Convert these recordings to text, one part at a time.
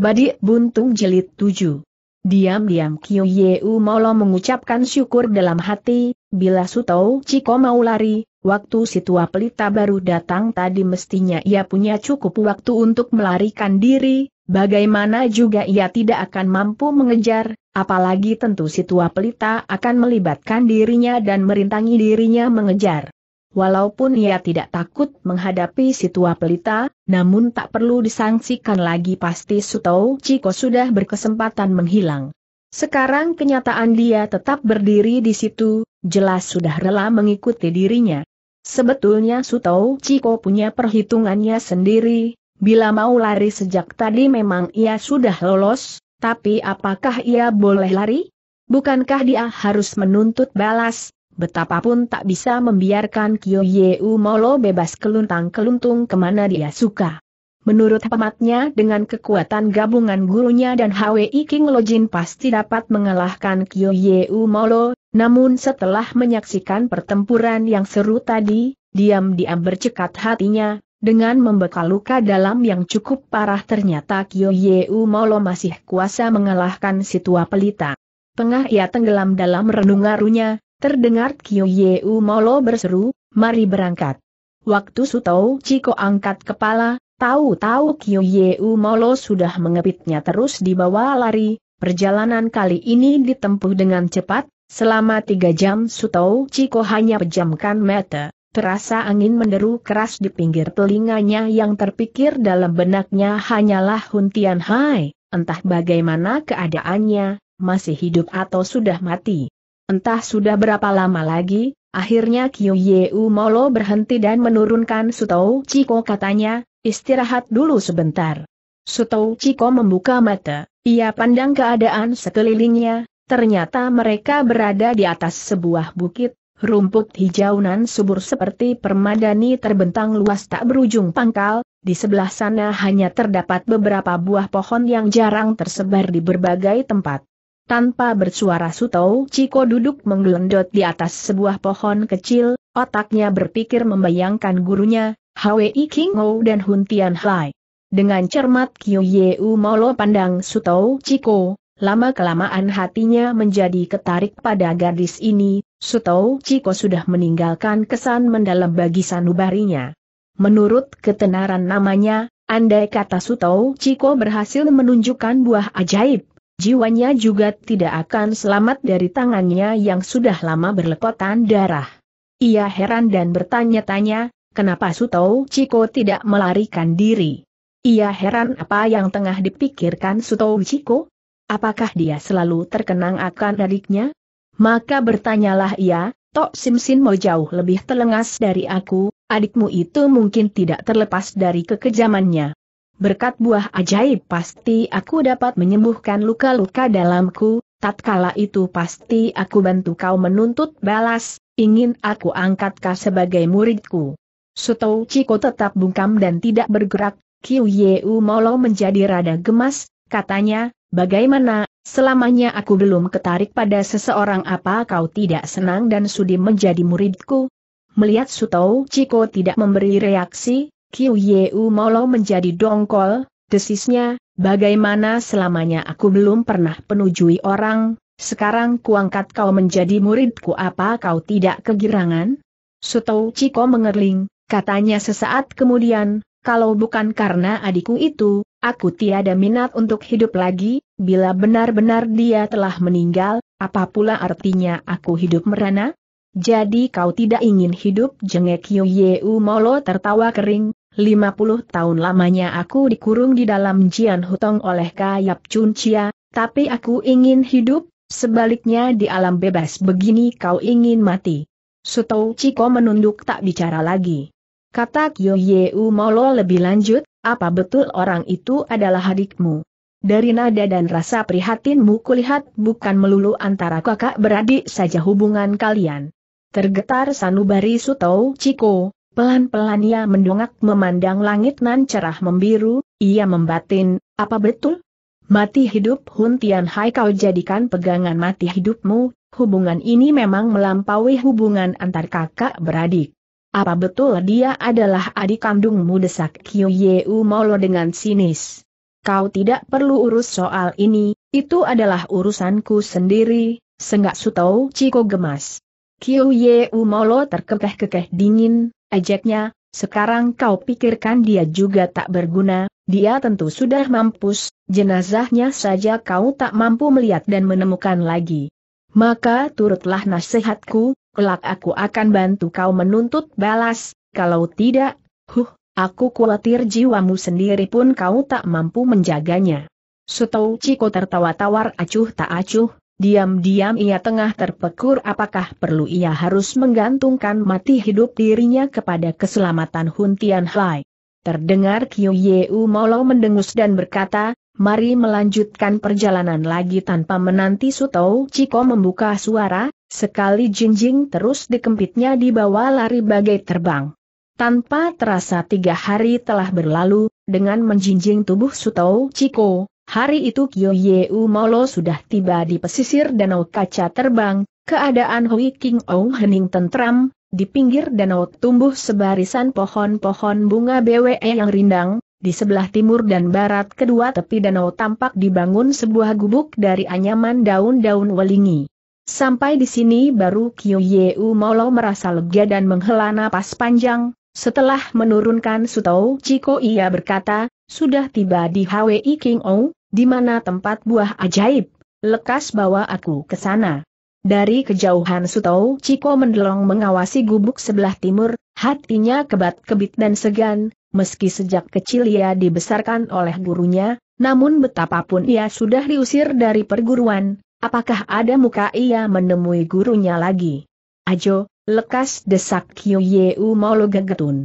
Badi, Buntung jelit 7 Diam-diam Kyo Yeu Molo mengucapkan syukur dalam hati, bila Sutou Ciko mau lari, waktu si tua pelita baru datang tadi mestinya ia punya cukup waktu untuk melarikan diri, bagaimana juga ia tidak akan mampu mengejar, apalagi tentu si tua pelita akan melibatkan dirinya dan merintangi dirinya mengejar. Walaupun ia tidak takut menghadapi si pelita, namun tak perlu disangsikan lagi pasti Sutou Chiko sudah berkesempatan menghilang. Sekarang kenyataan dia tetap berdiri di situ, jelas sudah rela mengikuti dirinya. Sebetulnya Sutou Chiko punya perhitungannya sendiri, bila mau lari sejak tadi memang ia sudah lolos, tapi apakah ia boleh lari? Bukankah dia harus menuntut balas, betapapun tak bisa membiarkan Kyo Yeu Molo bebas keluntang-keluntung kemana dia suka. Menurut pematnya dengan kekuatan gabungan gurunya dan HWI King Lojin pasti dapat mengalahkan Kyo Yeu Molo, namun setelah menyaksikan pertempuran yang seru tadi, diam-diam bercekat hatinya, dengan membekal luka dalam yang cukup parah ternyata Kyo Yeu Molo masih kuasa mengalahkan si tua pelita. Tengah ia tenggelam dalam arunya. Terdengar Kyo Yeu Molo berseru, mari berangkat. Waktu Sutau Ciko angkat kepala, tahu-tahu Kyo Yeu Molo sudah mengepitnya terus dibawa lari, perjalanan kali ini ditempuh dengan cepat, selama tiga jam Sutau Ciko hanya pejamkan mata. Terasa angin menderu keras di pinggir telinganya yang terpikir dalam benaknya hanyalah Huntian Hai, entah bagaimana keadaannya, masih hidup atau sudah mati. Entah sudah berapa lama lagi, akhirnya Kyu Yeu Molo berhenti dan menurunkan Sutou Chiko katanya, istirahat dulu sebentar. Sutou Chiko membuka mata, ia pandang keadaan sekelilingnya, ternyata mereka berada di atas sebuah bukit, Rumput hijau nan subur seperti permadani terbentang luas tak berujung pangkal, di sebelah sana hanya terdapat beberapa buah pohon yang jarang tersebar di berbagai tempat. Tanpa bersuara Sutau, Ciko duduk menggelendot di atas sebuah pohon kecil, otaknya berpikir membayangkan gurunya, Hwi King dan Hun Tian Hai. Dengan cermat Kyu Yeu Molo pandang Sutau, Ciko, lama-kelamaan hatinya menjadi ketarik pada gadis ini, Sutau, Ciko sudah meninggalkan kesan mendalam bagi sanubarinya. Menurut ketenaran namanya, andai kata Sutau, Ciko berhasil menunjukkan buah ajaib, jiwanya juga tidak akan selamat dari tangannya yang sudah lama berlepotan darah. Ia heran dan bertanya-tanya, kenapa Suto Chiko tidak melarikan diri. Ia heran apa yang tengah dipikirkan Suto Chiko? Apakah dia selalu terkenang akan adiknya? Maka bertanyalah ia, Tok Simsin mau jauh lebih telengas dari aku, adikmu itu mungkin tidak terlepas dari kekejamannya berkat buah ajaib pasti aku dapat menyembuhkan luka-luka dalamku, tatkala itu pasti aku bantu kau menuntut balas, ingin aku angkat kau sebagai muridku. Sutou Ciko tetap bungkam dan tidak bergerak, Kiu Yeu Molo menjadi rada gemas, katanya, bagaimana, selamanya aku belum ketarik pada seseorang apa kau tidak senang dan sudi menjadi muridku? Melihat Sutou Ciko tidak memberi reaksi, Kiu Yeu Molo menjadi dongkol, desisnya, bagaimana selamanya aku belum pernah penujui orang, sekarang kuangkat kau menjadi muridku apa kau tidak kegirangan? Suto Chiko mengerling, katanya sesaat kemudian, kalau bukan karena adikku itu, aku tiada minat untuk hidup lagi, bila benar-benar dia telah meninggal, apa pula artinya aku hidup merana? Jadi kau tidak ingin hidup jengek Yu Yeu Molo tertawa kering, 50 tahun lamanya aku dikurung di dalam Jian Hutong oleh Kayap Chun Chia, tapi aku ingin hidup, sebaliknya di alam bebas begini kau ingin mati. Suto Chiko menunduk tak bicara lagi. Kata Kyo Yeu Molo lebih lanjut, apa betul orang itu adalah adikmu? Dari nada dan rasa prihatinmu kulihat bukan melulu antara kakak beradik saja hubungan kalian. Tergetar sanubari Suto Chiko, Pelan-pelan ia mendongak memandang langit nan cerah membiru, ia membatin, apa betul? Mati hidup Hun Tian Hai kau jadikan pegangan mati hidupmu, hubungan ini memang melampaui hubungan antar kakak beradik. Apa betul dia adalah adik kandungmu desak Kyu Yeu Molo dengan sinis? Kau tidak perlu urus soal ini, itu adalah urusanku sendiri, senggak sutau Ciko gemas. Kyu Yeu Molo terkekeh-kekeh dingin, Ejeknya, sekarang kau pikirkan dia juga tak berguna, dia tentu sudah mampus, jenazahnya saja kau tak mampu melihat dan menemukan lagi. Maka turutlah nasihatku, kelak aku akan bantu kau menuntut balas, kalau tidak, huh, aku khawatir jiwamu sendiri pun kau tak mampu menjaganya. Sutou Ciko tertawa tawar acuh tak acuh, Diam-diam ia tengah terpekur apakah perlu ia harus menggantungkan mati hidup dirinya kepada keselamatan Hun Tian Hai. Terdengar Kyu Yeu Molo mendengus dan berkata, mari melanjutkan perjalanan lagi tanpa menanti Sutou Chiko membuka suara, sekali jinjing terus dikempitnya bawah lari bagai terbang. Tanpa terasa tiga hari telah berlalu, dengan menjinjing tubuh Sutou Chiko, Hari itu Kyo Yeu Molo sudah tiba di pesisir danau kaca terbang, keadaan Hui King Ong hening tentram, di pinggir danau tumbuh sebarisan pohon-pohon bunga BWE yang rindang, di sebelah timur dan barat kedua tepi danau tampak dibangun sebuah gubuk dari anyaman daun-daun welingi. Sampai di sini baru Kyo Yeu Molo merasa lega dan menghela napas panjang, setelah menurunkan Sutau Chiko ia berkata, sudah tiba di HWI King Ong, di mana tempat buah ajaib? Lekas bawa aku ke sana. Dari kejauhan Sutau, Ciko mendelong mengawasi gubuk sebelah timur, hatinya kebat-kebit dan segan, meski sejak kecil ia dibesarkan oleh gurunya, namun betapapun ia sudah diusir dari perguruan, apakah ada muka ia menemui gurunya lagi? Ajo, lekas desak Kyu Yeu Molo Gagetun. gegetun.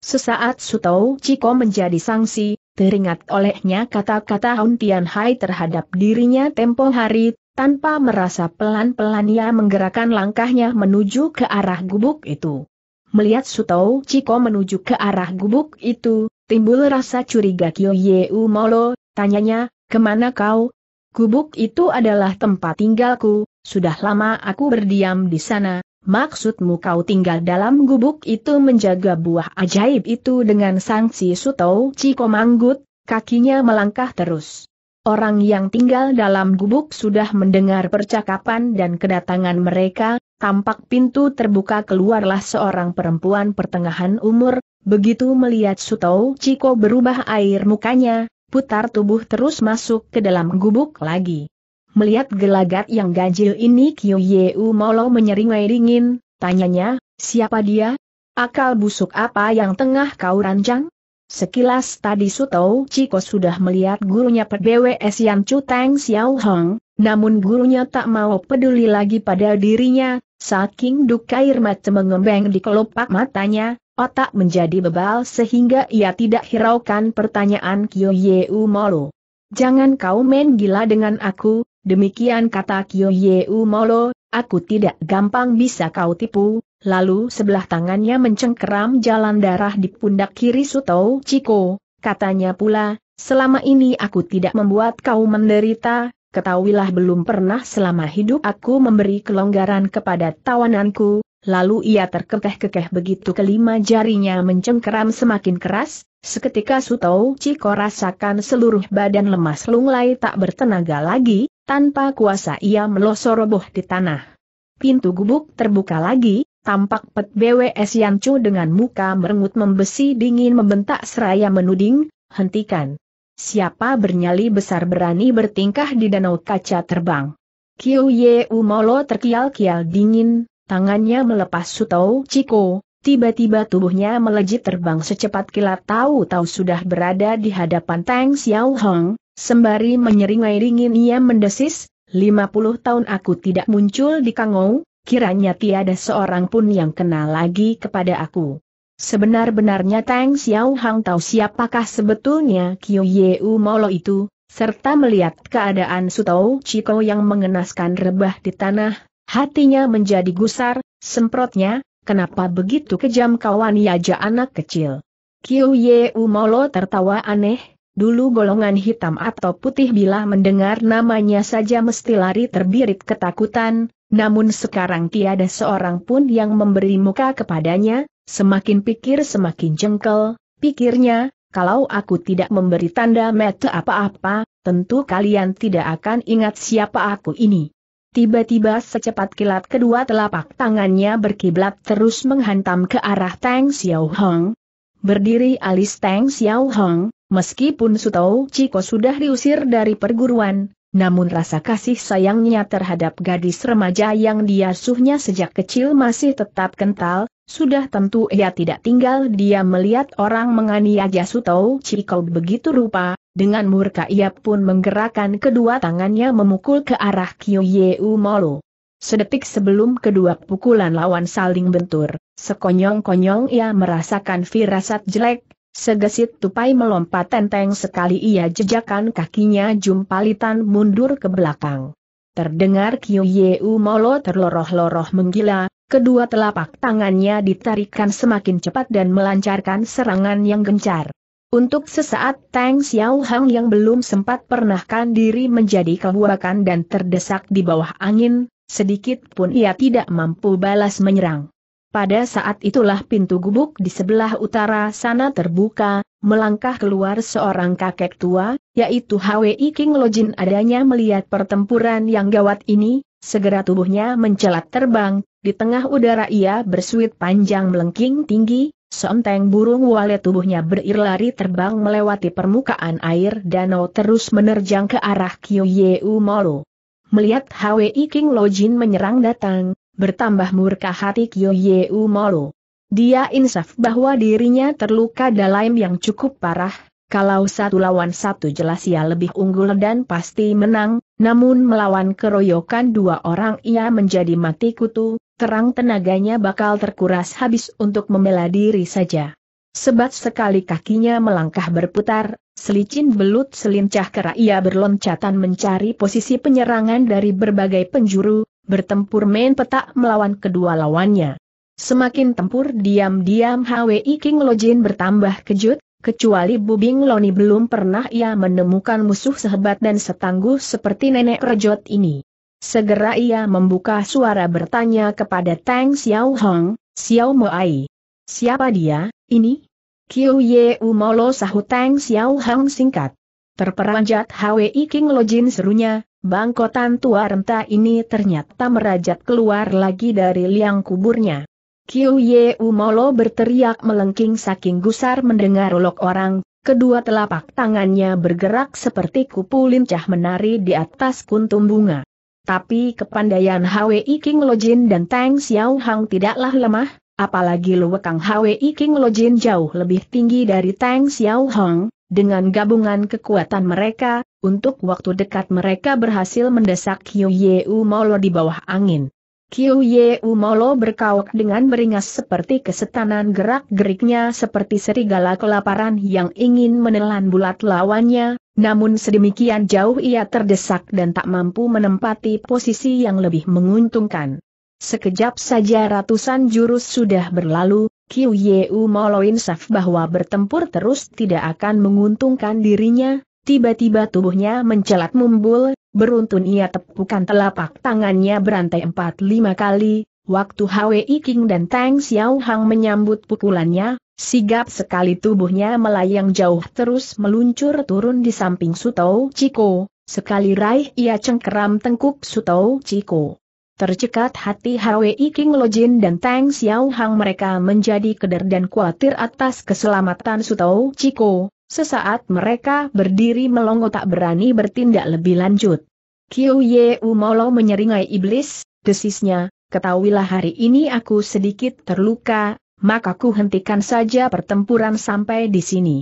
Sesaat Sutau, Ciko menjadi sangsi, teringat olehnya kata-kata Hun Tian Hai terhadap dirinya tempo hari, tanpa merasa pelan-pelan ia menggerakkan langkahnya menuju ke arah gubuk itu. Melihat Sutou Ciko menuju ke arah gubuk itu, timbul rasa curiga Kyo Yeu Molo, tanyanya, kemana kau? Gubuk itu adalah tempat tinggalku, sudah lama aku berdiam di sana, Maksudmu kau tinggal dalam gubuk itu menjaga buah ajaib itu dengan sanksi Sutau Ciko Manggut, kakinya melangkah terus. Orang yang tinggal dalam gubuk sudah mendengar percakapan dan kedatangan mereka, tampak pintu terbuka keluarlah seorang perempuan pertengahan umur, begitu melihat Sutau Ciko berubah air mukanya, putar tubuh terus masuk ke dalam gubuk lagi. Melihat gelagat yang ganjil ini Kyu Yeu Molo menyeringai dingin, tanyanya, siapa dia? Akal busuk apa yang tengah kau rancang? Sekilas tadi Suto Chiko sudah melihat gurunya PBWS yang Cuteng Xiao Hong, namun gurunya tak mau peduli lagi pada dirinya, saking duka air mata mengembang di kelopak matanya, otak menjadi bebal sehingga ia tidak hiraukan pertanyaan Kyo Yeu Molo. Jangan kau main gila dengan aku, Demikian kata Kyo Yeu Molo, aku tidak gampang bisa kau tipu, lalu sebelah tangannya mencengkeram jalan darah di pundak kiri Suto Chiko, katanya pula, selama ini aku tidak membuat kau menderita, ketahuilah belum pernah selama hidup aku memberi kelonggaran kepada tawananku, lalu ia terkekeh-kekeh begitu kelima jarinya mencengkeram semakin keras, seketika Suto Chiko rasakan seluruh badan lemas lunglai tak bertenaga lagi, tanpa kuasa ia melosor roboh di tanah. Pintu gubuk terbuka lagi, tampak Pet BWS Yancu dengan muka merengut membesi dingin membentak seraya menuding, hentikan. Siapa bernyali besar berani bertingkah di danau kaca terbang? Kiu Ye Umolo terkial-kial dingin, tangannya melepas sutau Ciko, tiba-tiba tubuhnya melejit terbang secepat kilat tahu-tahu sudah berada di hadapan Tang Xiao Hong, Sembari menyeringai ringin ia mendesis, 50 tahun aku tidak muncul di Kangou, kiranya tiada seorang pun yang kenal lagi kepada aku. Sebenar-benarnya Tang Xiao Hang tahu siapakah sebetulnya Kyu Yeu Molo itu, serta melihat keadaan Sutou Chiko yang mengenaskan rebah di tanah, hatinya menjadi gusar, semprotnya, kenapa begitu kejam kawan yaja ya anak kecil. Kyu Yeu Molo tertawa aneh, Dulu golongan hitam atau putih bila mendengar namanya saja mesti lari terbirit ketakutan, namun sekarang tiada seorang pun yang memberi muka kepadanya, semakin pikir semakin jengkel, pikirnya, kalau aku tidak memberi tanda mata apa-apa, tentu kalian tidak akan ingat siapa aku ini. Tiba-tiba secepat kilat kedua telapak tangannya berkiblat terus menghantam ke arah Tang Xiao Hong. Berdiri alis Tang Xiao Hong, Meskipun Sutau Ciko sudah diusir dari perguruan, namun rasa kasih sayangnya terhadap gadis remaja yang diasuhnya sejak kecil masih tetap kental, sudah tentu ia tidak tinggal dia melihat orang menganiaya Sutau Ciko begitu rupa, dengan murka ia pun menggerakkan kedua tangannya memukul ke arah Kyoyeu Molo. Sedetik sebelum kedua pukulan lawan saling bentur, sekonyong-konyong ia merasakan firasat jelek, Segesit tupai melompat tenteng sekali ia jejakan kakinya jumpalitan mundur ke belakang. Terdengar Kiu Yeu Molo terloroh-loroh menggila, kedua telapak tangannya ditarikan semakin cepat dan melancarkan serangan yang gencar. Untuk sesaat Tang Xiao Hang yang belum sempat pernahkan diri menjadi kebuakan dan terdesak di bawah angin, sedikit pun ia tidak mampu balas menyerang. Pada saat itulah pintu gubuk di sebelah utara sana terbuka, melangkah keluar seorang kakek tua, yaitu Hwi King Lojin adanya melihat pertempuran yang gawat ini, segera tubuhnya mencelat terbang, di tengah udara ia bersuit panjang melengking tinggi, sonteng burung wale tubuhnya berirlari terbang melewati permukaan air danau terus menerjang ke arah Kyu Yeu Molo. Melihat Hwi King Lojin menyerang datang, bertambah murka hati Kyo Yeu Molo. Dia insaf bahwa dirinya terluka dalam yang cukup parah, kalau satu lawan satu jelas ia lebih unggul dan pasti menang, namun melawan keroyokan dua orang ia menjadi mati kutu, terang tenaganya bakal terkuras habis untuk membela diri saja. Sebat sekali kakinya melangkah berputar, selicin belut selincah kera ia berloncatan mencari posisi penyerangan dari berbagai penjuru, bertempur main petak melawan kedua lawannya. Semakin tempur diam-diam HWI King Lojin bertambah kejut, kecuali Bubing Loni belum pernah ia menemukan musuh sehebat dan setangguh seperti nenek rejot ini. Segera ia membuka suara bertanya kepada Tang Xiao Hong, Xiao Moai. Siapa dia, ini? Qiu Ye U molo sahu Tang Xiao Hong singkat. Terperanjat HWI King Lojin serunya, bangkotan tua renta ini ternyata merajat keluar lagi dari liang kuburnya. Kiu Ye Umolo berteriak melengking saking gusar mendengar ulok orang, kedua telapak tangannya bergerak seperti kupu lincah menari di atas kuntum bunga. Tapi kepandaian Hwi King Lojin dan Tang Xiao Hang tidaklah lemah, apalagi luwekang Hwi King Lojin jauh lebih tinggi dari Tang Xiao Hang, dengan gabungan kekuatan mereka, untuk waktu dekat mereka berhasil mendesak Kyu Yeu Molo di bawah angin. Kyu Yeu Molo berkauk dengan beringas seperti kesetanan gerak-geriknya seperti serigala kelaparan yang ingin menelan bulat lawannya, namun sedemikian jauh ia terdesak dan tak mampu menempati posisi yang lebih menguntungkan. Sekejap saja ratusan jurus sudah berlalu, Qiu Yeu Molo insaf bahwa bertempur terus tidak akan menguntungkan dirinya, tiba-tiba tubuhnya mencelat mumbul, beruntun ia tepukan telapak tangannya berantai empat lima kali, waktu Hwi King dan Tang Xiao Hang menyambut pukulannya, sigap sekali tubuhnya melayang jauh terus meluncur turun di samping Sutou Chiko. sekali raih ia cengkeram tengkuk Sutou Chiko. Tercekat hati Hwi King Lojin dan Tang Xiao mereka menjadi keder dan khawatir atas keselamatan Sutou Chiko, sesaat mereka berdiri melongo tak berani bertindak lebih lanjut. Kiu Ye Umolo menyeringai iblis, desisnya, ketahuilah hari ini aku sedikit terluka, maka ku hentikan saja pertempuran sampai di sini.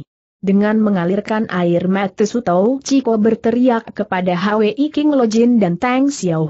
Dengan mengalirkan air mata Sutou Chiko berteriak kepada Hwi King Lojin dan Tang Xiao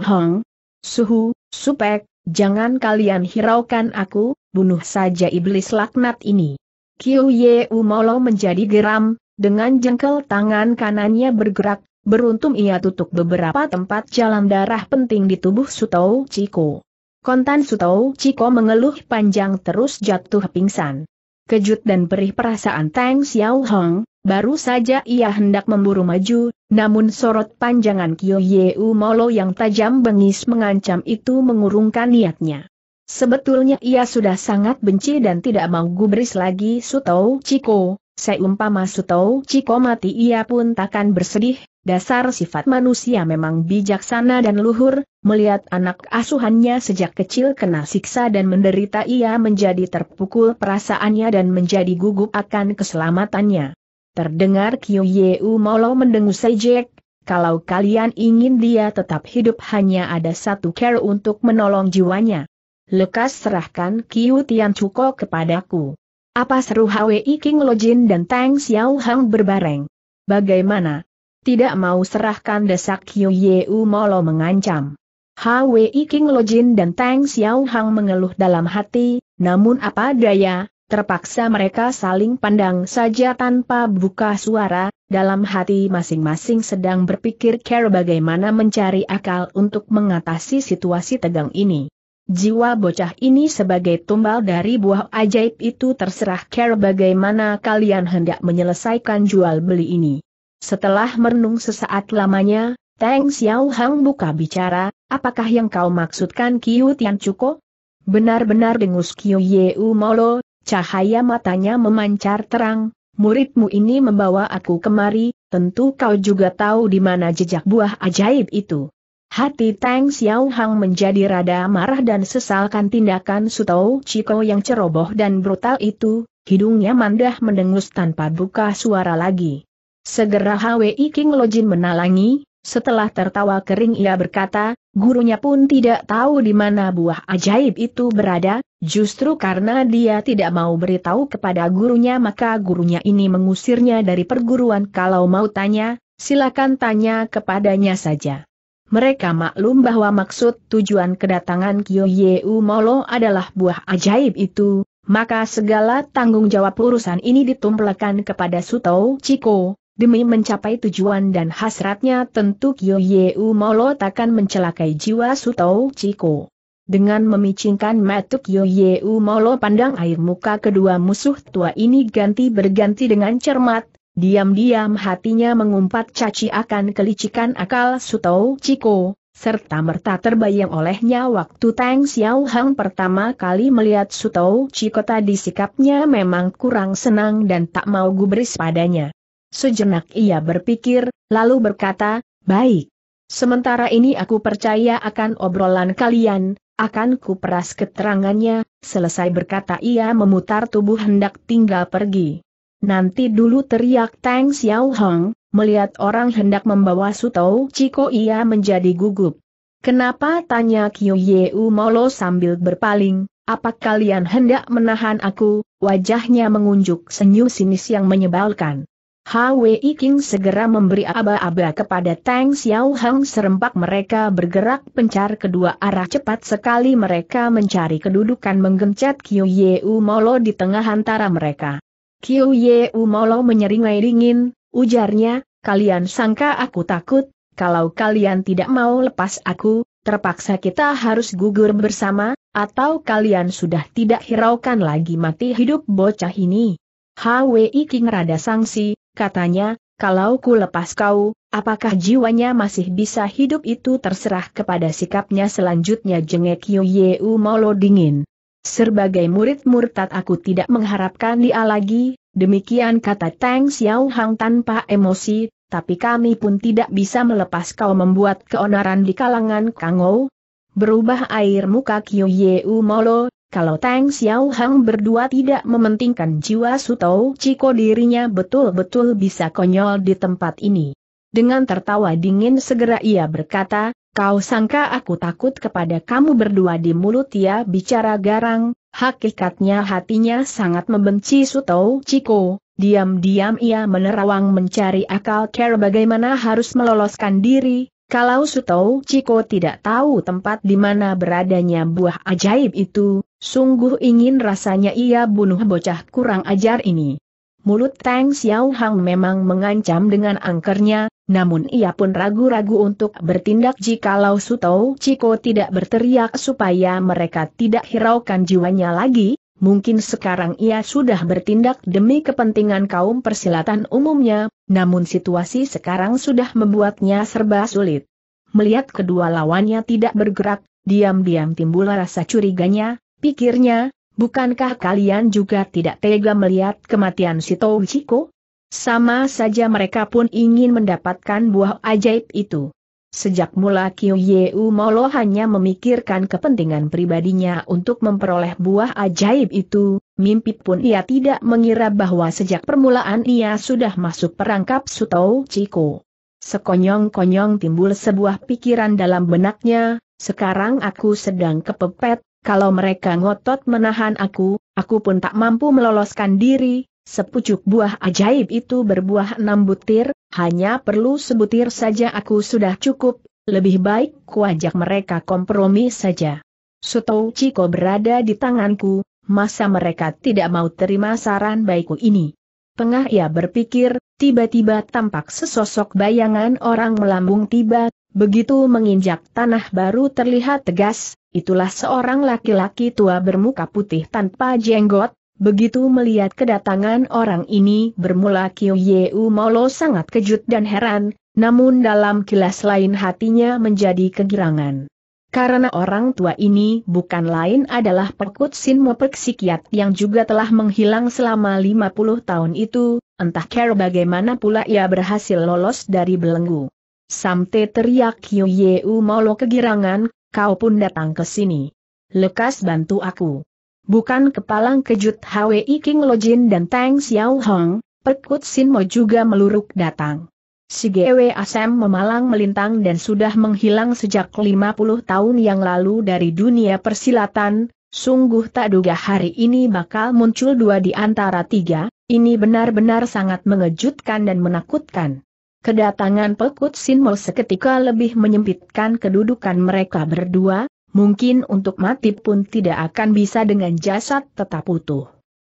Suhu, Supek, jangan kalian hiraukan aku, bunuh saja iblis laknat ini. Kiu Yeu Molo menjadi geram, dengan jengkel tangan kanannya bergerak, beruntung ia tutup beberapa tempat jalan darah penting di tubuh Sutou Chiko. Kontan Sutou Chiko mengeluh panjang terus jatuh pingsan. Kejut dan perih perasaan Tang Xiao Hong, baru saja ia hendak memburu maju, namun sorot panjangan Kyo Yeu Molo yang tajam bengis mengancam itu mengurungkan niatnya. Sebetulnya ia sudah sangat benci dan tidak mau gubris lagi Sutou Chiko, seumpama Sutou Chiko mati ia pun takkan bersedih, dasar sifat manusia memang bijaksana dan luhur, melihat anak asuhannya sejak kecil kena siksa dan menderita ia menjadi terpukul perasaannya dan menjadi gugup akan keselamatannya. Terdengar Kyu Yeu Molo mendengus sejek, kalau kalian ingin dia tetap hidup hanya ada satu care untuk menolong jiwanya. Lekas serahkan Kyu Tian Cuko kepadaku. Apa seru Hwi King Lojin dan Tang Xiao Hang berbareng? Bagaimana? Tidak mau serahkan desak Yu Yeu Molo mengancam. Hwi King Lojin dan Tang Xiao Hang mengeluh dalam hati, namun apa daya, terpaksa mereka saling pandang saja tanpa buka suara, dalam hati masing-masing sedang berpikir care bagaimana mencari akal untuk mengatasi situasi tegang ini. Jiwa bocah ini sebagai tumbal dari buah ajaib itu terserah care bagaimana kalian hendak menyelesaikan jual beli ini. Setelah merenung sesaat lamanya, Tang Xiao Hang buka bicara, apakah yang kau maksudkan Kiu Tian Chuko? Benar-benar dengus Kiu Yeu Molo, cahaya matanya memancar terang, muridmu ini membawa aku kemari, tentu kau juga tahu di mana jejak buah ajaib itu. Hati Tang Xiao Hang menjadi rada marah dan sesalkan tindakan Sutou Chiko yang ceroboh dan brutal itu, hidungnya mandah mendengus tanpa buka suara lagi. Segera HWI King Lojin menalangi, setelah tertawa kering ia berkata, gurunya pun tidak tahu di mana buah ajaib itu berada, justru karena dia tidak mau beritahu kepada gurunya maka gurunya ini mengusirnya dari perguruan kalau mau tanya, silakan tanya kepadanya saja. Mereka maklum bahwa maksud tujuan kedatangan Kyo Yeu Molo adalah buah ajaib itu, maka segala tanggung jawab urusan ini ditumpelkan kepada Suto Chiko, Demi mencapai tujuan dan hasratnya tentu Kyo Yeu Molo akan mencelakai jiwa Sutou Chiko. Dengan memicingkan matuk Kyo Yeu Molo pandang air muka kedua musuh tua ini ganti berganti dengan cermat, diam-diam hatinya mengumpat caci akan kelicikan akal Sutou Chiko, serta merta terbayang olehnya waktu Tang Xiao Hang pertama kali melihat Sutou Chiko tadi sikapnya memang kurang senang dan tak mau gubris padanya. Sejenak ia berpikir, lalu berkata, baik. Sementara ini aku percaya akan obrolan kalian, akan kuperas keterangannya, selesai berkata ia memutar tubuh hendak tinggal pergi. Nanti dulu teriak Tang Xiao Hong, melihat orang hendak membawa Sutou Ciko ia menjadi gugup. Kenapa tanya Ye Yeu Molo sambil berpaling, apa kalian hendak menahan aku, wajahnya mengunjuk senyum sinis yang menyebalkan. HWI King segera memberi aba-aba kepada Tang Xiao Hang serempak mereka bergerak pencar kedua arah cepat sekali mereka mencari kedudukan menggencet Kyu Yeu Molo di tengah antara mereka. Kyu Yeu Molo menyeringai dingin, ujarnya, kalian sangka aku takut, kalau kalian tidak mau lepas aku, terpaksa kita harus gugur bersama, atau kalian sudah tidak hiraukan lagi mati hidup bocah ini. HWI King rada sangsi, katanya, kalau ku lepas kau, apakah jiwanya masih bisa hidup itu terserah kepada sikapnya selanjutnya jengek Yu Yeu Molo dingin. Sebagai murid murtad aku tidak mengharapkan dia lagi, demikian kata Tang Xiao Hang tanpa emosi, tapi kami pun tidak bisa melepas kau membuat keonaran di kalangan Kangou. Berubah air muka Kyu Yeu Molo, kalau Tang Xiao Hang berdua tidak mementingkan jiwa Suto Chiko dirinya betul-betul bisa konyol di tempat ini. Dengan tertawa dingin segera ia berkata, kau sangka aku takut kepada kamu berdua di mulut ia ya, bicara garang, hakikatnya hatinya sangat membenci Suto Chiko. Diam-diam ia menerawang mencari akal care bagaimana harus meloloskan diri, kalau Sutou Ciko tidak tahu tempat di mana beradanya buah ajaib itu, sungguh ingin rasanya ia bunuh bocah kurang ajar ini. Mulut Tang Xiao Hang memang mengancam dengan angkernya, namun ia pun ragu-ragu untuk bertindak jikalau Sutou Ciko tidak berteriak supaya mereka tidak hiraukan jiwanya lagi, Mungkin sekarang ia sudah bertindak demi kepentingan kaum persilatan umumnya, namun situasi sekarang sudah membuatnya serba sulit. Melihat kedua lawannya tidak bergerak, diam-diam timbul rasa curiganya, pikirnya, bukankah kalian juga tidak tega melihat kematian Sito Chiko? Sama saja mereka pun ingin mendapatkan buah ajaib itu. Sejak mula Kyu Yeu Molo hanya memikirkan kepentingan pribadinya untuk memperoleh buah ajaib itu, mimpi pun ia tidak mengira bahwa sejak permulaan ia sudah masuk perangkap Sutou Chiko. Sekonyong-konyong timbul sebuah pikiran dalam benaknya, sekarang aku sedang kepepet, kalau mereka ngotot menahan aku, aku pun tak mampu meloloskan diri, Sepucuk buah ajaib itu berbuah enam butir, hanya perlu sebutir saja aku sudah cukup, lebih baik kuajak mereka kompromi saja. Sutou Ciko berada di tanganku, masa mereka tidak mau terima saran baikku ini. Tengah ia berpikir, tiba-tiba tampak sesosok bayangan orang melambung tiba, begitu menginjak tanah baru terlihat tegas, itulah seorang laki-laki tua bermuka putih tanpa jenggot, Begitu melihat kedatangan orang ini bermula Kiu Yeu Molo sangat kejut dan heran, namun dalam kilas lain hatinya menjadi kegirangan. Karena orang tua ini bukan lain adalah Pekut Sin Mopeksikiat yang juga telah menghilang selama 50 tahun itu, entah care bagaimana pula ia berhasil lolos dari belenggu. Samte teriak Kiu Yeu Molo kegirangan, kau pun datang ke sini. Lekas bantu aku bukan kepalang kejut Hwi King Lojin dan Tang Xiao Hong, Pekut Sinmo juga meluruk datang. Si Gwe Asem memalang melintang dan sudah menghilang sejak 50 tahun yang lalu dari dunia persilatan, sungguh tak duga hari ini bakal muncul dua di antara tiga, ini benar-benar sangat mengejutkan dan menakutkan. Kedatangan Pekut Sinmo seketika lebih menyempitkan kedudukan mereka berdua, Mungkin untuk mati pun tidak akan bisa dengan jasad tetap utuh.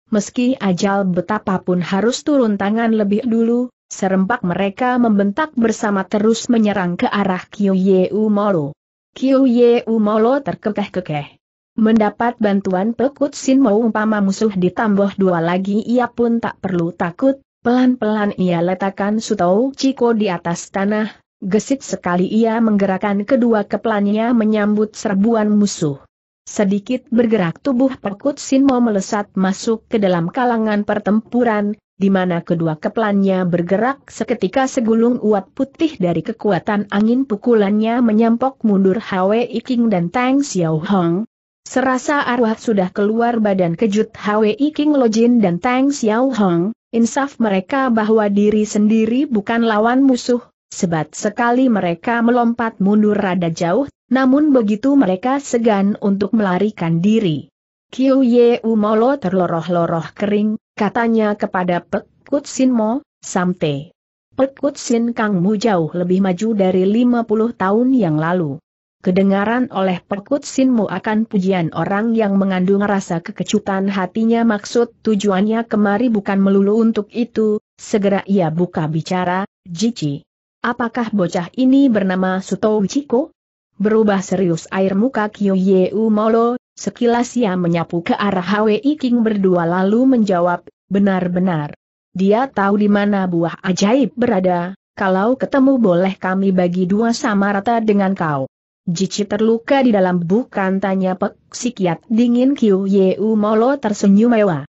Meski ajal betapapun harus turun tangan lebih dulu, serempak mereka membentak bersama terus menyerang ke arah Kyo Yeu Molo. Kyo Yeu Molo terkekeh-kekeh. Mendapat bantuan Pekut Sin mau umpama musuh ditambah dua lagi ia pun tak perlu takut, pelan-pelan ia letakkan Sutau Chiko di atas tanah, Gesit sekali ia menggerakkan kedua kepelannya menyambut serbuan musuh. Sedikit bergerak tubuh Perkut Sinmo melesat masuk ke dalam kalangan pertempuran, di mana kedua kepelannya bergerak seketika segulung uap putih dari kekuatan angin pukulannya menyampok mundur Hwe Iking dan Tang Xiao Hong. Serasa arwah sudah keluar badan kejut Hwe Iking Lojin dan Tang Xiao Hong, insaf mereka bahwa diri sendiri bukan lawan musuh, Sebat sekali mereka melompat mundur rada jauh, namun begitu mereka segan untuk melarikan diri. Kiu Ye Umolo terloroh-loroh kering, katanya kepada Pek Kut Sin Mo, Samte. Pek Kut Sin Kang Mu jauh lebih maju dari 50 tahun yang lalu. Kedengaran oleh Pek Kut akan pujian orang yang mengandung rasa kekecutan hatinya maksud tujuannya kemari bukan melulu untuk itu, segera ia buka bicara, Jici. Apakah bocah ini bernama Suto Uchiko? Berubah serius air muka Kyu Kyoyeu Molo, sekilas ia menyapu ke arah Hwi King berdua lalu menjawab, benar-benar. Dia tahu di mana buah ajaib berada, kalau ketemu boleh kami bagi dua sama rata dengan kau. Jici terluka di dalam bukan tanya peksikiat dingin Kyu Yeu Molo tersenyum mewah.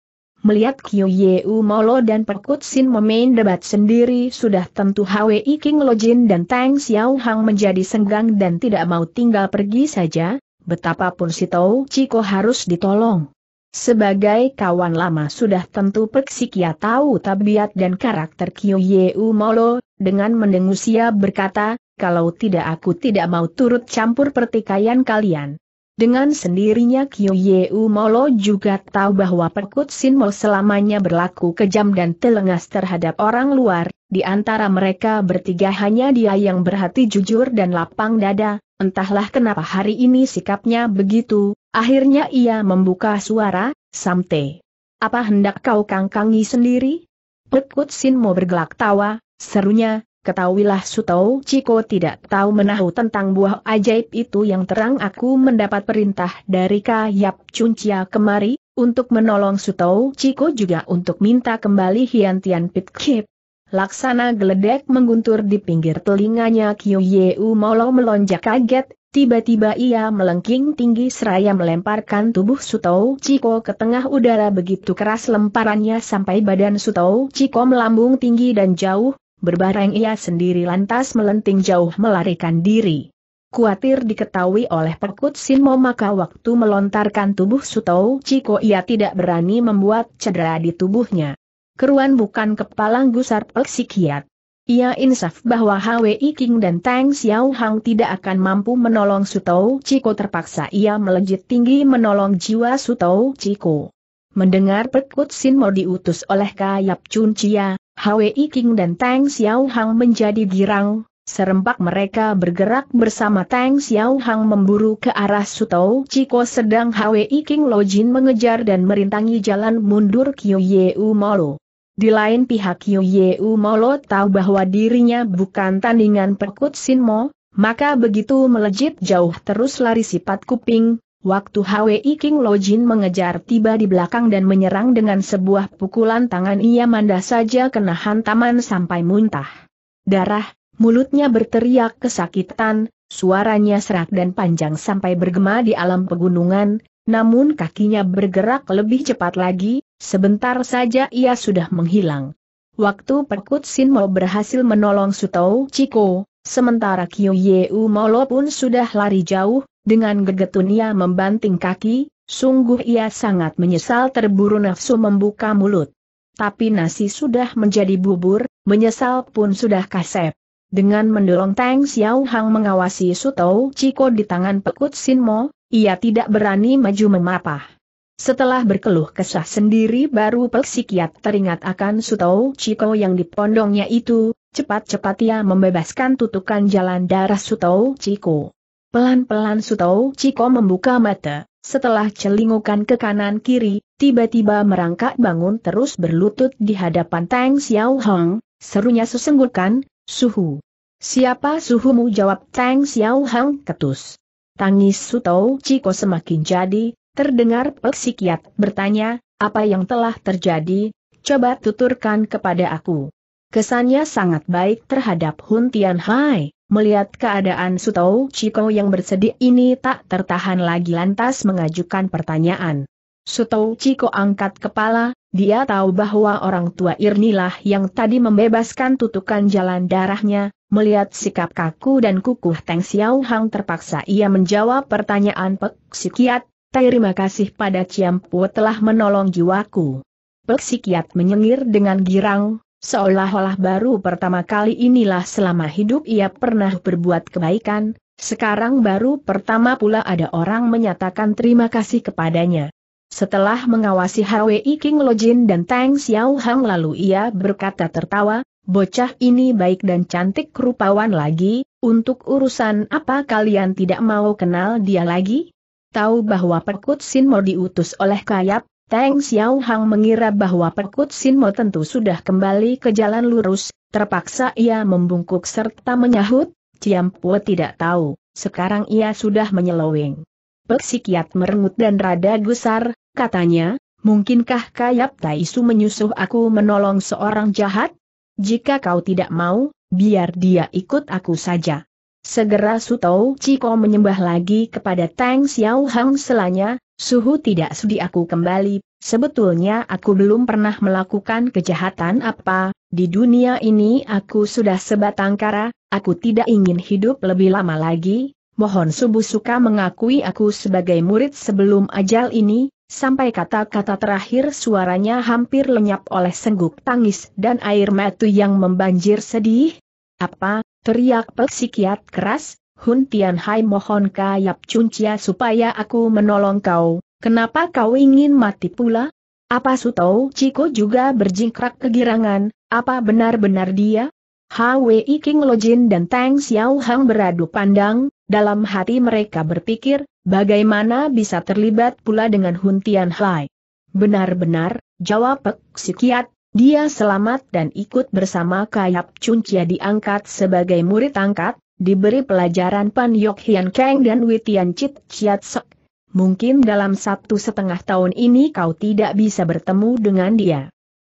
Melihat Kyu Yeu Molo dan Perkut Sin memain debat sendiri sudah tentu Hwi King Lojin dan Tang Xiao Hang menjadi senggang dan tidak mau tinggal pergi saja, betapapun si Tau Chiko harus ditolong. Sebagai kawan lama sudah tentu Perksikia tahu tabiat dan karakter Kyu Yeu Molo, dengan mendengusia berkata, kalau tidak aku tidak mau turut campur pertikaian kalian. Dengan sendirinya Kyu Yeu Molo juga tahu bahwa Perkut Mo selamanya berlaku kejam dan telengas terhadap orang luar, di antara mereka bertiga hanya dia yang berhati jujur dan lapang dada, entahlah kenapa hari ini sikapnya begitu, akhirnya ia membuka suara, Samte. Apa hendak kau kangkangi sendiri? Perkut Mo bergelak tawa, serunya, Ketahuilah Sutau, Ciko tidak tahu menahu tentang buah ajaib itu yang terang aku mendapat perintah dari Kayap Cuncia kemari, untuk menolong Sutau Ciko juga untuk minta kembali Tian Pit Kip. Laksana geledek mengguntur di pinggir telinganya Kyo Yeu Molo melonjak kaget, tiba-tiba ia melengking tinggi seraya melemparkan tubuh Sutau Ciko ke tengah udara begitu keras lemparannya sampai badan Sutau Ciko melambung tinggi dan jauh, Berbareng ia sendiri lantas melenting jauh melarikan diri. Kuatir diketahui oleh Perkut Sinmo maka waktu melontarkan tubuh Sutou Ciko ia tidak berani membuat cedera di tubuhnya. Keruan bukan kepala gusar psikiat. Ia insaf bahwa HWI King dan Tang Xiao Hang tidak akan mampu menolong Sutou Ciko terpaksa ia melejit tinggi menolong jiwa Sutou Ciko. Mendengar Perkut Sinmo diutus oleh Kayap Chun Chia, Hwi King dan Tang Xiaohang menjadi girang, serempak mereka bergerak bersama Tang Xiaohang memburu ke arah Sutou Chiko sedang Hwi King Lojin mengejar dan merintangi jalan mundur Kyo Yeu Molo. Di lain pihak Kyo Yeu Molo tahu bahwa dirinya bukan tandingan pekut Sinmo, maka begitu melejit jauh terus lari sifat kuping, Waktu Hwi King Lojin mengejar tiba di belakang dan menyerang dengan sebuah pukulan tangan ia manda saja kena hantaman sampai muntah. Darah, mulutnya berteriak kesakitan, suaranya serak dan panjang sampai bergema di alam pegunungan, namun kakinya bergerak lebih cepat lagi, sebentar saja ia sudah menghilang. Waktu Perkut Sin mau berhasil menolong Sutou Chiko, sementara Kyo Yeu Molo pun sudah lari jauh, dengan gegetun ia membanting kaki, sungguh ia sangat menyesal terburu nafsu membuka mulut. Tapi nasi sudah menjadi bubur, menyesal pun sudah kasep. Dengan mendorong Tang Xiao Hang mengawasi Sutou Ciko di tangan Pekut Sin Mo, ia tidak berani maju memapah. Setelah berkeluh kesah sendiri baru psikiat teringat akan Sutou Ciko yang dipondongnya itu, cepat-cepat ia membebaskan tutukan jalan darah Sutou Ciko. Pelan-pelan Sutou Ciko membuka mata, setelah celingukan ke kanan kiri, tiba-tiba merangkak bangun terus berlutut di hadapan Tang Xiao Hong, serunya sesenggukan, suhu. Siapa suhumu jawab Tang Xiao Hong ketus. Tangis Sutou Ciko semakin jadi, terdengar peksikiat bertanya, apa yang telah terjadi, coba tuturkan kepada aku. Kesannya sangat baik terhadap Hun Tian Hai. Melihat keadaan Sutou Chiko yang bersedih ini tak tertahan lagi lantas mengajukan pertanyaan. Sutou Chiko angkat kepala, dia tahu bahwa orang tua Irnilah yang tadi membebaskan tutukan jalan darahnya, melihat sikap kaku dan kukuh Teng Xiao Hang terpaksa ia menjawab pertanyaan Pek Sikiat, terima kasih pada Ciampu telah menolong jiwaku. Pek Sikiat menyengir dengan girang, Seolah-olah baru pertama kali inilah selama hidup ia pernah berbuat kebaikan, sekarang baru pertama pula ada orang menyatakan terima kasih kepadanya. Setelah mengawasi HWI King Lojin dan Tang Xiao Hang lalu ia berkata tertawa, bocah ini baik dan cantik rupawan lagi, untuk urusan apa kalian tidak mau kenal dia lagi? Tahu bahwa Pekut Sinmo diutus oleh Kayap, Tang Xiao Hang mengira bahwa Perkut Sinmo tentu sudah kembali ke jalan lurus, terpaksa ia membungkuk serta menyahut, Ciam Ciampu tidak tahu, sekarang ia sudah menyeloweng. Peksikiat merengut dan rada gusar, katanya, mungkinkah Kayap Taisu menyusuh aku menolong seorang jahat? Jika kau tidak mau, biar dia ikut aku saja. Segera sutou, Chiko Ciko menyembah lagi kepada Tang Xiao Hang selanya, Suhu tidak sudi aku kembali, sebetulnya aku belum pernah melakukan kejahatan apa, di dunia ini aku sudah sebatang kara, aku tidak ingin hidup lebih lama lagi, mohon subuh Suka mengakui aku sebagai murid sebelum ajal ini, Sampai kata-kata terakhir suaranya hampir lenyap oleh sengguk tangis dan air mata yang membanjir sedih. Apa, Teriak psikiat keras, Hun Hai mohon kayap cuncia supaya aku menolong kau, kenapa kau ingin mati pula? Apa Sutau Ciko juga berjingkrak kegirangan, apa benar-benar dia? Hwi King Lojin dan Tang Xiao Hang beradu pandang, dalam hati mereka berpikir, bagaimana bisa terlibat pula dengan Hun Hai? Benar-benar, jawab psikiat, dia selamat dan ikut bersama Kayap Cuncia diangkat sebagai murid angkat, diberi pelajaran Pan Yok Hian Kang dan Witian Chit Chiat Sok. Mungkin dalam satu setengah tahun ini kau tidak bisa bertemu dengan dia.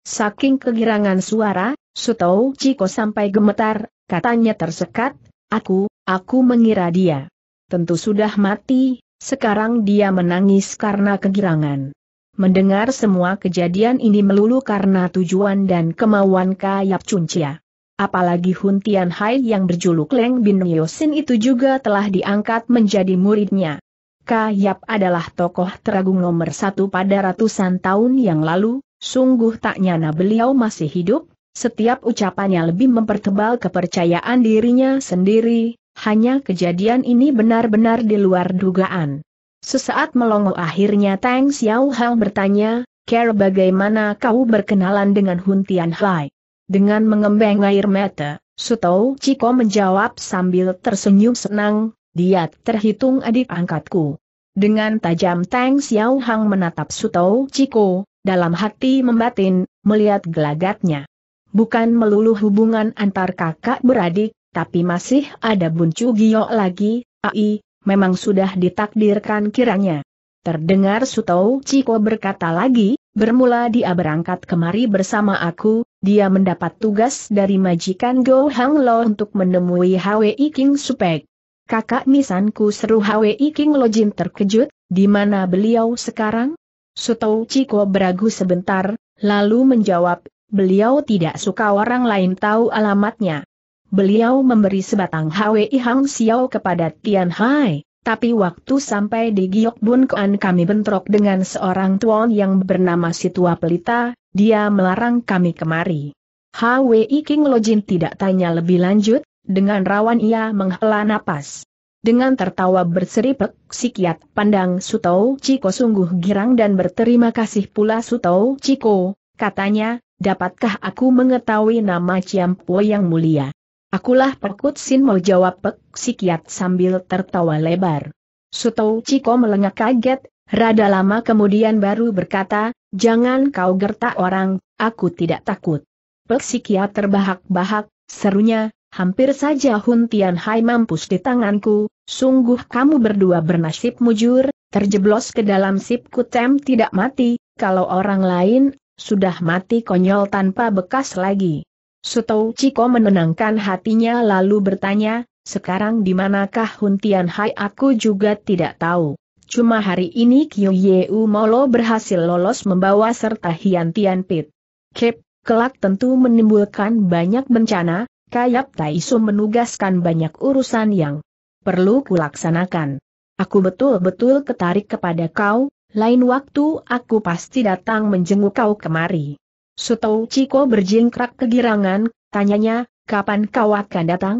Saking kegirangan suara, Sutou Ciko sampai gemetar, katanya tersekat, aku, aku mengira dia. Tentu sudah mati, sekarang dia menangis karena kegirangan. Mendengar semua kejadian ini melulu karena tujuan dan kemauan Kayap Cuncia. Apalagi Hun Tian Hai yang berjuluk Leng Bin Yosin itu juga telah diangkat menjadi muridnya. Kayap adalah tokoh teragung nomor satu pada ratusan tahun yang lalu, sungguh tak nyana beliau masih hidup, setiap ucapannya lebih mempertebal kepercayaan dirinya sendiri, hanya kejadian ini benar-benar di luar dugaan. Sesaat melongo akhirnya Tang Xiao Hao bertanya, Care bagaimana kau berkenalan dengan Hun Tian Hai? Dengan mengembang air mata, Sutou Chiko menjawab sambil tersenyum senang, dia terhitung adik angkatku. Dengan tajam Tang Xiao Hang menatap Sutou Chiko, dalam hati membatin, melihat gelagatnya. Bukan melulu hubungan antar kakak beradik, tapi masih ada buncu giok lagi, ai, memang sudah ditakdirkan kiranya. Terdengar Sutou Ciko berkata lagi, bermula dia berangkat kemari bersama aku, dia mendapat tugas dari majikan Go Hang Lo untuk menemui HWI King Supek. Kakak nisanku seru HWI King Lo Jin terkejut, di mana beliau sekarang? Sutou Ciko beragu sebentar, lalu menjawab, beliau tidak suka orang lain tahu alamatnya beliau memberi sebatang Hwi Hang Xiao kepada Tian Hai. Tapi waktu sampai di Giok Bun Kuan kami bentrok dengan seorang tuan yang bernama Situa Pelita, dia melarang kami kemari. Hwi King Lojin tidak tanya lebih lanjut, dengan rawan ia menghela napas. Dengan tertawa berseripek, Sikiat pandang Sutau Chiko sungguh girang dan berterima kasih pula Sutau Chiko, katanya, dapatkah aku mengetahui nama Ciampo yang mulia? Akulah Pekut Sin mau jawab Pek Sikiat sambil tertawa lebar. Sutou Ciko melengak kaget, rada lama kemudian baru berkata, jangan kau gertak orang, aku tidak takut. Pek Sikiat terbahak-bahak, serunya, hampir saja Hun Tian Hai mampus di tanganku, sungguh kamu berdua bernasib mujur, terjeblos ke dalam sip kutem tidak mati, kalau orang lain, sudah mati konyol tanpa bekas lagi. Sutou Ciko menenangkan hatinya lalu bertanya, sekarang di manakah Hun Hai aku juga tidak tahu. Cuma hari ini Kyu Yeu Molo berhasil lolos membawa serta Hian Tian Pit. Kep, kelak tentu menimbulkan banyak bencana, Kayap Taisu menugaskan banyak urusan yang perlu kulaksanakan. Aku betul-betul ketarik kepada kau, lain waktu aku pasti datang menjenguk kau kemari. Sutou Ciko berjingkrak kegirangan, tanyanya, kapan kau akan datang?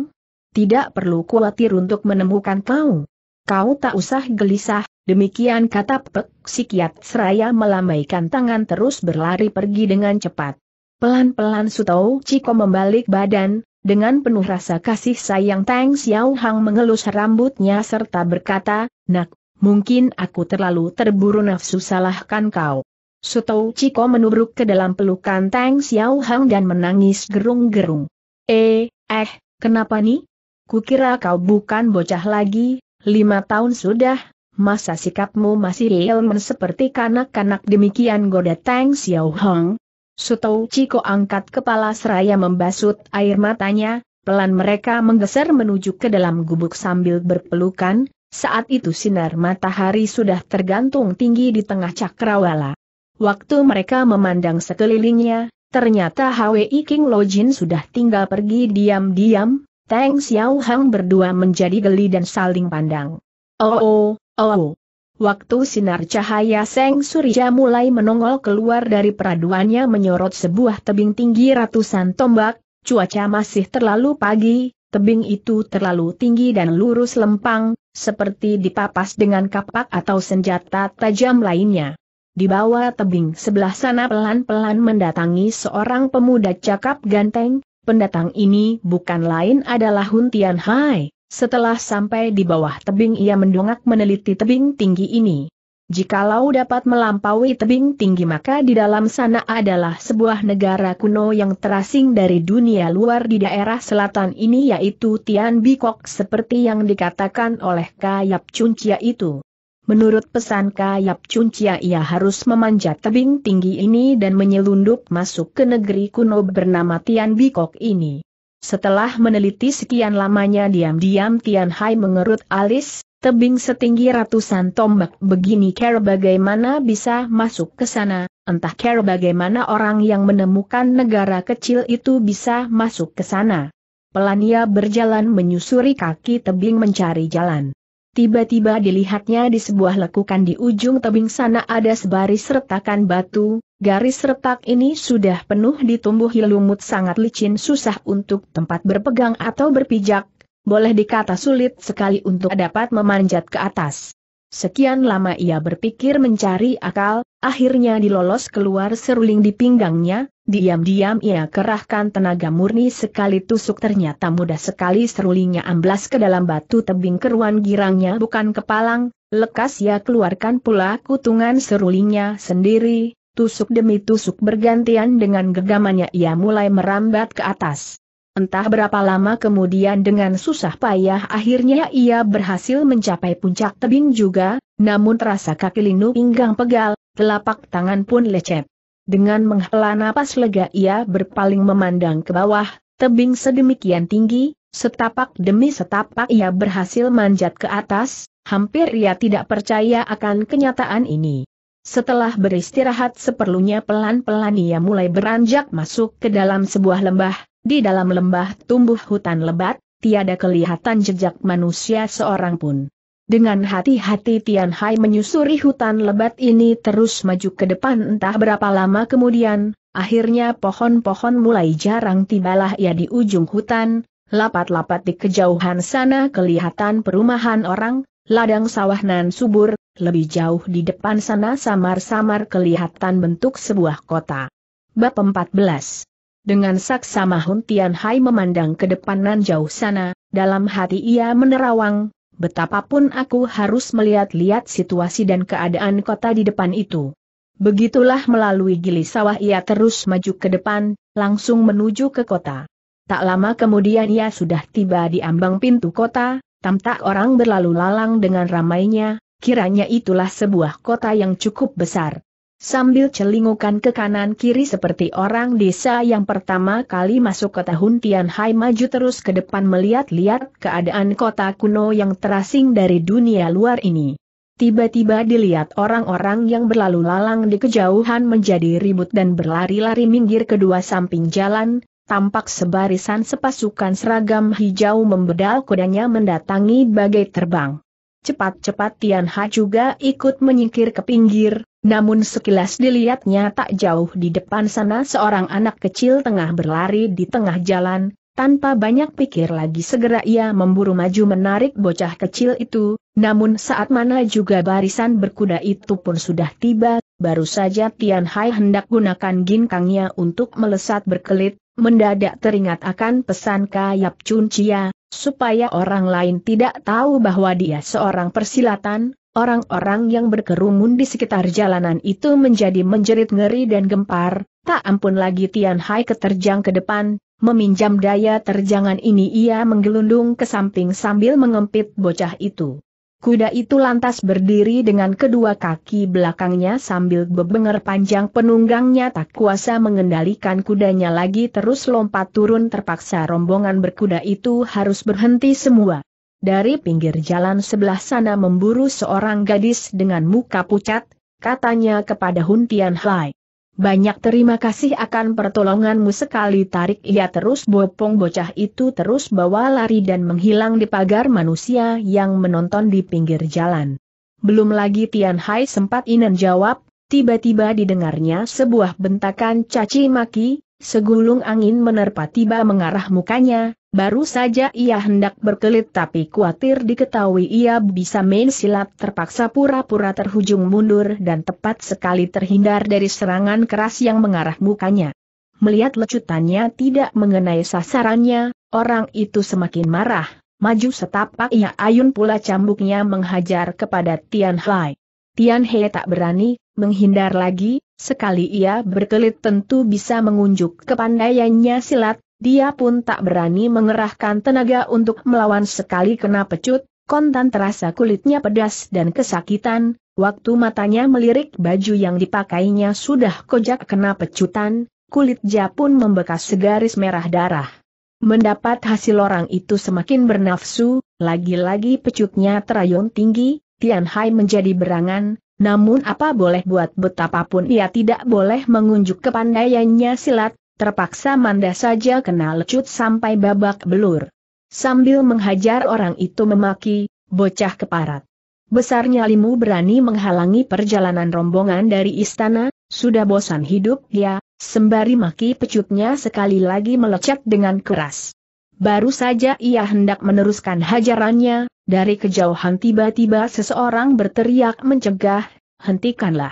Tidak perlu khawatir untuk menemukan kau. Kau tak usah gelisah, demikian kata Pek Sikiat Seraya melambaikan tangan terus berlari pergi dengan cepat. Pelan-pelan Sutou Ciko membalik badan, dengan penuh rasa kasih sayang Tang Xiao Hang mengelus rambutnya serta berkata, Nak, mungkin aku terlalu terburu nafsu salahkan kau. Sutou Chiko menubruk ke dalam pelukan Tang Xiao Hang dan menangis gerung-gerung. Eh, eh, kenapa nih? Kukira kau bukan bocah lagi, lima tahun sudah, masa sikapmu masih ilmen seperti kanak-kanak demikian goda Tang Xiao Hang? Sutou Chiko angkat kepala seraya membasut air matanya, pelan mereka menggeser menuju ke dalam gubuk sambil berpelukan, saat itu sinar matahari sudah tergantung tinggi di tengah cakrawala. Waktu mereka memandang sekelilingnya, ternyata HWI King Lojin sudah tinggal pergi diam-diam, Tang Xiao Hang berdua menjadi geli dan saling pandang. oh, oh. oh. Waktu sinar cahaya Seng Surya mulai menongol keluar dari peraduannya menyorot sebuah tebing tinggi ratusan tombak, cuaca masih terlalu pagi, tebing itu terlalu tinggi dan lurus lempang, seperti dipapas dengan kapak atau senjata tajam lainnya. Di bawah tebing sebelah sana pelan-pelan mendatangi seorang pemuda cakap ganteng, pendatang ini bukan lain adalah Hun Tian Hai. Setelah sampai di bawah tebing ia mendongak meneliti tebing tinggi ini. Jikalau dapat melampaui tebing tinggi maka di dalam sana adalah sebuah negara kuno yang terasing dari dunia luar di daerah selatan ini yaitu Tian Bikok seperti yang dikatakan oleh Kayap Cuncia itu. Menurut pesan Kayap Cuncia ia harus memanjat tebing tinggi ini dan menyelundup masuk ke negeri kuno bernama Tian Bikok ini. Setelah meneliti sekian lamanya diam-diam Tian Hai mengerut alis, tebing setinggi ratusan tombak begini care bagaimana bisa masuk ke sana, entah care bagaimana orang yang menemukan negara kecil itu bisa masuk ke sana. Pelania berjalan menyusuri kaki tebing mencari jalan. Tiba-tiba dilihatnya di sebuah lekukan di ujung tebing sana ada sebaris retakan batu, garis retak ini sudah penuh ditumbuhi lumut sangat licin susah untuk tempat berpegang atau berpijak, boleh dikata sulit sekali untuk dapat memanjat ke atas. Sekian lama ia berpikir mencari akal, akhirnya dilolos keluar seruling di pinggangnya, diam-diam ia kerahkan tenaga murni sekali tusuk ternyata mudah sekali serulingnya amblas ke dalam batu tebing keruan girangnya bukan kepalang, lekas ia keluarkan pula kutungan serulingnya sendiri, tusuk demi tusuk bergantian dengan gegamannya ia mulai merambat ke atas. Entah berapa lama kemudian dengan susah payah akhirnya ia berhasil mencapai puncak tebing juga, namun terasa kaki linu pinggang pegal, telapak tangan pun lecet. Dengan menghela napas lega ia berpaling memandang ke bawah, tebing sedemikian tinggi, setapak demi setapak ia berhasil manjat ke atas, hampir ia tidak percaya akan kenyataan ini. Setelah beristirahat seperlunya pelan-pelan ia mulai beranjak masuk ke dalam sebuah lembah, di dalam lembah tumbuh hutan lebat, tiada kelihatan jejak manusia seorang pun. Dengan hati-hati Tian Hai menyusuri hutan lebat ini terus maju ke depan entah berapa lama kemudian, akhirnya pohon-pohon mulai jarang tibalah ia di ujung hutan, lapat-lapat di kejauhan sana kelihatan perumahan orang, ladang sawah nan subur, lebih jauh di depan sana samar-samar kelihatan bentuk sebuah kota. Bab 14 dengan saksama Hun Tian Hai memandang ke depanan jauh sana, dalam hati ia menerawang, betapapun aku harus melihat-lihat situasi dan keadaan kota di depan itu. Begitulah melalui gili sawah ia terus maju ke depan, langsung menuju ke kota. Tak lama kemudian ia sudah tiba di ambang pintu kota, tampak orang berlalu lalang dengan ramainya, kiranya itulah sebuah kota yang cukup besar sambil celingukan ke kanan kiri seperti orang desa yang pertama kali masuk ke tahun Tianhai maju terus ke depan melihat-lihat keadaan kota kuno yang terasing dari dunia luar ini. Tiba-tiba dilihat orang-orang yang berlalu lalang di kejauhan menjadi ribut dan berlari-lari minggir kedua samping jalan, tampak sebarisan sepasukan seragam hijau membedal kudanya mendatangi bagai terbang. Cepat-cepat Tian Ha juga ikut menyingkir ke pinggir, namun sekilas dilihatnya tak jauh di depan sana seorang anak kecil tengah berlari di tengah jalan, tanpa banyak pikir lagi segera ia memburu maju menarik bocah kecil itu, namun saat mana juga barisan berkuda itu pun sudah tiba, baru saja Tian Hai hendak gunakan ginkangnya untuk melesat berkelit, mendadak teringat akan pesan Kayap Chun Chia, supaya orang lain tidak tahu bahwa dia seorang persilatan, Orang-orang yang berkerumun di sekitar jalanan itu menjadi menjerit ngeri dan gempar, tak ampun lagi Tian Hai keterjang ke depan, meminjam daya terjangan ini ia menggelundung ke samping sambil mengempit bocah itu. Kuda itu lantas berdiri dengan kedua kaki belakangnya sambil bebenger panjang penunggangnya tak kuasa mengendalikan kudanya lagi terus lompat turun terpaksa rombongan berkuda itu harus berhenti semua dari pinggir jalan sebelah sana memburu seorang gadis dengan muka pucat, katanya kepada Hun Tian Hai. Banyak terima kasih akan pertolonganmu sekali tarik ia terus bopong bocah itu terus bawa lari dan menghilang di pagar manusia yang menonton di pinggir jalan. Belum lagi Tian Hai sempat inan jawab, tiba-tiba didengarnya sebuah bentakan caci maki, Segulung angin menerpa tiba mengarah mukanya, baru saja ia hendak berkelit tapi khawatir diketahui ia bisa main silat terpaksa pura-pura terhujung mundur dan tepat sekali terhindar dari serangan keras yang mengarah mukanya. Melihat lecutannya tidak mengenai sasarannya, orang itu semakin marah, maju setapak ia ayun pula cambuknya menghajar kepada Tian Hai. Tian He tak berani, menghindar lagi, Sekali ia berkelit tentu bisa mengunjuk kepandaiannya silat, dia pun tak berani mengerahkan tenaga untuk melawan sekali kena pecut, kontan terasa kulitnya pedas dan kesakitan, waktu matanya melirik baju yang dipakainya sudah kojak kena pecutan, kulit ja pun membekas segaris merah darah. Mendapat hasil orang itu semakin bernafsu, lagi-lagi pecutnya terayun tinggi, Tian Hai menjadi berangan, namun apa boleh buat betapapun ia tidak boleh mengunjuk kepandaiannya silat, terpaksa manda saja kena lecut sampai babak belur. Sambil menghajar orang itu memaki, bocah keparat. Besarnya limu berani menghalangi perjalanan rombongan dari istana, sudah bosan hidup dia, sembari maki pecutnya sekali lagi melecat dengan keras. Baru saja ia hendak meneruskan hajarannya, dari kejauhan tiba-tiba seseorang berteriak mencegah, hentikanlah.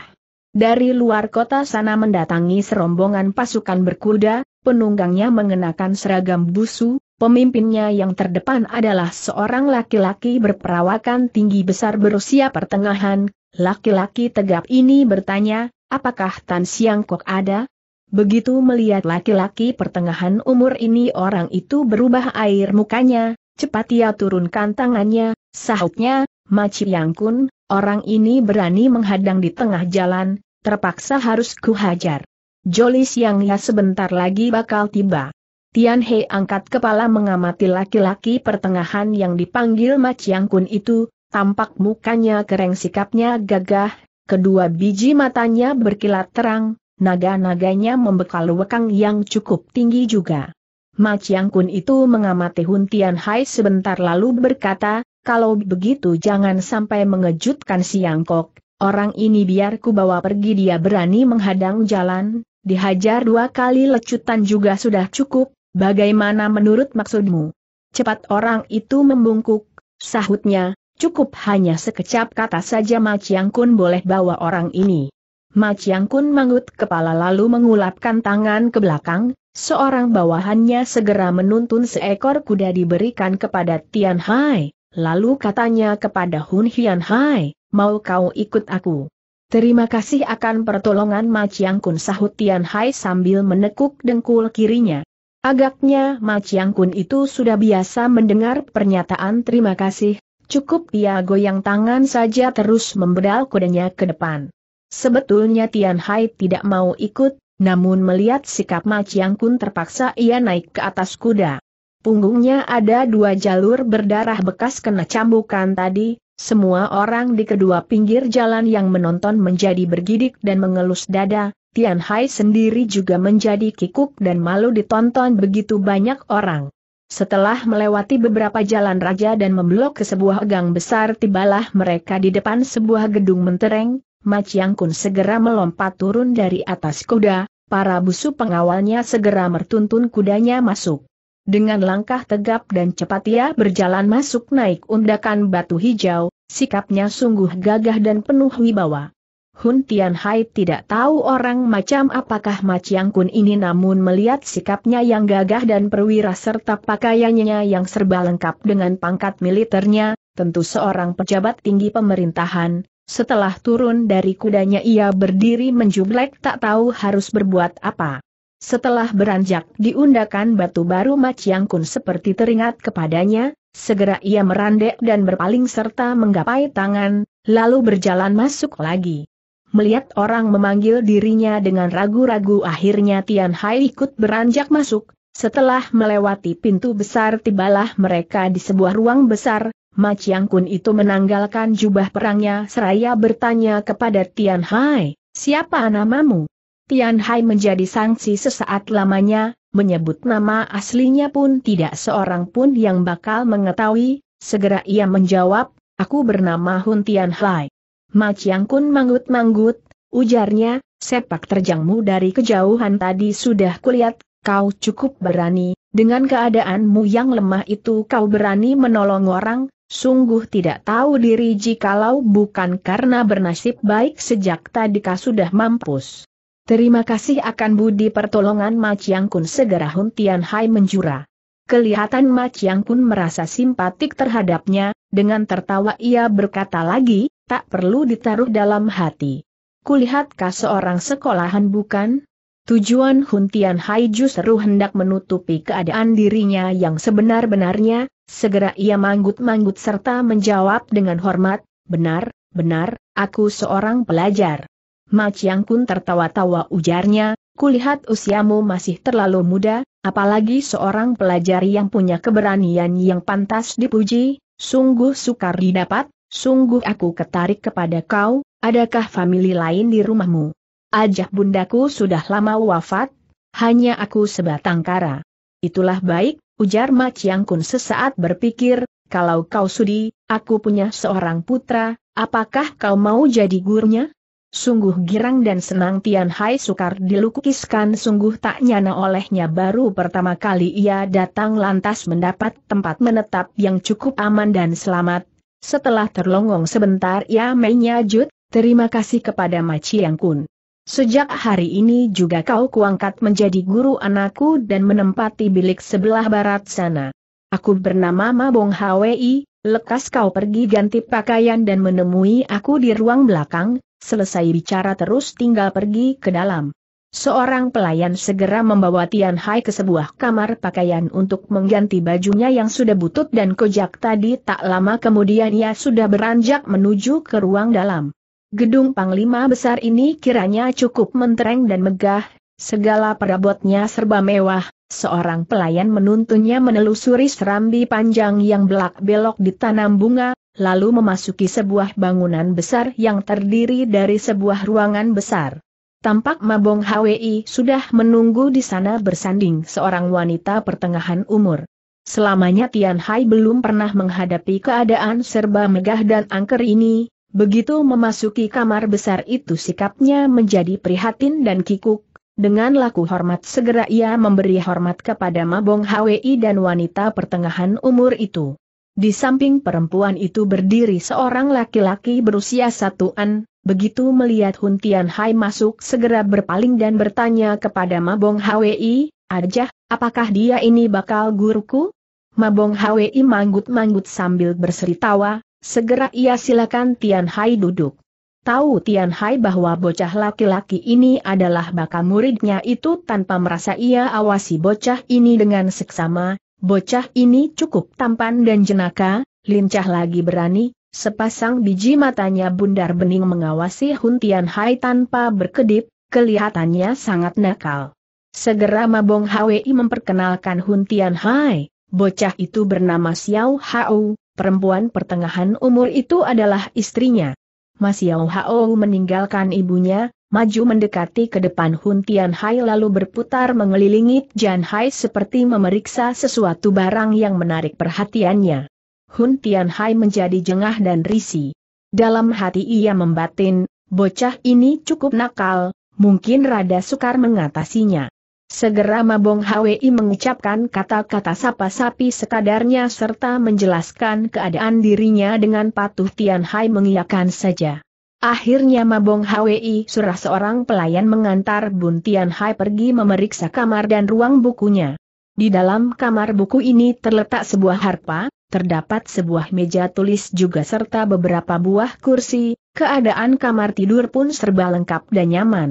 Dari luar kota sana mendatangi serombongan pasukan berkuda, penunggangnya mengenakan seragam busu, pemimpinnya yang terdepan adalah seorang laki-laki berperawakan tinggi besar berusia pertengahan, laki-laki tegap ini bertanya, apakah Tan Siangkok ada? Begitu melihat laki-laki pertengahan umur ini orang itu berubah air mukanya, cepat ia turunkan tangannya, sahutnya, Maci Yang Kun, orang ini berani menghadang di tengah jalan, terpaksa harus kuhajar. Jolis Yang Ya sebentar lagi bakal tiba. Tian He angkat kepala mengamati laki-laki pertengahan yang dipanggil Maci Yang Kun itu, tampak mukanya kering sikapnya gagah, kedua biji matanya berkilat terang, naga-naganya membekal wekang yang cukup tinggi juga. Ma Chiang Kun itu mengamati Hun Tian Hai sebentar lalu berkata, kalau begitu jangan sampai mengejutkan si Yangkok, orang ini biar ku bawa pergi dia berani menghadang jalan, dihajar dua kali lecutan juga sudah cukup, bagaimana menurut maksudmu? Cepat orang itu membungkuk, sahutnya, cukup hanya sekecap kata saja Ma Chiang Kun boleh bawa orang ini. Ma Chiang Kun mengut kepala lalu mengulapkan tangan ke belakang, seorang bawahannya segera menuntun seekor kuda diberikan kepada Tian Hai, lalu katanya kepada Hun Hian Hai, mau kau ikut aku? Terima kasih akan pertolongan Ma Chiang Kun sahut Tian Hai sambil menekuk dengkul kirinya. Agaknya Ma Chiang Kun itu sudah biasa mendengar pernyataan terima kasih, cukup dia goyang tangan saja terus membedal kudanya ke depan. Sebetulnya Tian Hai tidak mau ikut, namun melihat sikap Ma Chiang Kun terpaksa ia naik ke atas kuda. Punggungnya ada dua jalur berdarah bekas kena cambukan tadi, semua orang di kedua pinggir jalan yang menonton menjadi bergidik dan mengelus dada, Tian Hai sendiri juga menjadi kikuk dan malu ditonton begitu banyak orang. Setelah melewati beberapa jalan raja dan memblok ke sebuah gang besar tibalah mereka di depan sebuah gedung mentereng, Maciang Kun segera melompat turun dari atas kuda, para busu pengawalnya segera mertuntun kudanya masuk. Dengan langkah tegap dan cepat ia berjalan masuk naik undakan batu hijau, sikapnya sungguh gagah dan penuh wibawa. Hun Tian Hai tidak tahu orang macam apakah Maciang Kun ini namun melihat sikapnya yang gagah dan perwira serta pakaiannya yang serba lengkap dengan pangkat militernya, tentu seorang pejabat tinggi pemerintahan, setelah turun dari kudanya ia berdiri menjublek tak tahu harus berbuat apa. Setelah beranjak diundakan batu baru Maciang Kun seperti teringat kepadanya, segera ia merandek dan berpaling serta menggapai tangan, lalu berjalan masuk lagi. Melihat orang memanggil dirinya dengan ragu-ragu akhirnya Tian Hai ikut beranjak masuk, setelah melewati pintu besar tibalah mereka di sebuah ruang besar, Ma Kun itu menanggalkan jubah perangnya seraya bertanya kepada Tian Hai, siapa namamu? Tian Hai menjadi sanksi sesaat lamanya, menyebut nama aslinya pun tidak seorang pun yang bakal mengetahui, segera ia menjawab, aku bernama Hun Tian Hai. Ma Chiang Kun manggut-manggut, ujarnya, sepak terjangmu dari kejauhan tadi sudah kulihat, kau cukup berani, dengan keadaanmu yang lemah itu kau berani menolong orang, Sungguh tidak tahu diri jikalau bukan karena bernasib baik sejak tadika sudah mampus. Terima kasih akan budi pertolongan Ma Kun segera Hun Tian Hai menjura. Kelihatan Ma Kun merasa simpatik terhadapnya, dengan tertawa ia berkata lagi, tak perlu ditaruh dalam hati. Kulihat seorang sekolahan bukan? Tujuan Hun Tian Hai justru hendak menutupi keadaan dirinya yang sebenar-benarnya, Segera ia manggut-manggut serta menjawab dengan hormat, benar, benar, aku seorang pelajar. Ma Chiang Kun tertawa-tawa ujarnya, kulihat usiamu masih terlalu muda, apalagi seorang pelajar yang punya keberanian yang pantas dipuji, sungguh sukar didapat, sungguh aku ketarik kepada kau, adakah famili lain di rumahmu? Ajah bundaku sudah lama wafat, hanya aku sebatang kara. Itulah baik, Ujar Ma Chiang Kun sesaat berpikir, kalau kau sudi, aku punya seorang putra, apakah kau mau jadi gurunya? Sungguh girang dan senang Tian Hai sukar dilukiskan sungguh tak nyana olehnya baru pertama kali ia datang lantas mendapat tempat menetap yang cukup aman dan selamat. Setelah terlongong sebentar ia menyajut, terima kasih kepada Ma Chiang Kun. Sejak hari ini juga kau kuangkat menjadi guru anakku dan menempati bilik sebelah barat sana. Aku bernama Mabong Hwi, lekas kau pergi ganti pakaian dan menemui aku di ruang belakang, selesai bicara terus tinggal pergi ke dalam. Seorang pelayan segera membawa Tian Hai ke sebuah kamar pakaian untuk mengganti bajunya yang sudah butut dan kojak tadi tak lama kemudian ia sudah beranjak menuju ke ruang dalam. Gedung Panglima besar ini kiranya cukup mentereng dan megah, segala perabotnya serba mewah, seorang pelayan menuntunnya menelusuri serambi panjang yang belak-belok di ditanam bunga, lalu memasuki sebuah bangunan besar yang terdiri dari sebuah ruangan besar. Tampak Mabong HWI sudah menunggu di sana bersanding seorang wanita pertengahan umur. Selamanya Tian Hai belum pernah menghadapi keadaan serba megah dan angker ini, Begitu memasuki kamar besar itu sikapnya menjadi prihatin dan kikuk, dengan laku hormat segera ia memberi hormat kepada Mabong Hwi dan wanita pertengahan umur itu. Di samping perempuan itu berdiri seorang laki-laki berusia satuan, begitu melihat Hun Tian Hai masuk segera berpaling dan bertanya kepada Mabong Hwi, Ajah, apakah dia ini bakal guruku? Mabong Hwi manggut-manggut sambil berseri tawa, Segera ia silakan Tian Hai duduk. Tahu Tian Hai bahwa bocah laki-laki ini adalah bakal muridnya itu tanpa merasa ia awasi bocah ini dengan seksama, bocah ini cukup tampan dan jenaka, lincah lagi berani, sepasang biji matanya bundar bening mengawasi Hun Tian Hai tanpa berkedip, kelihatannya sangat nakal. Segera Mabong Hwi memperkenalkan Hun Tian Hai, bocah itu bernama Xiao Hao, Perempuan pertengahan umur itu adalah istrinya. Mas Yao Hao meninggalkan ibunya, maju mendekati ke depan Hun Tian Hai lalu berputar mengelilingi Jan Hai seperti memeriksa sesuatu barang yang menarik perhatiannya. Hun Tian Hai menjadi jengah dan risih. Dalam hati ia membatin, bocah ini cukup nakal, mungkin rada sukar mengatasinya. Segera Mabong Hwi mengucapkan kata-kata sapa-sapi sekadarnya serta menjelaskan keadaan dirinya dengan patuh Tian Hai mengiyakan saja. Akhirnya Mabong Hwi surah seorang pelayan mengantar Bun Tian Hai pergi memeriksa kamar dan ruang bukunya. Di dalam kamar buku ini terletak sebuah harpa, terdapat sebuah meja tulis juga serta beberapa buah kursi, keadaan kamar tidur pun serba lengkap dan nyaman.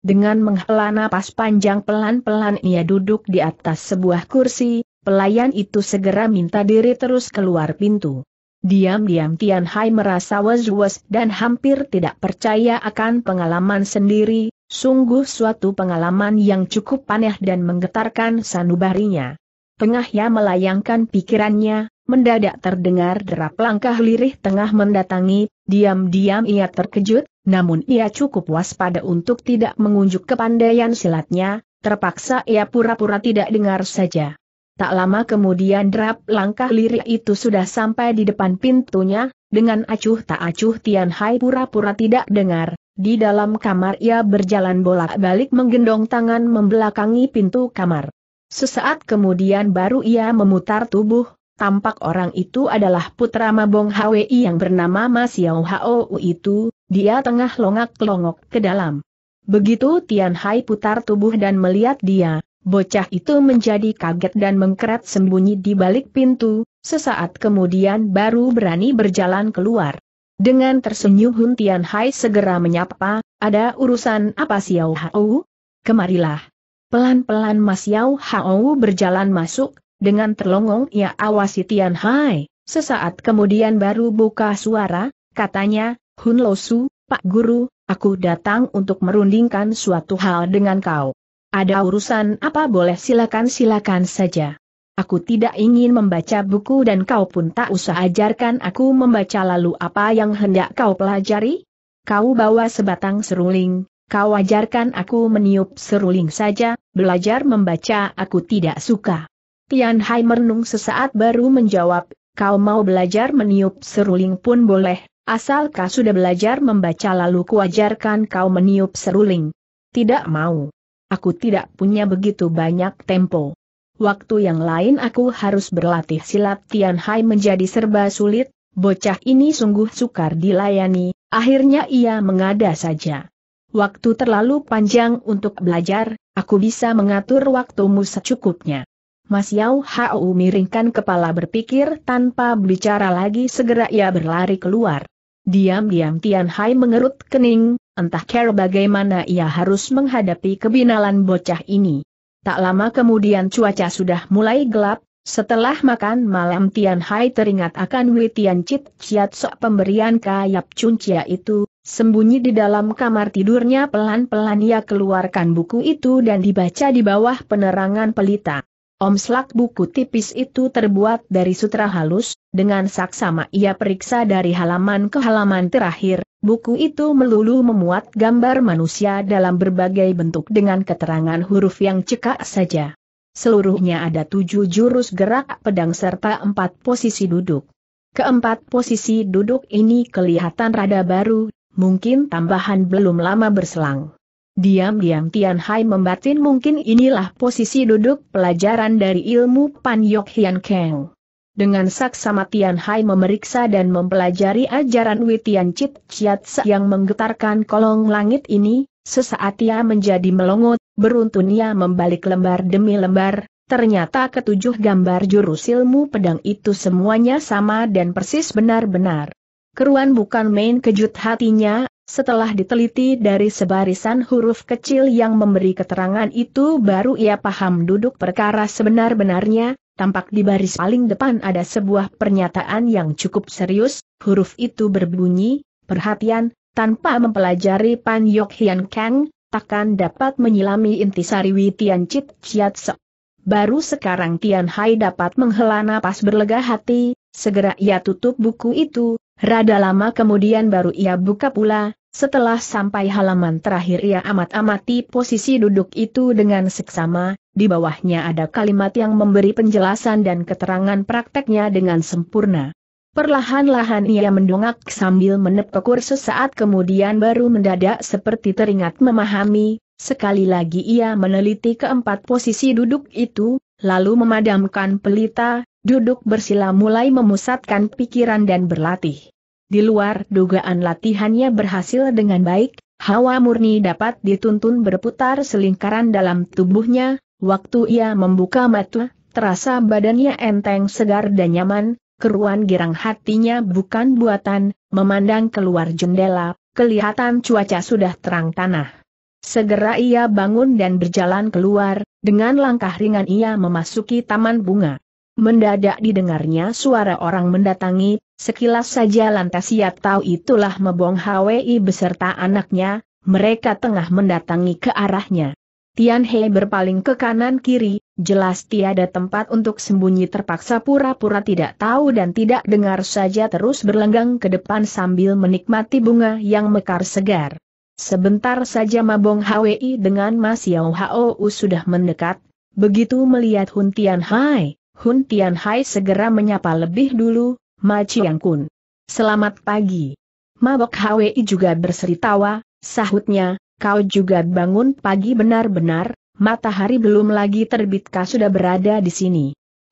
Dengan menghela napas panjang pelan-pelan ia duduk di atas sebuah kursi, pelayan itu segera minta diri terus keluar pintu. Diam-diam Tian Hai merasa was-was dan hampir tidak percaya akan pengalaman sendiri, sungguh suatu pengalaman yang cukup aneh dan menggetarkan sanubarinya. Tengah ia melayangkan pikirannya, mendadak terdengar derap langkah lirih tengah mendatangi, diam-diam ia terkejut, namun ia cukup waspada untuk tidak mengunjuk kepandaian silatnya, terpaksa ia pura-pura tidak dengar saja. Tak lama kemudian drap langkah lirik itu sudah sampai di depan pintunya, dengan acuh tak acuh Tian Hai pura-pura tidak dengar, di dalam kamar ia berjalan bolak-balik menggendong tangan membelakangi pintu kamar. Sesaat kemudian baru ia memutar tubuh, tampak orang itu adalah putra Mabong Hwi yang bernama Mas Yau Hau itu, dia tengah longak-longok ke dalam. Begitu Tian Hai putar tubuh dan melihat dia, bocah itu menjadi kaget dan mengkeret sembunyi di balik pintu, sesaat kemudian baru berani berjalan keluar. Dengan tersenyum Hun Tian Hai segera menyapa, ada urusan apa Xiao Hao? Kemarilah. Pelan-pelan Mas Xiao Hao berjalan masuk, dengan terlongong ia awasi Tian Hai, sesaat kemudian baru buka suara, katanya, Hun Losu, Pak Guru, aku datang untuk merundingkan suatu hal dengan kau. Ada urusan apa boleh silakan-silakan saja. Aku tidak ingin membaca buku dan kau pun tak usah ajarkan aku membaca lalu apa yang hendak kau pelajari? Kau bawa sebatang seruling, kau ajarkan aku meniup seruling saja, belajar membaca aku tidak suka. Tian Hai merenung sesaat baru menjawab, kau mau belajar meniup seruling pun boleh, Asal kau sudah belajar membaca lalu kuajarkan kau meniup seruling. Tidak mau. Aku tidak punya begitu banyak tempo. Waktu yang lain aku harus berlatih silat Tian Hai menjadi serba sulit, bocah ini sungguh sukar dilayani, akhirnya ia mengada saja. Waktu terlalu panjang untuk belajar, aku bisa mengatur waktumu secukupnya. Mas Yao Hau miringkan kepala berpikir tanpa bicara lagi segera ia berlari keluar. Diam-diam Tian Hai mengerut kening, entah care bagaimana ia harus menghadapi kebinalan bocah ini. Tak lama kemudian cuaca sudah mulai gelap, setelah makan malam Tian Hai teringat akan Wei Tian Chit Chiat Sok pemberian kayap cuncia itu, sembunyi di dalam kamar tidurnya pelan-pelan ia keluarkan buku itu dan dibaca di bawah penerangan pelita. Om Slak buku tipis itu terbuat dari sutra halus, dengan saksama ia periksa dari halaman ke halaman terakhir, buku itu melulu memuat gambar manusia dalam berbagai bentuk dengan keterangan huruf yang cekak saja. Seluruhnya ada tujuh jurus gerak pedang serta empat posisi duduk. Keempat posisi duduk ini kelihatan rada baru, mungkin tambahan belum lama berselang. Diam-diam Tian Hai membatin mungkin inilah posisi duduk pelajaran dari ilmu Pan Yok Hian Keng. Dengan saksama Tian Hai memeriksa dan mempelajari ajaran Wei Tian Chit Chiat yang menggetarkan kolong langit ini, sesaat ia menjadi melongot, beruntun ia membalik lembar demi lembar, ternyata ketujuh gambar jurus ilmu pedang itu semuanya sama dan persis benar-benar. Keruan bukan main kejut hatinya, setelah diteliti dari sebarisan huruf kecil yang memberi keterangan itu baru ia paham duduk perkara sebenar-benarnya, tampak di baris paling depan ada sebuah pernyataan yang cukup serius, huruf itu berbunyi, perhatian, tanpa mempelajari Pan Yok Hian Kang, takkan dapat menyelami intisari Witian Chit Chiat Se. Baru sekarang Tian Hai dapat menghela napas berlega hati, segera ia tutup buku itu, Rada lama kemudian baru ia buka pula, setelah sampai halaman terakhir ia amat-amati posisi duduk itu dengan seksama, di bawahnya ada kalimat yang memberi penjelasan dan keterangan prakteknya dengan sempurna. Perlahan-lahan ia mendongak sambil menepuk kursus saat kemudian baru mendadak seperti teringat memahami, sekali lagi ia meneliti keempat posisi duduk itu, lalu memadamkan pelita, duduk bersila mulai memusatkan pikiran dan berlatih. Di luar dugaan latihannya berhasil dengan baik, hawa murni dapat dituntun berputar selingkaran dalam tubuhnya, waktu ia membuka mata, terasa badannya enteng segar dan nyaman, keruan girang hatinya bukan buatan, memandang keluar jendela, kelihatan cuaca sudah terang tanah. Segera ia bangun dan berjalan keluar, dengan langkah ringan ia memasuki taman bunga. Mendadak didengarnya suara orang mendatangi, sekilas saja lantas ia tahu itulah Mebong Hwi beserta anaknya, mereka tengah mendatangi ke arahnya. Tian He berpaling ke kanan kiri, jelas tiada tempat untuk sembunyi terpaksa pura-pura tidak tahu dan tidak dengar saja terus berlenggang ke depan sambil menikmati bunga yang mekar segar. Sebentar saja Mabong Hwi dengan Mas Yao Hao sudah mendekat, begitu melihat Hun Tian Hai, Hun Tian Hai segera menyapa lebih dulu, Ma Chiang Kun. Selamat pagi. Mabok Hwi juga berseri tawa, sahutnya, kau juga bangun pagi benar-benar, matahari belum lagi terbit kau sudah berada di sini.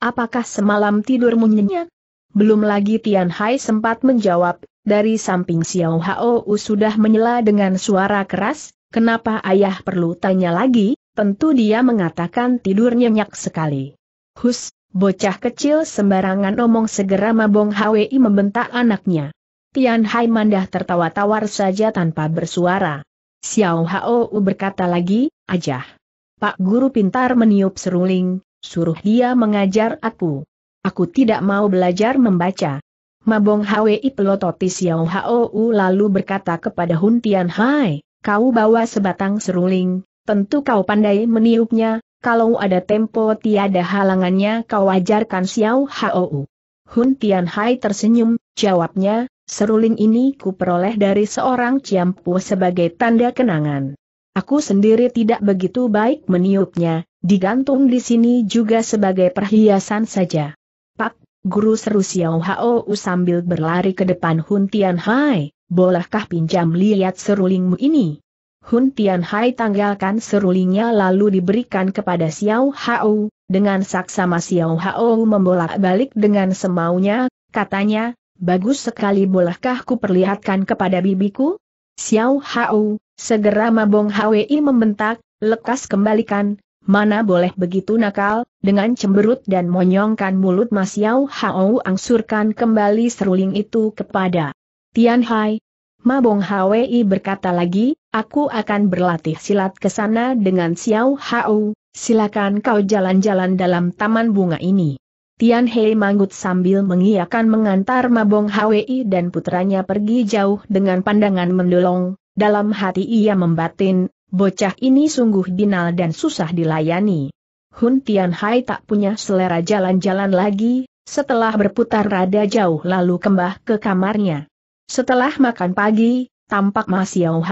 Apakah semalam tidurmu nyenyak? Belum lagi Tian Hai sempat menjawab, dari samping Xiao Hao u sudah menyela dengan suara keras, kenapa ayah perlu tanya lagi, tentu dia mengatakan tidur nyenyak sekali. Hus, Bocah kecil sembarangan omong segera Mabong Hwi membentak anaknya. Tian Hai Mandah tertawa tawar saja tanpa bersuara. Xiao Hao berkata lagi, ajah. Pak Guru pintar meniup seruling, suruh dia mengajar aku. Aku tidak mau belajar membaca. Mabong Hwi pelototi Xiao Hao lalu berkata kepada Hun Tian Hai, kau bawa sebatang seruling, tentu kau pandai meniupnya, kalau ada tempo tiada halangannya kau ajarkan Xiao Hao. Hun Tian Hai tersenyum, jawabnya, seruling ini ku peroleh dari seorang Ciampu sebagai tanda kenangan. Aku sendiri tidak begitu baik meniupnya, digantung di sini juga sebagai perhiasan saja. Pak, guru seru Xiao Hao sambil berlari ke depan Hun Tian Hai, bolehkah pinjam lihat serulingmu ini? Hun Tianhai tanggalkan serulingnya lalu diberikan kepada Xiao Hao, dengan saksama Xiao Hao membolak-balik dengan semaunya, katanya, bagus sekali bolehkah ku perlihatkan kepada bibiku? Xiao Hao, segera Mabong Hwi membentak, lekas kembalikan, mana boleh begitu nakal, dengan cemberut dan monyongkan mulut Mas Xiao Hao angsurkan kembali seruling itu kepada Tianhai. Mabong Hwi berkata lagi, aku akan berlatih silat ke sana dengan Xiao Hao, silakan kau jalan-jalan dalam taman bunga ini. Tian Hei manggut sambil mengiakan mengantar Mabong Hwi dan putranya pergi jauh dengan pandangan mendolong, dalam hati ia membatin, bocah ini sungguh binal dan susah dilayani. Hun Tian Hai tak punya selera jalan-jalan lagi, setelah berputar rada jauh lalu kembah ke kamarnya. Setelah makan pagi, tampak Ma Xiao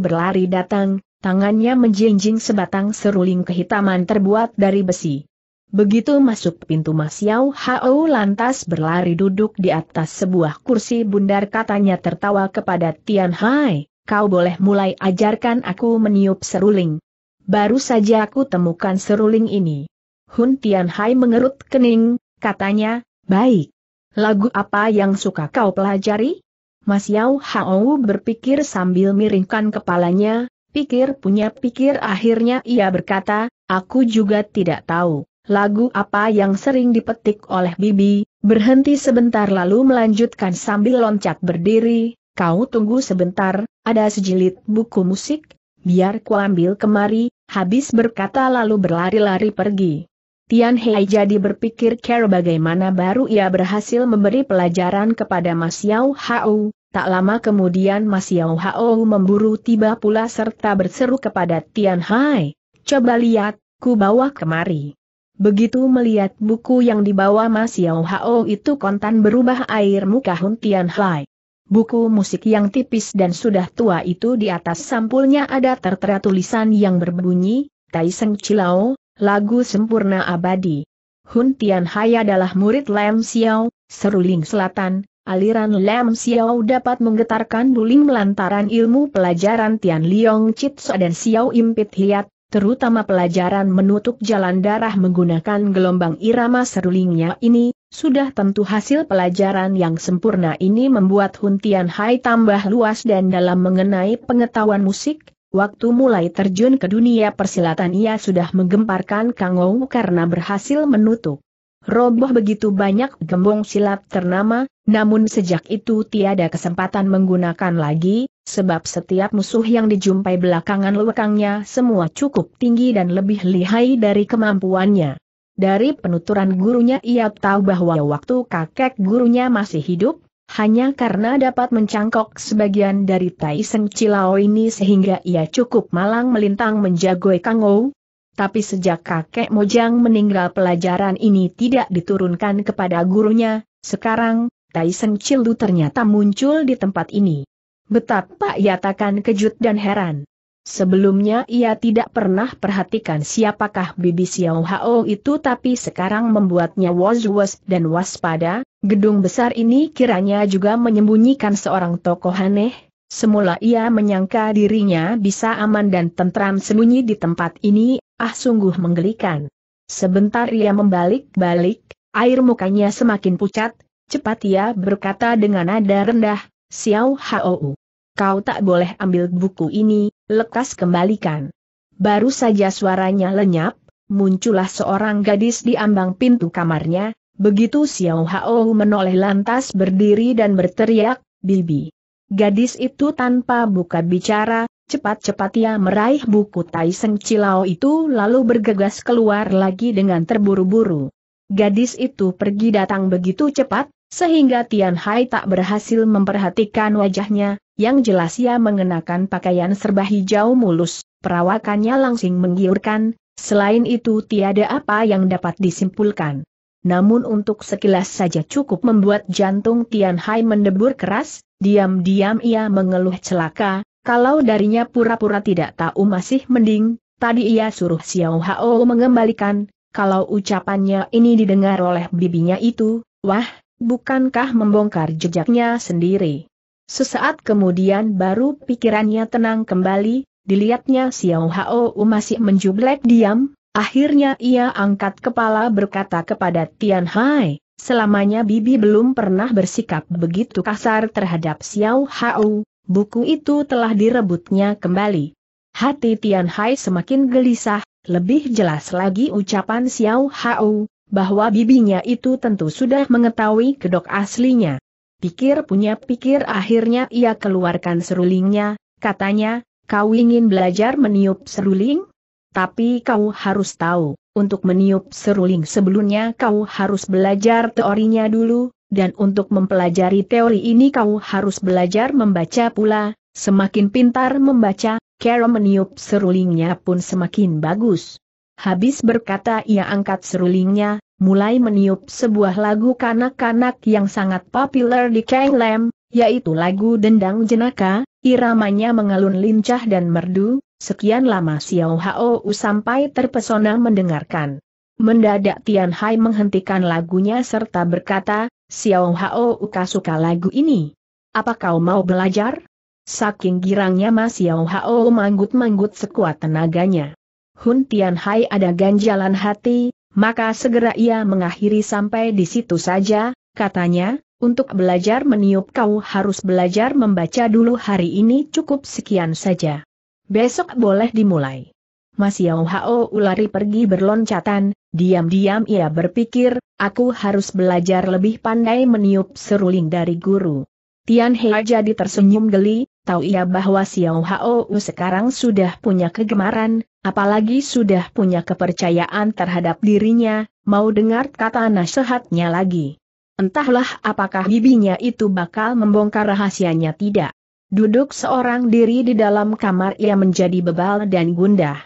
berlari datang, tangannya menjinjing sebatang seruling kehitaman terbuat dari besi. Begitu masuk pintu Mas Yao Hao lantas berlari duduk di atas sebuah kursi bundar katanya tertawa kepada Tian Hai, kau boleh mulai ajarkan aku meniup seruling. Baru saja aku temukan seruling ini. Hun Tian Hai mengerut kening, katanya, baik. Lagu apa yang suka kau pelajari? Mas Yao Hao berpikir sambil miringkan kepalanya, pikir punya pikir akhirnya ia berkata, aku juga tidak tahu. Lagu apa yang sering dipetik oleh Bibi, berhenti sebentar lalu melanjutkan sambil loncat berdiri, kau tunggu sebentar, ada sejilid buku musik, biar kuambil kemari, habis berkata lalu berlari-lari pergi. Tian Hei jadi berpikir cara bagaimana baru ia berhasil memberi pelajaran kepada Mas Yao Hao, Tak lama kemudian Mas Yao Hao memburu tiba pula serta berseru kepada Tian Hai, coba lihat, ku bawa kemari. Begitu melihat buku yang dibawa Mas Yao Hao itu kontan berubah air muka Hun Tian Hai. Buku musik yang tipis dan sudah tua itu di atas sampulnya ada tertera tulisan yang berbunyi, Tai Seng Cilao, lagu sempurna abadi. Hun Tian Hai adalah murid Lam Xiao, Seruling Selatan, aliran Lam Xiao dapat menggetarkan duling lantaran ilmu pelajaran Tian Liong Chitso dan Xiao Impit Hiat, terutama pelajaran menutup jalan darah menggunakan gelombang irama serulingnya ini, sudah tentu hasil pelajaran yang sempurna ini membuat Hun Tian Hai tambah luas dan dalam mengenai pengetahuan musik, Waktu mulai terjun ke dunia persilatan ia sudah menggemparkan Kang karena berhasil menutup roboh begitu banyak gembong silat ternama, namun sejak itu tiada kesempatan menggunakan lagi, sebab setiap musuh yang dijumpai belakangan lewekangnya semua cukup tinggi dan lebih lihai dari kemampuannya. Dari penuturan gurunya ia tahu bahwa waktu kakek gurunya masih hidup, hanya karena dapat mencangkok sebagian dari Tai Seng Cilao ini sehingga ia cukup malang melintang menjagoi Kang Ou, tapi sejak kakek Mojang meninggal pelajaran ini tidak diturunkan kepada gurunya, sekarang, Tyson Childu ternyata muncul di tempat ini. Betapa ia takkan kejut dan heran. Sebelumnya ia tidak pernah perhatikan siapakah Bibi Xiao Hao itu tapi sekarang membuatnya was-was dan waspada, gedung besar ini kiranya juga menyembunyikan seorang tokoh aneh, Semula ia menyangka dirinya bisa aman dan tentram sembunyi di tempat ini, Ah sungguh menggelikan. Sebentar ia membalik-balik, air mukanya semakin pucat, cepat ia berkata dengan nada rendah, Xiao Hou. Kau tak boleh ambil buku ini, lekas kembalikan. Baru saja suaranya lenyap, muncullah seorang gadis di ambang pintu kamarnya, begitu Xiao Hou menoleh lantas berdiri dan berteriak, Bibi. Gadis itu tanpa buka bicara, Cepat-cepat ia meraih buku Tai Seng Cilao itu lalu bergegas keluar lagi dengan terburu-buru. Gadis itu pergi datang begitu cepat, sehingga Tian Hai tak berhasil memperhatikan wajahnya, yang jelas ia mengenakan pakaian serba hijau mulus, perawakannya langsing menggiurkan, selain itu tiada apa yang dapat disimpulkan. Namun untuk sekilas saja cukup membuat jantung Tian Hai mendebur keras, diam-diam ia mengeluh celaka, kalau darinya pura-pura tidak tahu masih mending, tadi ia suruh Xiao Hao mengembalikan, kalau ucapannya ini didengar oleh bibinya itu, wah, bukankah membongkar jejaknya sendiri. Sesaat kemudian baru pikirannya tenang kembali, dilihatnya Xiao Hao masih menjublek diam, akhirnya ia angkat kepala berkata kepada Tian Hai, selamanya Bibi belum pernah bersikap begitu kasar terhadap Xiao Hao, buku itu telah direbutnya kembali. Hati Tian Hai semakin gelisah, lebih jelas lagi ucapan Xiao Hao, bahwa bibinya itu tentu sudah mengetahui kedok aslinya. Pikir punya pikir akhirnya ia keluarkan serulingnya, katanya, kau ingin belajar meniup seruling? Tapi kau harus tahu, untuk meniup seruling sebelumnya kau harus belajar teorinya dulu, dan untuk mempelajari teori ini kau harus belajar membaca pula, semakin pintar membaca, Kero meniup serulingnya pun semakin bagus. Habis berkata ia angkat serulingnya, mulai meniup sebuah lagu kanak-kanak yang sangat populer di Lam, yaitu lagu Dendang Jenaka, iramanya mengalun lincah dan merdu, sekian lama Xiao Hao sampai terpesona mendengarkan. Mendadak Tian Hai menghentikan lagunya serta berkata, Xiao Hao Uka suka lagu ini. Apa kau mau belajar? Saking girangnya Mas Xiao Hao manggut-manggut sekuat tenaganya. Hun Tian Hai ada ganjalan hati, maka segera ia mengakhiri sampai di situ saja, katanya, untuk belajar meniup kau harus belajar membaca dulu hari ini cukup sekian saja. Besok boleh dimulai. Mas Yau Hao ulari pergi berloncatan, diam-diam ia berpikir, Aku harus belajar lebih pandai meniup seruling dari guru. Tian He jadi tersenyum geli, tahu ia bahwa Xiao Hao sekarang sudah punya kegemaran, apalagi sudah punya kepercayaan terhadap dirinya, mau dengar kata nasihatnya lagi. Entahlah apakah bibinya itu bakal membongkar rahasianya tidak. Duduk seorang diri di dalam kamar ia menjadi bebal dan gundah.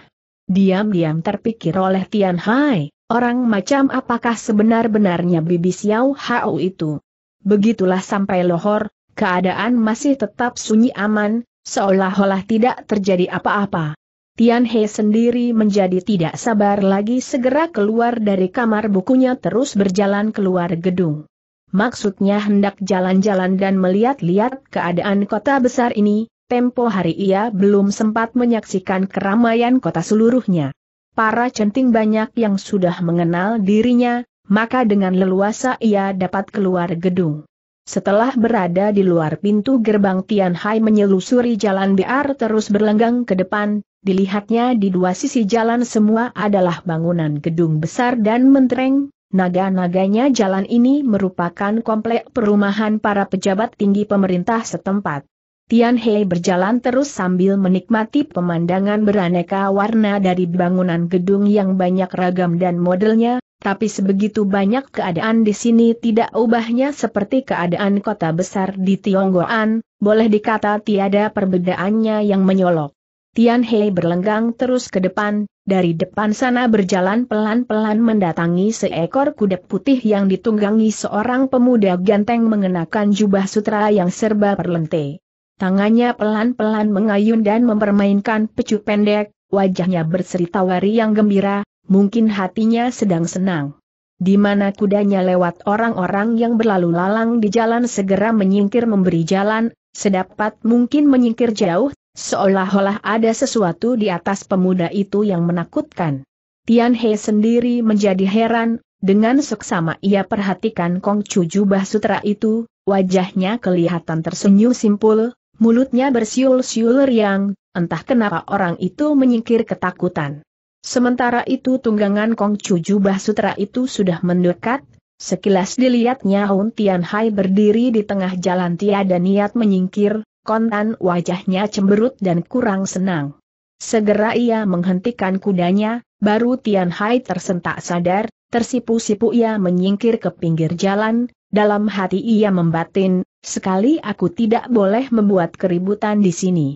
Diam-diam terpikir oleh Tian Hai, Orang macam apakah sebenar-benarnya Bibi Xiao Hao itu? Begitulah sampai Lohor, keadaan masih tetap sunyi aman, seolah-olah tidak terjadi apa-apa. Tian He sendiri menjadi tidak sabar lagi segera keluar dari kamar bukunya terus berjalan keluar gedung. Maksudnya hendak jalan-jalan dan melihat-lihat keadaan kota besar ini, tempo hari ia belum sempat menyaksikan keramaian kota seluruhnya para centing banyak yang sudah mengenal dirinya, maka dengan leluasa ia dapat keluar gedung. Setelah berada di luar pintu gerbang Tianhai, menyelusuri jalan biar terus berlenggang ke depan, dilihatnya di dua sisi jalan semua adalah bangunan gedung besar dan mentereng, naga-naganya jalan ini merupakan komplek perumahan para pejabat tinggi pemerintah setempat. Tian Hei berjalan terus sambil menikmati pemandangan beraneka warna dari bangunan gedung yang banyak ragam dan modelnya, tapi sebegitu banyak keadaan di sini tidak ubahnya seperti keadaan kota besar di Tionggoan, boleh dikata tiada perbedaannya yang menyolok. Tian Hei berlenggang terus ke depan, dari depan sana berjalan pelan-pelan mendatangi seekor kuda putih yang ditunggangi seorang pemuda ganteng mengenakan jubah sutra yang serba perlente. Tangannya pelan-pelan mengayun dan mempermainkan pecu pendek, wajahnya berseri tawari yang gembira, mungkin hatinya sedang senang. Di mana kudanya lewat orang-orang yang berlalu lalang di jalan segera menyingkir memberi jalan, sedapat mungkin menyingkir jauh, seolah-olah ada sesuatu di atas pemuda itu yang menakutkan. Tian He sendiri menjadi heran, dengan seksama ia perhatikan Kong Chu jubah sutra itu, wajahnya kelihatan tersenyum simpul, Mulutnya bersiul-siul riang, entah kenapa orang itu menyingkir ketakutan. Sementara itu tunggangan Kong Chu jubah sutra itu sudah mendekat, sekilas dilihatnya Hun Tianhai berdiri di tengah jalan tiada niat menyingkir, kontan wajahnya cemberut dan kurang senang. Segera ia menghentikan kudanya, Baru Tian Hai tersentak sadar, tersipu-sipu ia menyingkir ke pinggir jalan, dalam hati ia membatin, sekali aku tidak boleh membuat keributan di sini.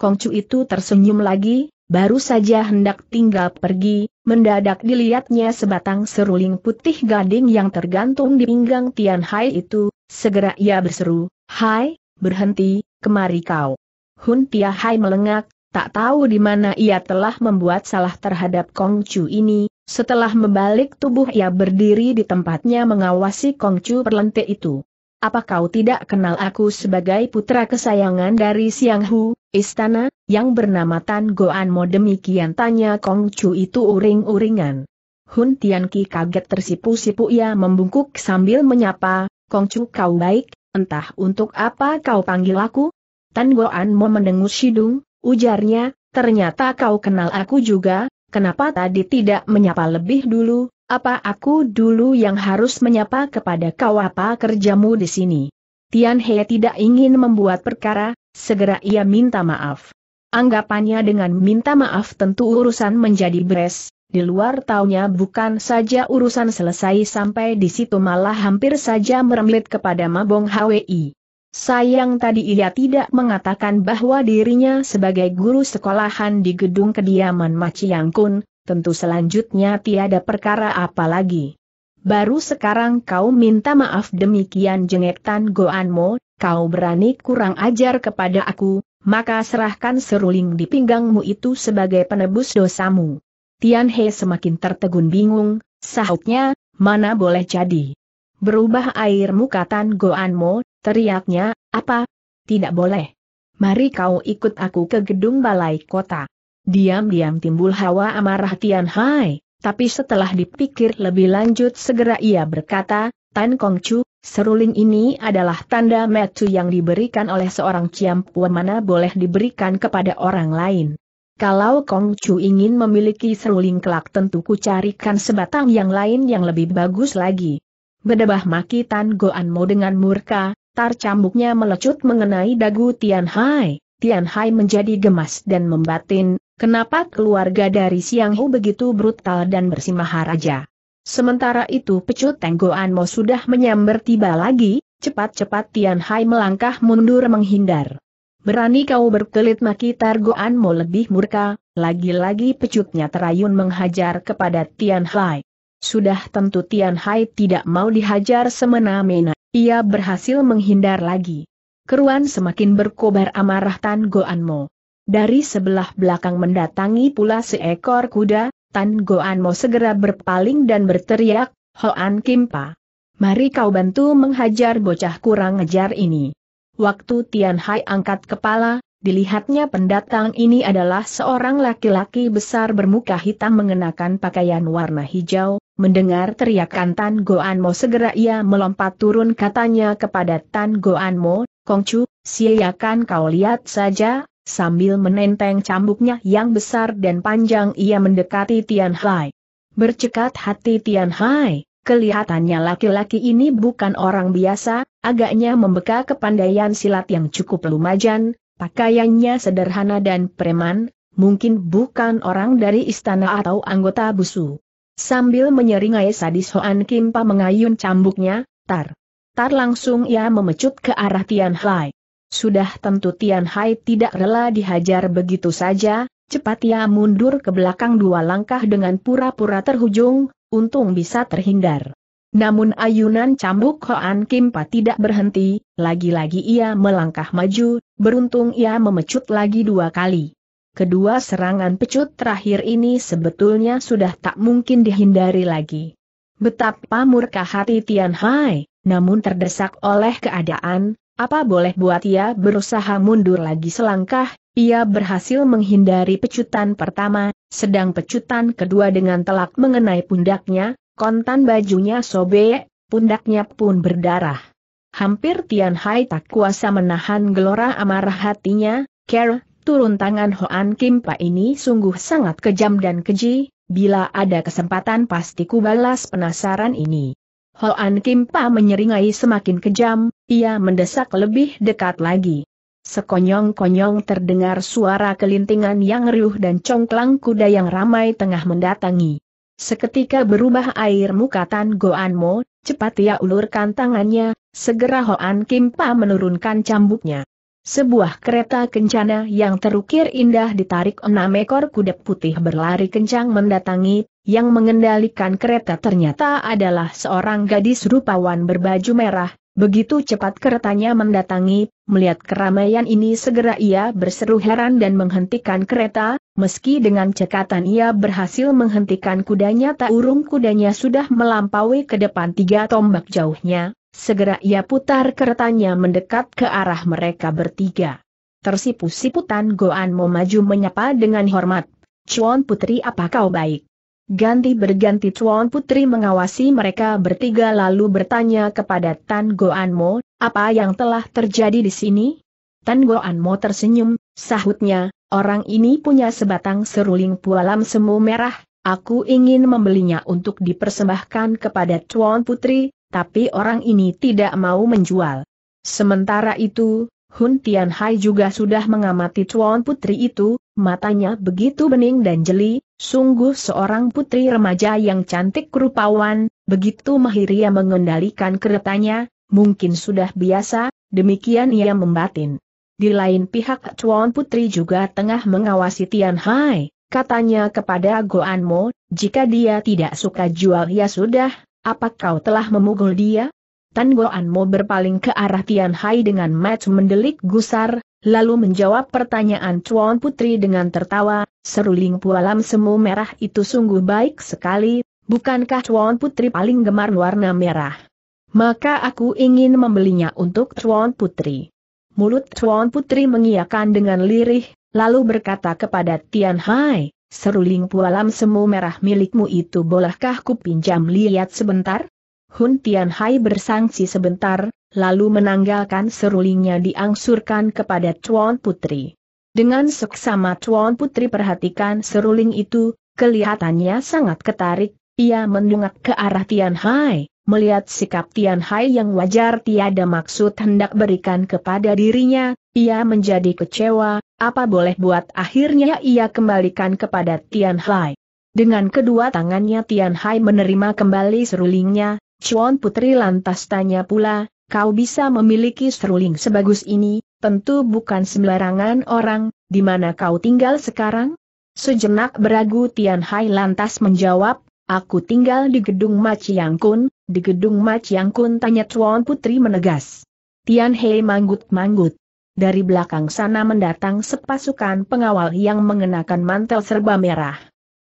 Kongcu itu tersenyum lagi, baru saja hendak tinggal pergi, mendadak dilihatnya sebatang seruling putih gading yang tergantung di pinggang Tian Hai itu, segera ia berseru, Hai, berhenti, kemari kau. Hun Tia Hai melengak, Tak tahu di mana ia telah membuat salah terhadap Kong Chu ini, setelah membalik tubuh ia berdiri di tempatnya mengawasi Kong Chu perlente itu. Apa kau tidak kenal aku sebagai putra kesayangan dari Siang Hu, istana, yang bernama Tan Goan Mo demikian tanya Kong Chu itu uring-uringan. Hun Tianqi kaget tersipu-sipu ia membungkuk sambil menyapa, Kong Chu kau baik, entah untuk apa kau panggil aku? Tan Goan Mo mendengus hidung, ujarnya, ternyata kau kenal aku juga, kenapa tadi tidak menyapa lebih dulu, apa aku dulu yang harus menyapa kepada kau apa kerjamu di sini? Tian He tidak ingin membuat perkara, segera ia minta maaf. Anggapannya dengan minta maaf tentu urusan menjadi beres, di luar taunya bukan saja urusan selesai sampai di situ malah hampir saja meremlit kepada Mabong Hwi. Sayang tadi ia tidak mengatakan bahwa dirinya sebagai guru sekolahan di gedung kediaman Maciang Kun, tentu selanjutnya tiada perkara apa lagi. Baru sekarang kau minta maaf demikian jengek Tan Goanmo, kau berani kurang ajar kepada aku, maka serahkan seruling di pinggangmu itu sebagai penebus dosamu. Tian He semakin tertegun bingung, sahutnya, mana boleh jadi berubah air muka Tan Goanmo, teriaknya, apa? Tidak boleh. Mari kau ikut aku ke gedung balai kota. Diam-diam timbul hawa amarah Tian Hai, tapi setelah dipikir lebih lanjut segera ia berkata, Tan Kong Chu, seruling ini adalah tanda metu yang diberikan oleh seorang ciampu mana boleh diberikan kepada orang lain. Kalau Kong Chu ingin memiliki seruling kelak tentu ku carikan sebatang yang lain yang lebih bagus lagi. Bedebah maki Tan Mo dengan murka, tar cambuknya melecut mengenai dagu Tian Hai. Tian Hai menjadi gemas dan membatin, kenapa keluarga dari Siang Hu begitu brutal dan bersimaharaja. Sementara itu pecut Goan Mo sudah menyambar tiba lagi, cepat-cepat Tian Hai melangkah mundur menghindar. Berani kau berkelit maki Targoan Mo lebih murka, lagi-lagi pecutnya terayun menghajar kepada Tian Hai. Sudah tentu Tian Hai tidak mau dihajar semena-mena, ia berhasil menghindar lagi. Keruan semakin berkobar amarah Tan Goan Mo. Dari sebelah belakang mendatangi pula seekor kuda, Tan Goan Mo segera berpaling dan berteriak, Hoan Kimpa. Mari kau bantu menghajar bocah kurang ajar ini. Waktu Tian Hai angkat kepala, dilihatnya pendatang ini adalah seorang laki-laki besar bermuka hitam mengenakan pakaian warna hijau, Mendengar teriakan Tan Mo segera ia melompat turun katanya kepada Tan Goanmo, Kongcu, siakan kau lihat saja, sambil menenteng cambuknya yang besar dan panjang ia mendekati Tian Hai. Bercekat hati Tian Hai, kelihatannya laki-laki ini bukan orang biasa, agaknya membeka kepandaian silat yang cukup lumajan, pakaiannya sederhana dan preman, mungkin bukan orang dari istana atau anggota busu. Sambil menyeringai sadis Hoan Kim Pa mengayun cambuknya, tar. Tar langsung ia memecut ke arah Tian Hai. Sudah tentu Tian Hai tidak rela dihajar begitu saja, cepat ia mundur ke belakang dua langkah dengan pura-pura terhujung, untung bisa terhindar. Namun ayunan cambuk Hoan Kim Pa tidak berhenti, lagi-lagi ia melangkah maju, beruntung ia memecut lagi dua kali kedua serangan pecut terakhir ini sebetulnya sudah tak mungkin dihindari lagi. Betapa murka hati Tian Hai, namun terdesak oleh keadaan, apa boleh buat ia berusaha mundur lagi selangkah, ia berhasil menghindari pecutan pertama, sedang pecutan kedua dengan telak mengenai pundaknya, kontan bajunya sobek, pundaknya pun berdarah. Hampir Tian Hai tak kuasa menahan gelora amarah hatinya, Kera turun tangan Hoan Kim Pa ini sungguh sangat kejam dan keji, bila ada kesempatan pasti ku balas penasaran ini. Hoan Kim Pa menyeringai semakin kejam, ia mendesak lebih dekat lagi. Sekonyong-konyong terdengar suara kelintingan yang riuh dan congklang kuda yang ramai tengah mendatangi. Seketika berubah air muka Tan Mo, cepat ia ulurkan tangannya, segera Hoan Kim Pa menurunkan cambuknya. Sebuah kereta kencana yang terukir indah ditarik enam ekor kuda putih berlari kencang mendatangi, yang mengendalikan kereta ternyata adalah seorang gadis rupawan berbaju merah, Begitu cepat keretanya mendatangi, melihat keramaian ini segera ia berseru heran dan menghentikan kereta, meski dengan cekatan ia berhasil menghentikan kudanya tak urung kudanya sudah melampaui ke depan tiga tombak jauhnya, segera ia putar keretanya mendekat ke arah mereka bertiga. Tersipu-siputan Goan mau maju menyapa dengan hormat, Cuan Putri apa kau baik? Ganti berganti Tuan Putri mengawasi mereka bertiga lalu bertanya kepada Tan Goanmo, apa yang telah terjadi di sini? Tan Goanmo tersenyum, sahutnya, orang ini punya sebatang seruling pualam semu merah, aku ingin membelinya untuk dipersembahkan kepada Tuan Putri, tapi orang ini tidak mau menjual. Sementara itu, Hun Tian Hai juga sudah mengamati Tuan Putri itu, matanya begitu bening dan jeli, Sungguh seorang putri remaja yang cantik rupawan, begitu mahir mengendalikan keretanya, mungkin sudah biasa, demikian ia membatin. Di lain pihak Chuan Putri juga tengah mengawasi Tian Hai, katanya kepada Mo, jika dia tidak suka jual ya sudah, apa kau telah memukul dia? Tan Mo berpaling ke arah Tian Hai dengan match mendelik gusar, lalu menjawab pertanyaan Chuan Putri dengan tertawa, seruling pualam semu merah itu sungguh baik sekali, bukankah Chuan Putri paling gemar warna merah? Maka aku ingin membelinya untuk Chuan Putri. Mulut Chuan Putri mengiakan dengan lirih, lalu berkata kepada Tian Hai, seruling pualam semu merah milikmu itu bolehkah kupinjam lihat sebentar? Hun Tian Hai bersangsi sebentar, lalu menanggalkan serulingnya diangsurkan kepada Chuan Putri. Dengan seksama Chuan Putri perhatikan seruling itu, kelihatannya sangat ketarik, ia mendungak ke arah Tian Hai, melihat sikap Tian Hai yang wajar tiada maksud hendak berikan kepada dirinya, ia menjadi kecewa, apa boleh buat akhirnya ia kembalikan kepada Tian Hai. Dengan kedua tangannya Tian Hai menerima kembali serulingnya, Chuan Putri lantas tanya pula, kau bisa memiliki seruling sebagus ini, tentu bukan sembarangan orang, di mana kau tinggal sekarang? Sejenak beragu Tian Hai lantas menjawab, aku tinggal di gedung Maciang Kun, di gedung Maciang Kun tanya Tuan Putri menegas. Tian Hai manggut-manggut. Dari belakang sana mendatang sepasukan pengawal yang mengenakan mantel serba merah.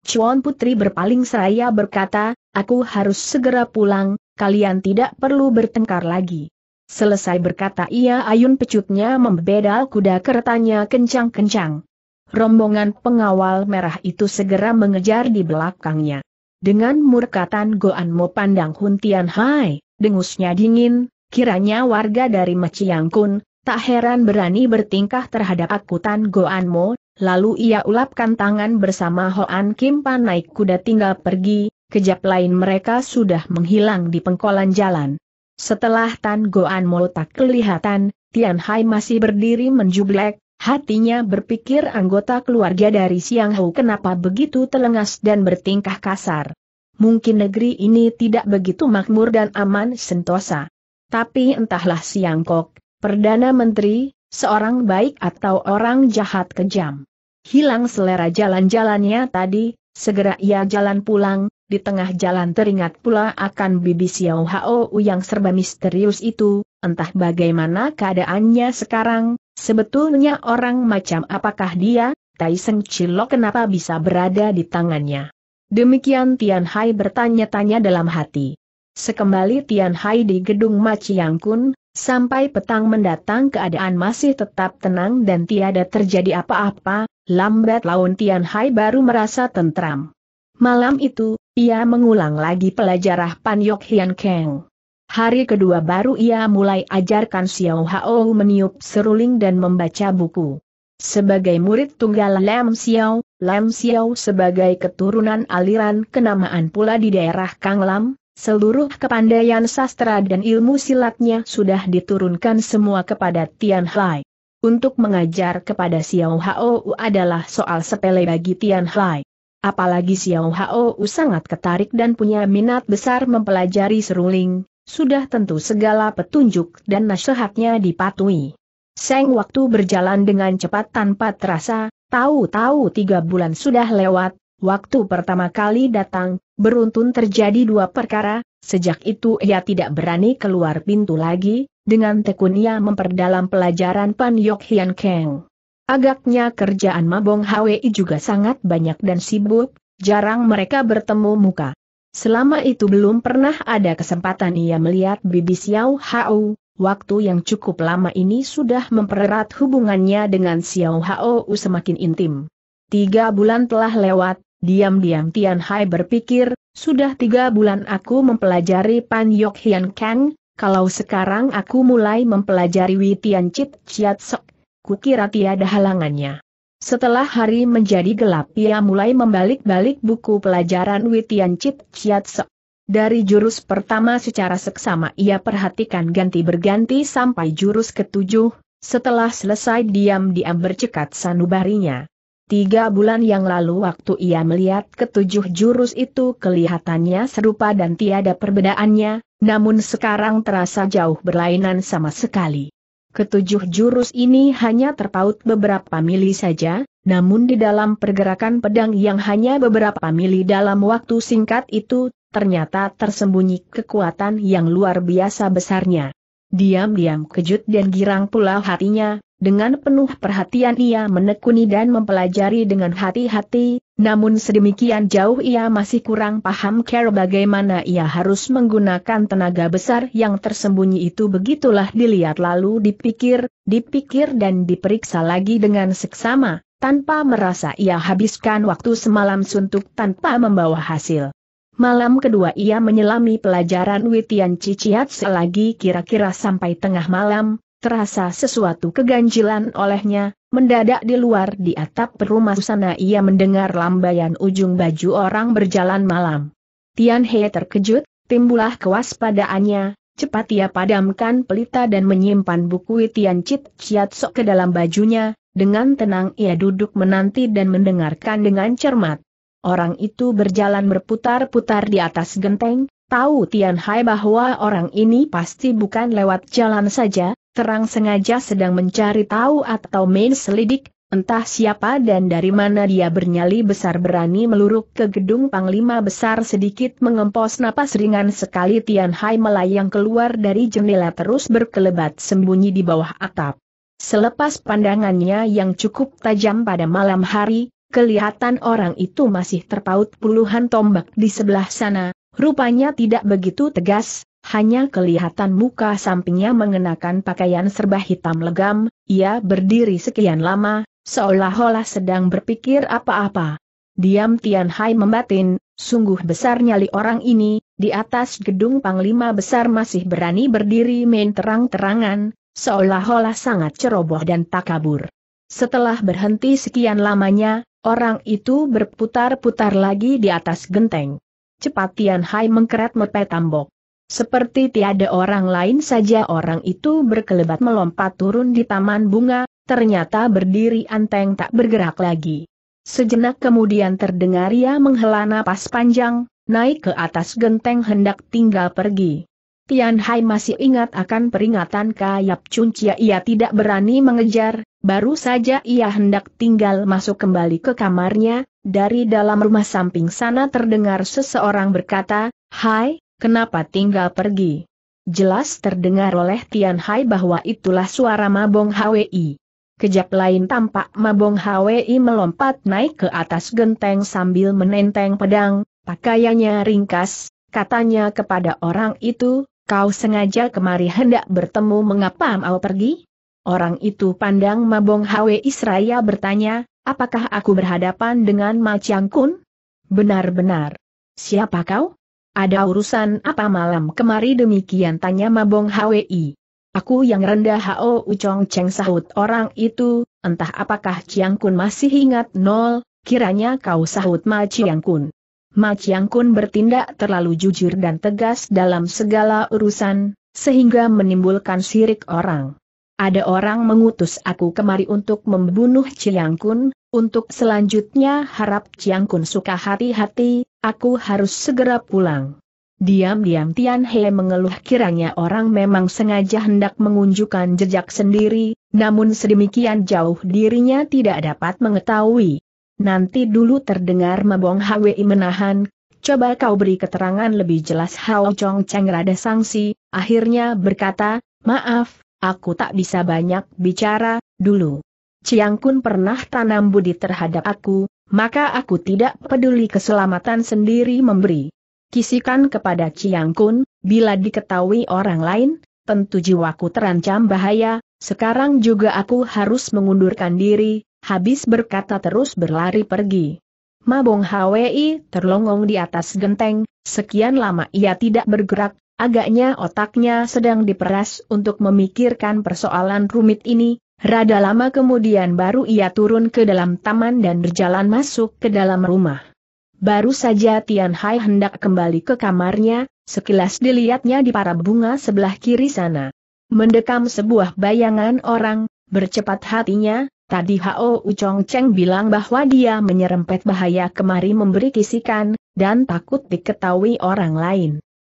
Chuan Putri berpaling seraya berkata, aku harus segera pulang, kalian tidak perlu bertengkar lagi. Selesai berkata ia ayun pecutnya membedal kuda keretanya kencang-kencang. Rombongan pengawal merah itu segera mengejar di belakangnya. Dengan murkatan Goan Mo pandang Huntian Hai, dengusnya dingin, kiranya warga dari Meciang Kun, tak heran berani bertingkah terhadap akutan Goan Mo, lalu ia ulapkan tangan bersama Hoan Kim Pan naik kuda tinggal pergi, kejap lain mereka sudah menghilang di pengkolan jalan. Setelah Tan Goan Mo tak kelihatan, Tian Hai masih berdiri menjublek, hatinya berpikir anggota keluarga dari Siang Hou kenapa begitu telengas dan bertingkah kasar. Mungkin negeri ini tidak begitu makmur dan aman sentosa. Tapi entahlah Siang Kok, Perdana Menteri, seorang baik atau orang jahat kejam. Hilang selera jalan-jalannya tadi, segera ia jalan pulang, di tengah jalan teringat pula akan Bibi Xiao Hao yang serba misterius itu, entah bagaimana keadaannya sekarang, sebetulnya orang macam apakah dia, Tai Seng Chilo kenapa bisa berada di tangannya. Demikian Tian Hai bertanya-tanya dalam hati. Sekembali Tian Hai di gedung Maciang Kun, sampai petang mendatang keadaan masih tetap tenang dan tiada terjadi apa-apa, lambat laun Tian Hai baru merasa tentram. Malam itu, ia mengulang lagi pelajaran Pan Yok Hian Keng. Hari kedua baru ia mulai ajarkan Xiao Hao meniup seruling dan membaca buku. Sebagai murid tunggal Lam Xiao, Lam Xiao sebagai keturunan aliran kenamaan pula di daerah Kang Lam, seluruh kepandaian sastra dan ilmu silatnya sudah diturunkan semua kepada Tian Hai. Untuk mengajar kepada Xiao Hao adalah soal sepele bagi Tian Hai apalagi Xiao Hao sangat ketarik dan punya minat besar mempelajari seruling, sudah tentu segala petunjuk dan nasihatnya dipatuhi. Seng waktu berjalan dengan cepat tanpa terasa, tahu-tahu tiga bulan sudah lewat, waktu pertama kali datang, beruntun terjadi dua perkara, sejak itu ia tidak berani keluar pintu lagi, dengan tekun ia memperdalam pelajaran Pan Yok Hian Keng. Agaknya kerjaan Mabong HWI juga sangat banyak dan sibuk, jarang mereka bertemu muka. Selama itu belum pernah ada kesempatan ia melihat Bibi Xiao Hao, waktu yang cukup lama ini sudah mempererat hubungannya dengan Xiao Hao semakin intim. Tiga bulan telah lewat, diam-diam Tian Hai berpikir, sudah tiga bulan aku mempelajari Pan Yok Hian Kang, kalau sekarang aku mulai mempelajari Witian Chit Chiat Sok kukira tiada halangannya. Setelah hari menjadi gelap ia mulai membalik-balik buku pelajaran Witian Chit Chiat Se. Dari jurus pertama secara seksama ia perhatikan ganti berganti sampai jurus ketujuh, setelah selesai diam-diam bercekat sanubarinya. Tiga bulan yang lalu waktu ia melihat ketujuh jurus itu kelihatannya serupa dan tiada perbedaannya, namun sekarang terasa jauh berlainan sama sekali. Ketujuh jurus ini hanya terpaut beberapa mili saja, namun di dalam pergerakan pedang yang hanya beberapa mili dalam waktu singkat itu, ternyata tersembunyi kekuatan yang luar biasa besarnya. Diam-diam kejut dan girang pula hatinya, dengan penuh perhatian ia menekuni dan mempelajari dengan hati-hati, namun sedemikian jauh ia masih kurang paham care bagaimana ia harus menggunakan tenaga besar yang tersembunyi itu begitulah dilihat lalu dipikir, dipikir dan diperiksa lagi dengan seksama, tanpa merasa ia habiskan waktu semalam suntuk tanpa membawa hasil. Malam kedua ia menyelami pelajaran Witian Ciciat selagi kira-kira sampai tengah malam, Terasa sesuatu keganjilan olehnya, mendadak di luar di atap perumah sana ia mendengar lambaian ujung baju orang berjalan malam. Tian He terkejut, timbullah kewaspadaannya, cepat ia padamkan pelita dan menyimpan buku Tian Chit Chiat Sok ke dalam bajunya, dengan tenang ia duduk menanti dan mendengarkan dengan cermat. Orang itu berjalan berputar-putar di atas genteng, Tahu Tian Hai bahwa orang ini pasti bukan lewat jalan saja, terang sengaja sedang mencari tahu atau selidik, entah siapa dan dari mana dia bernyali besar berani meluruk ke gedung Panglima Besar sedikit mengempos napas ringan sekali Tian Hai melayang keluar dari jendela terus berkelebat sembunyi di bawah atap. Selepas pandangannya yang cukup tajam pada malam hari, kelihatan orang itu masih terpaut puluhan tombak di sebelah sana, rupanya tidak begitu tegas, hanya kelihatan muka sampingnya mengenakan pakaian serba hitam legam, ia berdiri sekian lama, seolah-olah sedang berpikir apa-apa. Diam Tian Hai membatin, sungguh besar nyali orang ini, di atas gedung Panglima Besar masih berani berdiri main terang-terangan, seolah-olah sangat ceroboh dan takabur. Setelah berhenti sekian lamanya, orang itu berputar-putar lagi di atas genteng. Cepat Tian Hai mengkeret mepet tambok. Seperti tiada orang lain saja orang itu berkelebat melompat turun di taman bunga, ternyata berdiri anteng tak bergerak lagi. Sejenak kemudian terdengar ia menghela napas panjang, naik ke atas genteng hendak tinggal pergi. Tian Hai masih ingat akan peringatan Kayap Chia ia tidak berani mengejar, baru saja ia hendak tinggal masuk kembali ke kamarnya, dari dalam rumah samping sana terdengar seseorang berkata, Hai, Kenapa tinggal pergi? Jelas terdengar oleh Tian Hai bahwa itulah suara Mabong Hwi. Kejap lain tampak Mabong Hwi melompat naik ke atas genteng sambil menenteng pedang, pakaiannya ringkas, katanya kepada orang itu, kau sengaja kemari hendak bertemu mengapa mau pergi? Orang itu pandang Mabong Hwi seraya bertanya, apakah aku berhadapan dengan Ma Chiang Kun? Benar-benar. Siapa kau? Ada urusan apa malam kemari demikian tanya Mabong Hwi. Aku yang rendah Hao Ucong Cheng sahut orang itu, entah apakah Chiang Kun masih ingat nol, kiranya kau sahut Ma Chiang Kun. Ma Chiang Kun bertindak terlalu jujur dan tegas dalam segala urusan, sehingga menimbulkan sirik orang. Ada orang mengutus aku kemari untuk membunuh Chiang Kun, untuk selanjutnya harap Chiang Kun suka hati-hati, Aku harus segera pulang. Diam-diam Tian He mengeluh kiranya orang memang sengaja hendak mengunjukkan jejak sendiri, namun sedemikian jauh dirinya tidak dapat mengetahui. Nanti dulu terdengar Mabong Hwi menahan, coba kau beri keterangan lebih jelas Hao Chong Cheng rada sangsi, akhirnya berkata, maaf, aku tak bisa banyak bicara, dulu. Ciang Kun pernah tanam budi terhadap aku, maka aku tidak peduli keselamatan sendiri memberi. Kisikan kepada Chiang Kun, bila diketahui orang lain, tentu jiwaku terancam bahaya, sekarang juga aku harus mengundurkan diri, habis berkata terus berlari pergi. Mabong Hwi terlongong di atas genteng, sekian lama ia tidak bergerak, agaknya otaknya sedang diperas untuk memikirkan persoalan rumit ini, Rada lama kemudian baru ia turun ke dalam taman dan berjalan masuk ke dalam rumah. Baru saja Tian Hai hendak kembali ke kamarnya, sekilas dilihatnya di para bunga sebelah kiri sana. Mendekam sebuah bayangan orang, bercepat hatinya, tadi Hao Ucong Cheng bilang bahwa dia menyerempet bahaya kemari memberi kisikan, dan takut diketahui orang lain.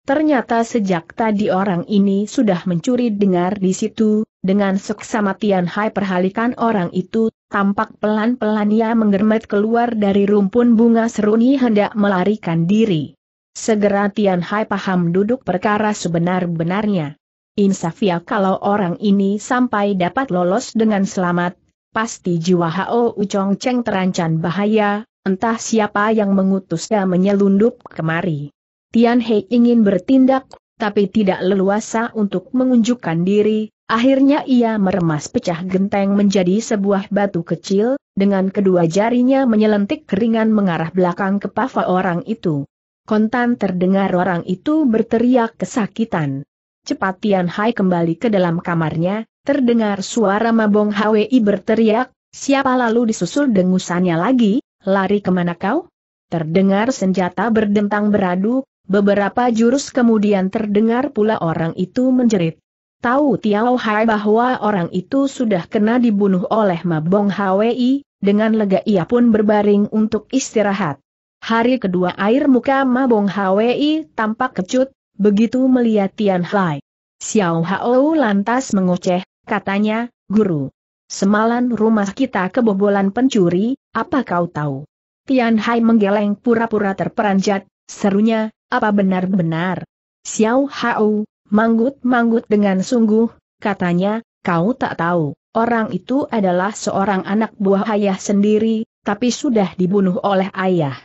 Ternyata sejak tadi orang ini sudah mencuri dengar di situ, dengan seksama Tian Hai perhalikan orang itu, tampak pelan-pelan ia menggermet keluar dari rumpun bunga seruni hendak melarikan diri. Segera Tian Hai paham duduk perkara sebenar-benarnya. Insaf ya kalau orang ini sampai dapat lolos dengan selamat, pasti jiwa Hao Ucong Cheng terancam bahaya, entah siapa yang mengutusnya menyelundup kemari. Tian Hai ingin bertindak, tapi tidak leluasa untuk mengunjukkan diri, Akhirnya ia meremas pecah genteng menjadi sebuah batu kecil, dengan kedua jarinya menyelentik keringan mengarah belakang ke pava orang itu. Kontan terdengar orang itu berteriak kesakitan. Cepat Tian Hai kembali ke dalam kamarnya, terdengar suara Mabong Hwi berteriak, siapa lalu disusul dengusannya lagi, lari kemana kau? Terdengar senjata berdentang beradu, beberapa jurus kemudian terdengar pula orang itu menjerit. Tahu Tiao Hai bahwa orang itu sudah kena dibunuh oleh Mabong Hwi, dengan lega ia pun berbaring untuk istirahat. Hari kedua air muka Mabong Hwi tampak kecut, begitu melihat Tian Hai. Xiao Hao lantas mengoceh, katanya, Guru. Semalan rumah kita kebobolan pencuri, apa kau tahu? Tian Hai menggeleng pura-pura terperanjat, serunya, apa benar-benar? Xiao Hao, manggut-manggut dengan sungguh, katanya, kau tak tahu, orang itu adalah seorang anak buah ayah sendiri, tapi sudah dibunuh oleh ayah.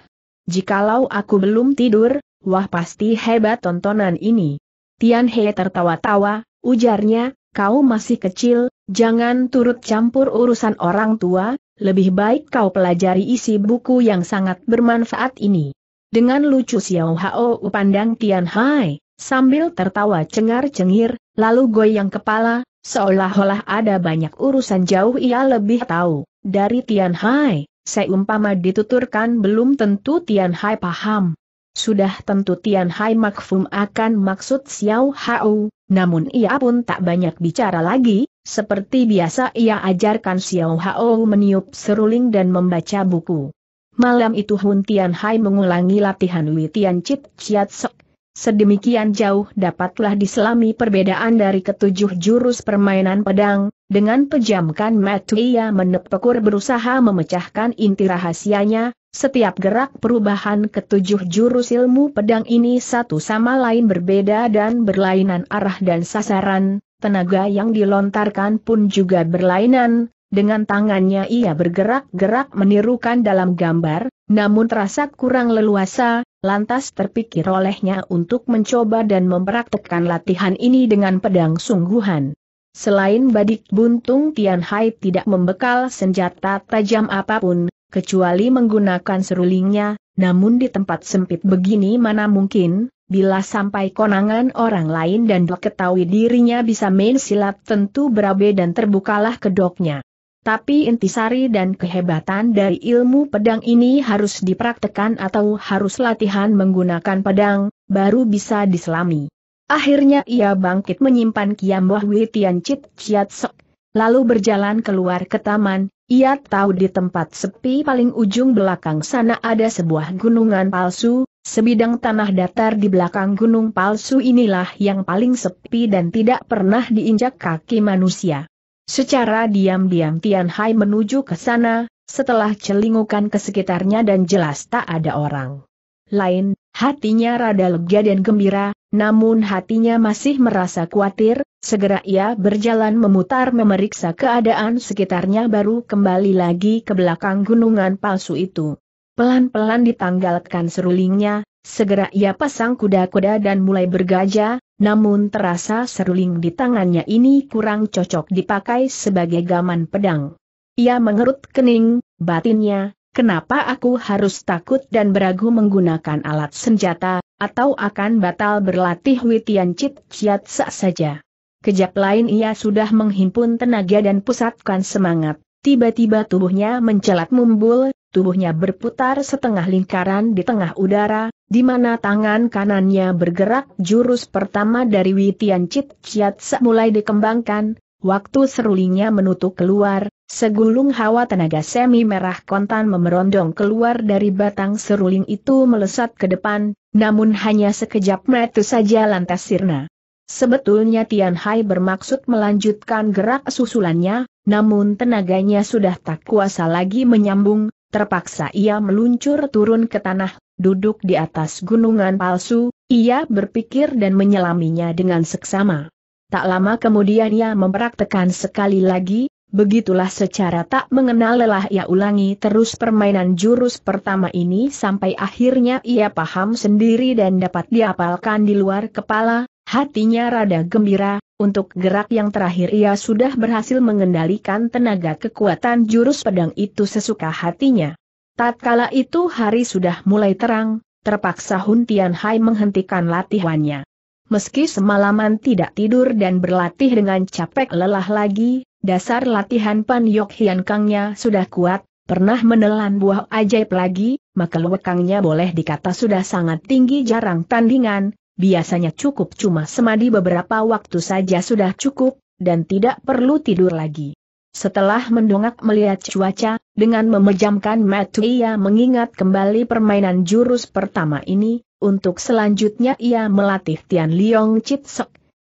Jikalau aku belum tidur, wah pasti hebat tontonan ini. Tian He tertawa-tawa, ujarnya, kau masih kecil, jangan turut campur urusan orang tua, lebih baik kau pelajari isi buku yang sangat bermanfaat ini. Dengan lucu Xiao Hao pandang Tian Hai, Sambil tertawa cengar-cengir, lalu goyang kepala, seolah-olah ada banyak urusan jauh ia lebih tahu. Dari Tian Hai, seumpama dituturkan belum tentu Tian Hai paham. Sudah tentu Tian Hai makfum akan maksud Xiao Hao, namun ia pun tak banyak bicara lagi, seperti biasa ia ajarkan Xiao Hao meniup seruling dan membaca buku. Malam itu Hun Tian Hai mengulangi latihan Witian Chit Chiat se. Sedemikian jauh dapatlah diselami perbedaan dari ketujuh jurus permainan pedang, dengan pejamkan mata ia menepekur berusaha memecahkan inti rahasianya, setiap gerak perubahan ketujuh jurus ilmu pedang ini satu sama lain berbeda dan berlainan arah dan sasaran, tenaga yang dilontarkan pun juga berlainan, dengan tangannya ia bergerak-gerak menirukan dalam gambar, namun terasa kurang leluasa, lantas terpikir olehnya untuk mencoba dan mempraktekkan latihan ini dengan pedang sungguhan. Selain badik buntung Tian Hai tidak membekal senjata tajam apapun, kecuali menggunakan serulingnya, namun di tempat sempit begini mana mungkin, bila sampai konangan orang lain dan diketahui dirinya bisa main silat tentu berabe dan terbukalah kedoknya. Tapi intisari dan kehebatan dari ilmu pedang ini harus dipraktekan atau harus latihan menggunakan pedang, baru bisa diselami. Akhirnya ia bangkit menyimpan Kiam Boh Wei Tian Chit Chiat Sok, lalu berjalan keluar ke taman, ia tahu di tempat sepi paling ujung belakang sana ada sebuah gunungan palsu, sebidang tanah datar di belakang gunung palsu inilah yang paling sepi dan tidak pernah diinjak kaki manusia. Secara diam-diam Tian Hai menuju ke sana, setelah celingukan ke sekitarnya dan jelas tak ada orang. Lain, hatinya rada lega dan gembira, namun hatinya masih merasa khawatir, segera ia berjalan memutar memeriksa keadaan sekitarnya baru kembali lagi ke belakang gunungan palsu itu. Pelan-pelan ditanggalkan serulingnya, segera ia pasang kuda-kuda dan mulai bergajah, namun terasa seruling di tangannya ini kurang cocok dipakai sebagai gaman pedang. Ia mengerut kening, batinnya, kenapa aku harus takut dan beragu menggunakan alat senjata, atau akan batal berlatih Witian Cit Ciat saja. Kejap lain ia sudah menghimpun tenaga dan pusatkan semangat, tiba-tiba tubuhnya mencelat mumbul, tubuhnya berputar setengah lingkaran di tengah udara, di mana tangan kanannya bergerak jurus pertama dari Witian Chit Chiat Se mulai dikembangkan, waktu serulingnya menutup keluar, segulung hawa tenaga semi merah kontan memerondong keluar dari batang seruling itu melesat ke depan, namun hanya sekejap metu saja lantas sirna. Sebetulnya Tian Hai bermaksud melanjutkan gerak susulannya, namun tenaganya sudah tak kuasa lagi menyambung, terpaksa ia meluncur turun ke tanah, duduk di atas gunungan palsu, ia berpikir dan menyelaminya dengan seksama. Tak lama kemudian ia mempraktekan sekali lagi, begitulah secara tak mengenal lelah ia ulangi terus permainan jurus pertama ini sampai akhirnya ia paham sendiri dan dapat diapalkan di luar kepala, hatinya rada gembira, untuk gerak yang terakhir ia sudah berhasil mengendalikan tenaga kekuatan jurus pedang itu sesuka hatinya. Tatkala itu hari sudah mulai terang, terpaksa Hun Tian Hai menghentikan latihannya. Meski semalaman tidak tidur dan berlatih dengan capek lelah lagi, dasar latihan Pan Yok Hian Kangnya sudah kuat, pernah menelan buah ajaib lagi, maka lewekangnya boleh dikata sudah sangat tinggi jarang tandingan, biasanya cukup cuma semadi beberapa waktu saja sudah cukup, dan tidak perlu tidur lagi. Setelah mendongak melihat cuaca, dengan memejamkan mata ia mengingat kembali permainan jurus pertama ini, untuk selanjutnya ia melatih Tian Liong Chit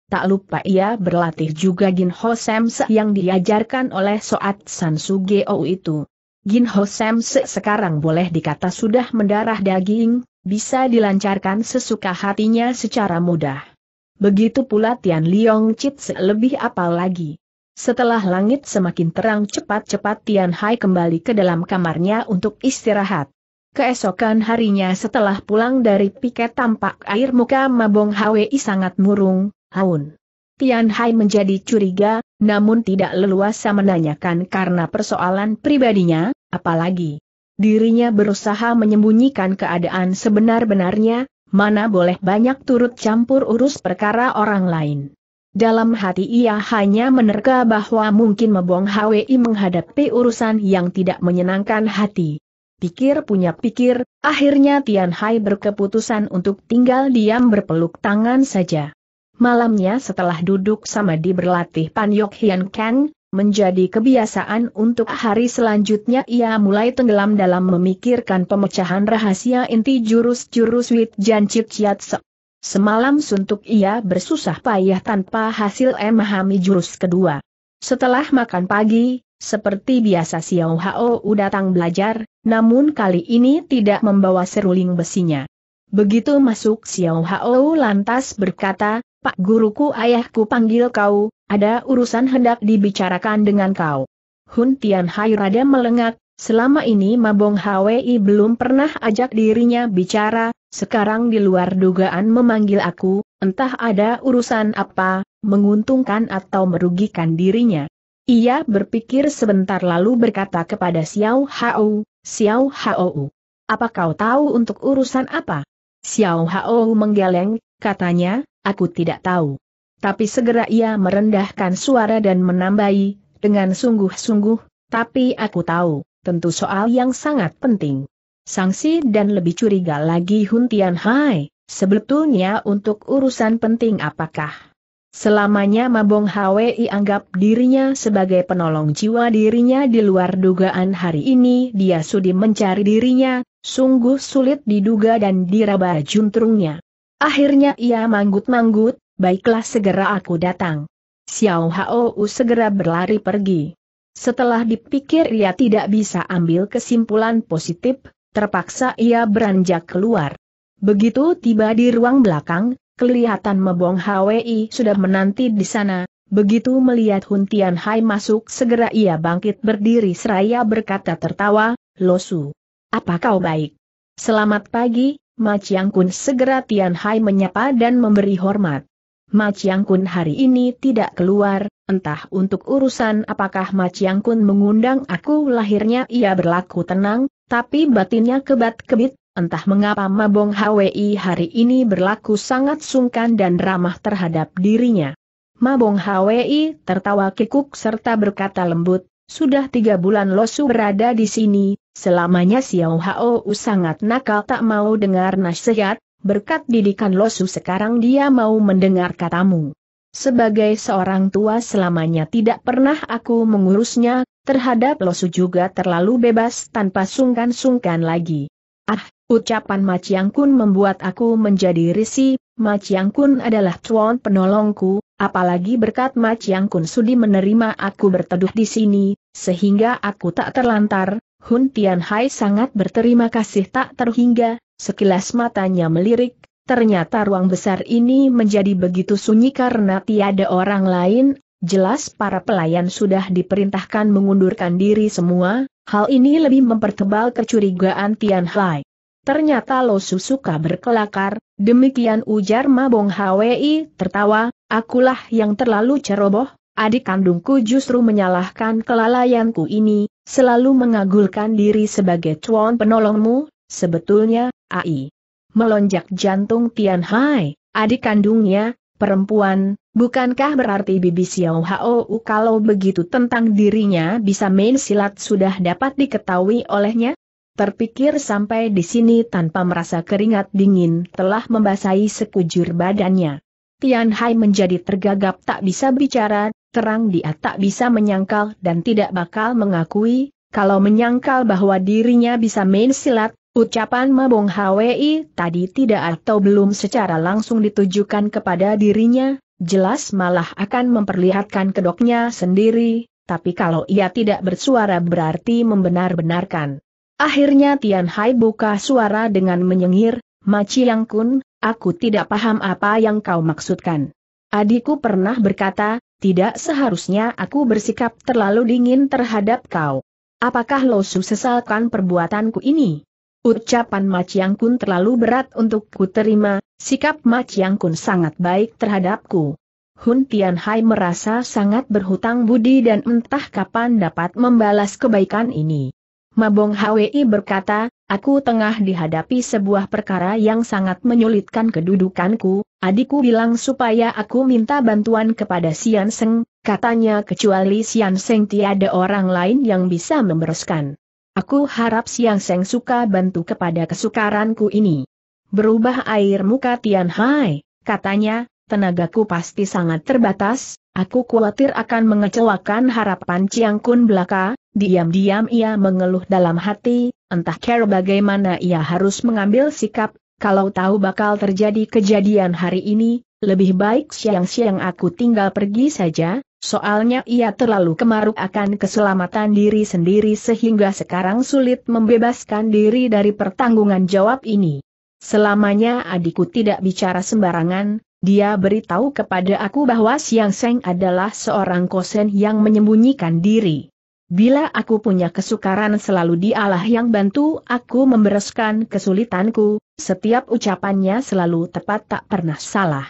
Tak lupa ia berlatih juga Gin Ho Sam yang diajarkan oleh Soat San Geo itu. Gin Ho Sam sekarang boleh dikata sudah mendarah daging, bisa dilancarkan sesuka hatinya secara mudah. Begitu pula Tian Liong Chit lebih apal lagi. Setelah langit semakin terang cepat-cepat Tian Hai kembali ke dalam kamarnya untuk istirahat. Keesokan harinya setelah pulang dari piket tampak air muka Mabong Hwi sangat murung, haun. Tian Hai menjadi curiga, namun tidak leluasa menanyakan karena persoalan pribadinya, apalagi Dirinya berusaha menyembunyikan keadaan sebenar-benarnya, mana boleh banyak turut campur urus perkara orang lain. Dalam hati ia hanya menerka bahwa mungkin Mebong Hwi menghadapi urusan yang tidak menyenangkan hati. Pikir punya pikir, akhirnya Tian Hai berkeputusan untuk tinggal diam berpeluk tangan saja. Malamnya setelah duduk sama di berlatih Pan Yok Hian Kang, menjadi kebiasaan untuk hari selanjutnya ia mulai tenggelam dalam memikirkan pemecahan rahasia inti jurus-jurus Wit Jan Chit Semalam suntuk ia bersusah payah tanpa hasil memahami jurus kedua. Setelah makan pagi, seperti biasa Xiao Hao datang belajar, namun kali ini tidak membawa seruling besinya. Begitu masuk Xiao Hao lantas berkata, Pak guruku ayahku panggil kau, ada urusan hendak dibicarakan dengan kau. Hun Tian Hai rada melengak, selama ini Mabong Hwi belum pernah ajak dirinya bicara, sekarang di luar dugaan memanggil aku, entah ada urusan apa, menguntungkan atau merugikan dirinya. Ia berpikir sebentar lalu berkata kepada Xiao Hao, Xiao Hao, apa kau tahu untuk urusan apa? Xiao Hao menggeleng, katanya, aku tidak tahu tapi segera ia merendahkan suara dan menambahi, dengan sungguh-sungguh, tapi aku tahu, tentu soal yang sangat penting. Sangsi dan lebih curiga lagi Huntian Hai, sebetulnya untuk urusan penting apakah? Selamanya Mabong Hwi anggap dirinya sebagai penolong jiwa dirinya di luar dugaan hari ini dia sudi mencari dirinya, sungguh sulit diduga dan diraba juntrungnya. Akhirnya ia manggut-manggut, baiklah segera aku datang. Xiao Hao segera berlari pergi. Setelah dipikir ia tidak bisa ambil kesimpulan positif, terpaksa ia beranjak keluar. Begitu tiba di ruang belakang, kelihatan Mebong Hwi sudah menanti di sana, begitu melihat Hun Tian Hai masuk segera ia bangkit berdiri seraya berkata tertawa, Losu. Apa kau baik? Selamat pagi, Ma Chiang Kun segera Tian Hai menyapa dan memberi hormat. Ma Kun hari ini tidak keluar, entah untuk urusan apakah Ma Kun mengundang aku lahirnya ia berlaku tenang, tapi batinnya kebat-kebit, entah mengapa Mabong Hwi hari ini berlaku sangat sungkan dan ramah terhadap dirinya. Mabong Hwi tertawa kikuk serta berkata lembut, sudah tiga bulan Losu berada di sini, selamanya Xiao Hao sangat nakal tak mau dengar nasihat, berkat didikan Losu sekarang dia mau mendengar katamu. Sebagai seorang tua selamanya tidak pernah aku mengurusnya, terhadap Losu juga terlalu bebas tanpa sungkan-sungkan lagi. Ah, ucapan Maciang Kun membuat aku menjadi risih, Maciang Kun adalah tuan penolongku, apalagi berkat Maciang Kun sudi menerima aku berteduh di sini, sehingga aku tak terlantar, Hun Tian Hai sangat berterima kasih tak terhingga, Sekilas matanya melirik, ternyata ruang besar ini menjadi begitu sunyi karena tiada orang lain, jelas para pelayan sudah diperintahkan mengundurkan diri semua, hal ini lebih mempertebal kecurigaan Tian Hai. Ternyata Lo suka berkelakar, demikian ujar Mabong Hwi tertawa, akulah yang terlalu ceroboh, adik kandungku justru menyalahkan kelalaianku ini, selalu mengagulkan diri sebagai cuan penolongmu, Sebetulnya, AI melonjak jantung Tian Hai, adik kandungnya, perempuan, bukankah berarti Bibi Xiao Hao kalau begitu tentang dirinya bisa main silat sudah dapat diketahui olehnya? Terpikir sampai di sini tanpa merasa keringat dingin telah membasahi sekujur badannya. Tian Hai menjadi tergagap tak bisa bicara, terang dia tak bisa menyangkal dan tidak bakal mengakui, kalau menyangkal bahwa dirinya bisa main silat, Ucapan Mabong Hwi tadi tidak atau belum secara langsung ditujukan kepada dirinya, jelas malah akan memperlihatkan kedoknya sendiri, tapi kalau ia tidak bersuara berarti membenar-benarkan. Akhirnya Tian Hai buka suara dengan menyengir, Maci Yang Kun, aku tidak paham apa yang kau maksudkan. Adikku pernah berkata, tidak seharusnya aku bersikap terlalu dingin terhadap kau. Apakah Losu sesalkan perbuatanku ini? Ucapan Maciang Kun terlalu berat untuk ku terima, sikap Maciang Kun sangat baik terhadapku. Hun Hai merasa sangat berhutang budi dan entah kapan dapat membalas kebaikan ini. Mabong Hwi berkata, aku tengah dihadapi sebuah perkara yang sangat menyulitkan kedudukanku, adikku bilang supaya aku minta bantuan kepada Sian Seng, katanya kecuali Sian Seng tiada orang lain yang bisa membereskan. Aku harap Siang Seng suka bantu kepada kesukaranku ini. Berubah air muka Tian Hai, katanya, tenagaku pasti sangat terbatas, aku khawatir akan mengecewakan harapan Chiang Kun belaka, diam-diam ia mengeluh dalam hati, entah care bagaimana ia harus mengambil sikap, kalau tahu bakal terjadi kejadian hari ini, lebih baik siang-siang aku tinggal pergi saja, Soalnya ia terlalu kemaruk akan keselamatan diri sendiri sehingga sekarang sulit membebaskan diri dari pertanggungan jawab ini. Selamanya adikku tidak bicara sembarangan, dia beritahu kepada aku bahwa Siang Seng adalah seorang kosen yang menyembunyikan diri. Bila aku punya kesukaran selalu dialah yang bantu aku membereskan kesulitanku, setiap ucapannya selalu tepat tak pernah salah.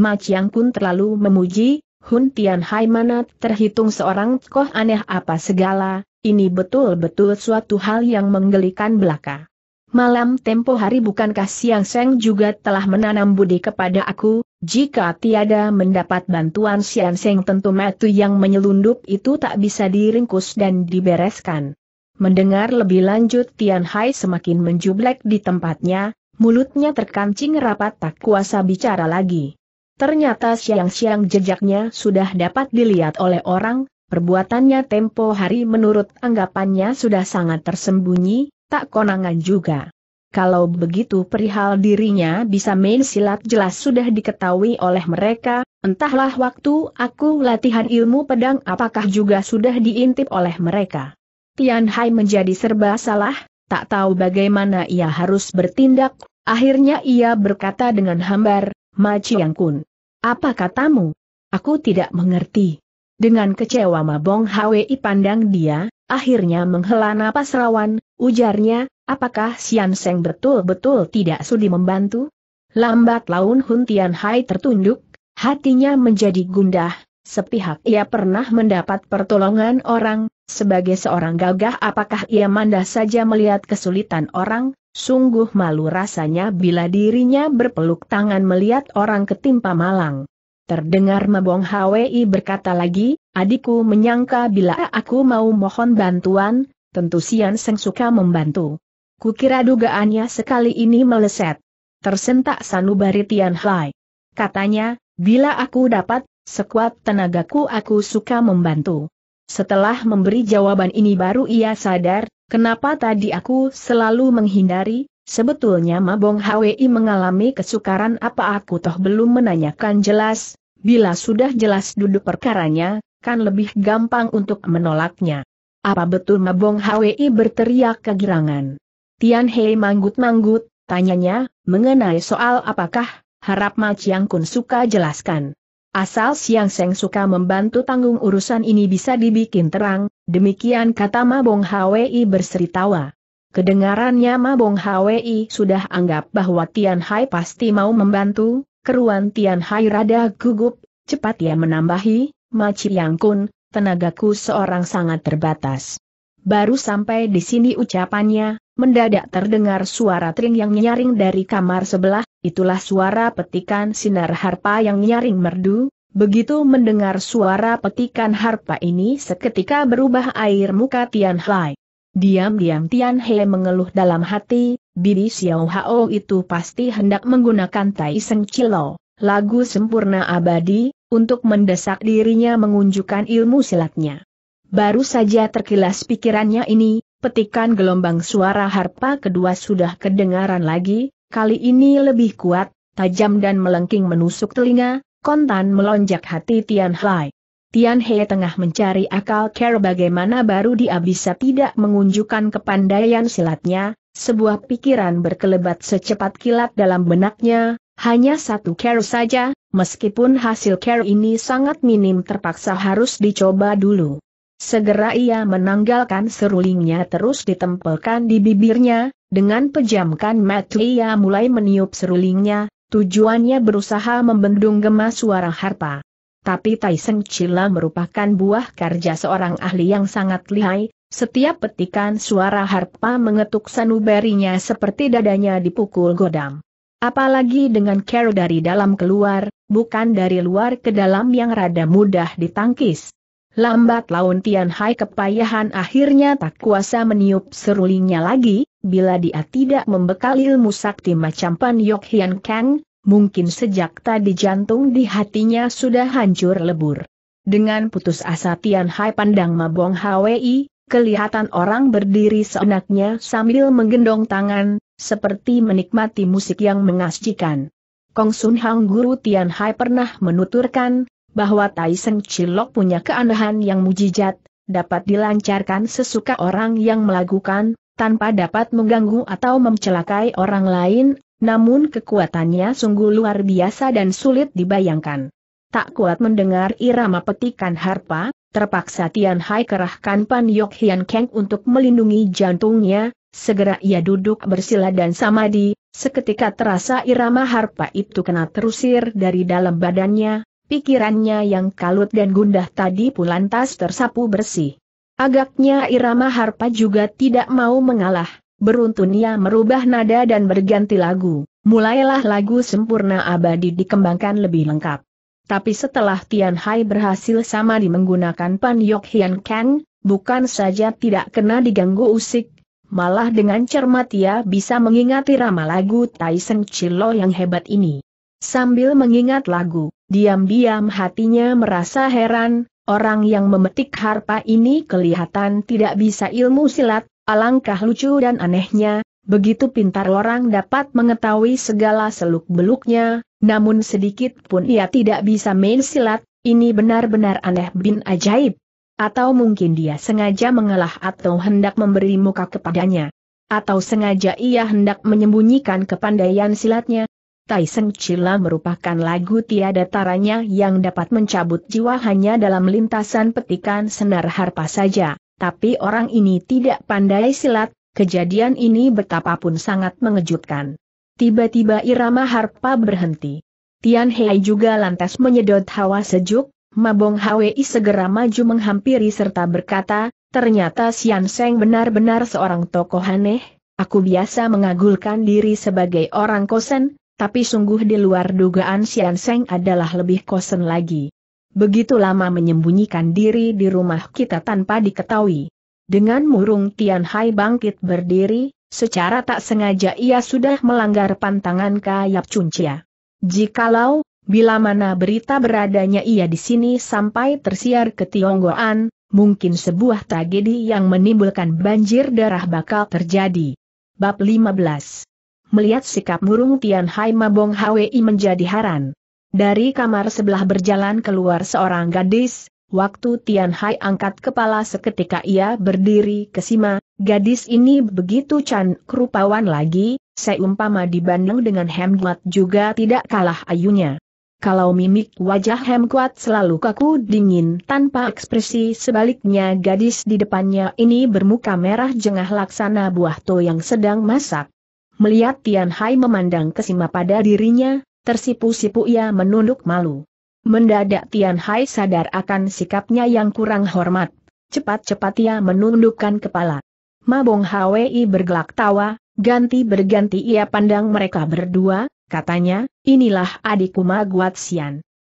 Ma Chiang pun terlalu memuji, Hun Tian Hai mana terhitung seorang koh aneh apa segala, ini betul-betul suatu hal yang menggelikan belaka. Malam tempo hari bukankah Siang Seng juga telah menanam budi kepada aku, jika tiada mendapat bantuan Siang Seng tentu metu yang menyelundup itu tak bisa diringkus dan dibereskan. Mendengar lebih lanjut Tian Hai semakin menjublek di tempatnya, mulutnya terkancing rapat tak kuasa bicara lagi. Ternyata siang-siang jejaknya sudah dapat dilihat oleh orang, perbuatannya tempo hari menurut anggapannya sudah sangat tersembunyi, tak konangan juga. Kalau begitu perihal dirinya bisa main silat jelas sudah diketahui oleh mereka, entahlah waktu aku latihan ilmu pedang apakah juga sudah diintip oleh mereka. Tian Hai menjadi serba salah, tak tahu bagaimana ia harus bertindak, akhirnya ia berkata dengan hambar, Ma Chiang Kun. Apa katamu? Aku tidak mengerti. Dengan kecewa Mabong Hwi pandang dia, akhirnya menghela napas rawan, ujarnya, apakah Sian Seng betul-betul tidak sudi membantu? Lambat laun Hun Tian Hai tertunduk, hatinya menjadi gundah, sepihak ia pernah mendapat pertolongan orang, sebagai seorang gagah apakah ia mandah saja melihat kesulitan orang, Sungguh malu rasanya bila dirinya berpeluk tangan melihat orang ketimpa malang. Terdengar Mabong Hwi berkata lagi, adikku menyangka bila aku mau mohon bantuan, tentu Sian Seng suka membantu. Kukira dugaannya sekali ini meleset. Tersentak sanubari Tian Hai. Katanya, bila aku dapat, sekuat tenagaku aku suka membantu. Setelah memberi jawaban ini baru ia sadar, Kenapa tadi aku selalu menghindari? Sebetulnya Mabong Hwi mengalami kesukaran apa aku toh belum menanyakan jelas, bila sudah jelas duduk perkaranya, kan lebih gampang untuk menolaknya. Apa betul Mabong Hwi berteriak kegirangan? Tian Hei manggut-manggut, tanyanya, mengenai soal apakah, harap Ma Chiang Kun suka jelaskan. Asal Siang Seng suka membantu tanggung urusan ini bisa dibikin terang, demikian kata Mabong Hwi berseritawa. Kedengarannya Mabong Hwi sudah anggap bahwa Tian Hai pasti mau membantu, keruan Tian Hai rada gugup, cepat ia menambahi, Maci Yang Kun, tenagaku seorang sangat terbatas. Baru sampai di sini ucapannya, Mendadak terdengar suara tring yang nyaring dari kamar sebelah, itulah suara petikan sinar harpa yang nyaring merdu, begitu mendengar suara petikan harpa ini seketika berubah air muka Tian Hai. Diam-diam Tian He mengeluh dalam hati, Bibi Xiao Hao itu pasti hendak menggunakan Tai Seng Cilo, lagu sempurna abadi, untuk mendesak dirinya mengunjukkan ilmu silatnya. Baru saja terkilas pikirannya ini, petikan gelombang suara harpa kedua sudah kedengaran lagi, kali ini lebih kuat, tajam dan melengking menusuk telinga, kontan melonjak hati Tian Hai. Tian He tengah mencari akal care bagaimana baru dia bisa tidak mengunjukkan kepandaian silatnya, sebuah pikiran berkelebat secepat kilat dalam benaknya, hanya satu care saja, meskipun hasil care ini sangat minim terpaksa harus dicoba dulu. Segera ia menanggalkan serulingnya terus ditempelkan di bibirnya, dengan pejamkan mata ia mulai meniup serulingnya, tujuannya berusaha membendung gemas suara harpa. Tapi Tyson Cila merupakan buah kerja seorang ahli yang sangat lihai, setiap petikan suara harpa mengetuk sanubarinya seperti dadanya dipukul godam. Apalagi dengan care dari dalam keluar, bukan dari luar ke dalam yang rada mudah ditangkis. Lambat laun Tian Hai kepayahan akhirnya tak kuasa meniup serulingnya lagi, bila dia tidak membekali ilmu sakti macam Pan Yok Hian Kang, mungkin sejak tadi jantung di hatinya sudah hancur lebur. Dengan putus asa Tian Hai pandang Mabong Hwi, kelihatan orang berdiri seenaknya sambil menggendong tangan, seperti menikmati musik yang mengasjikan. Kong Sun Hang Guru Tian Hai pernah menuturkan, bahwa Tai Seng Cilok punya keanehan yang mujizat, dapat dilancarkan sesuka orang yang melakukan, tanpa dapat mengganggu atau mencelakai orang lain, namun kekuatannya sungguh luar biasa dan sulit dibayangkan. Tak kuat mendengar irama petikan harpa, terpaksa Tian Hai kerahkan Pan Yok Hian Keng untuk melindungi jantungnya, segera ia duduk bersila dan samadi, Seketika terasa irama harpa itu kena terusir dari dalam badannya, Pikirannya yang kalut dan gundah tadi pun lantas tersapu bersih. Agaknya irama harpa juga tidak mau mengalah. Beruntun ia merubah nada dan berganti lagu, mulailah lagu sempurna abadi dikembangkan lebih lengkap. Tapi setelah Tian Hai berhasil sama di menggunakan Pan Yok Hian Kang, bukan saja tidak kena diganggu usik, malah dengan cermat ia bisa mengingati rama lagu Tai Seng Chilo yang hebat ini. Sambil mengingat lagu, diam-diam hatinya merasa heran, orang yang memetik harpa ini kelihatan tidak bisa ilmu silat, alangkah lucu dan anehnya, begitu pintar orang dapat mengetahui segala seluk-beluknya, namun sedikit pun ia tidak bisa main silat, ini benar-benar aneh bin ajaib. Atau mungkin dia sengaja mengalah atau hendak memberi muka kepadanya atau sengaja ia hendak menyembunyikan kepandaian silatnya, Tyson Cila merupakan lagu tiada taranya yang dapat mencabut jiwa hanya dalam lintasan petikan senar harpa saja, tapi orang ini tidak pandai silat, kejadian ini betapapun sangat mengejutkan. Tiba-tiba irama harpa berhenti. Tian Hei juga lantas menyedot hawa sejuk, Mabong Hwi segera maju menghampiri serta berkata, ternyata Sian Seng benar-benar seorang tokoh aneh, aku biasa mengagulkan diri sebagai orang kosen, tapi sungguh di luar dugaan Sian Seng adalah lebih kosen lagi. Begitu lama menyembunyikan diri di rumah kita tanpa diketahui. Dengan murung Tian Hai bangkit berdiri, secara tak sengaja ia sudah melanggar pantangan Kayap Cuncia. Jikalau, bila mana berita beradanya ia di sini sampai tersiar ke Tionggoan, mungkin sebuah tragedi yang menimbulkan banjir darah bakal terjadi. Bab 15 Melihat sikap murung Tian Hai Mabong Hwi menjadi haran. Dari kamar sebelah berjalan keluar seorang gadis, waktu Tian Hai angkat kepala seketika ia berdiri kesima, gadis ini begitu cantik rupawan lagi, seumpama dibanding dengan Hemguat juga tidak kalah ayunya. Kalau mimik wajah Hemguat selalu kaku dingin tanpa ekspresi sebaliknya gadis di depannya ini bermuka merah jengah laksana buah to yang sedang masak. Melihat Tian Hai memandang kesima pada dirinya, tersipu-sipu ia menunduk malu. Mendadak Tian Hai sadar akan sikapnya yang kurang hormat. Cepat-cepat ia menundukkan kepala. Mabong Hwi bergelak tawa, ganti berganti ia pandang mereka berdua, katanya, inilah adikku Ma Guat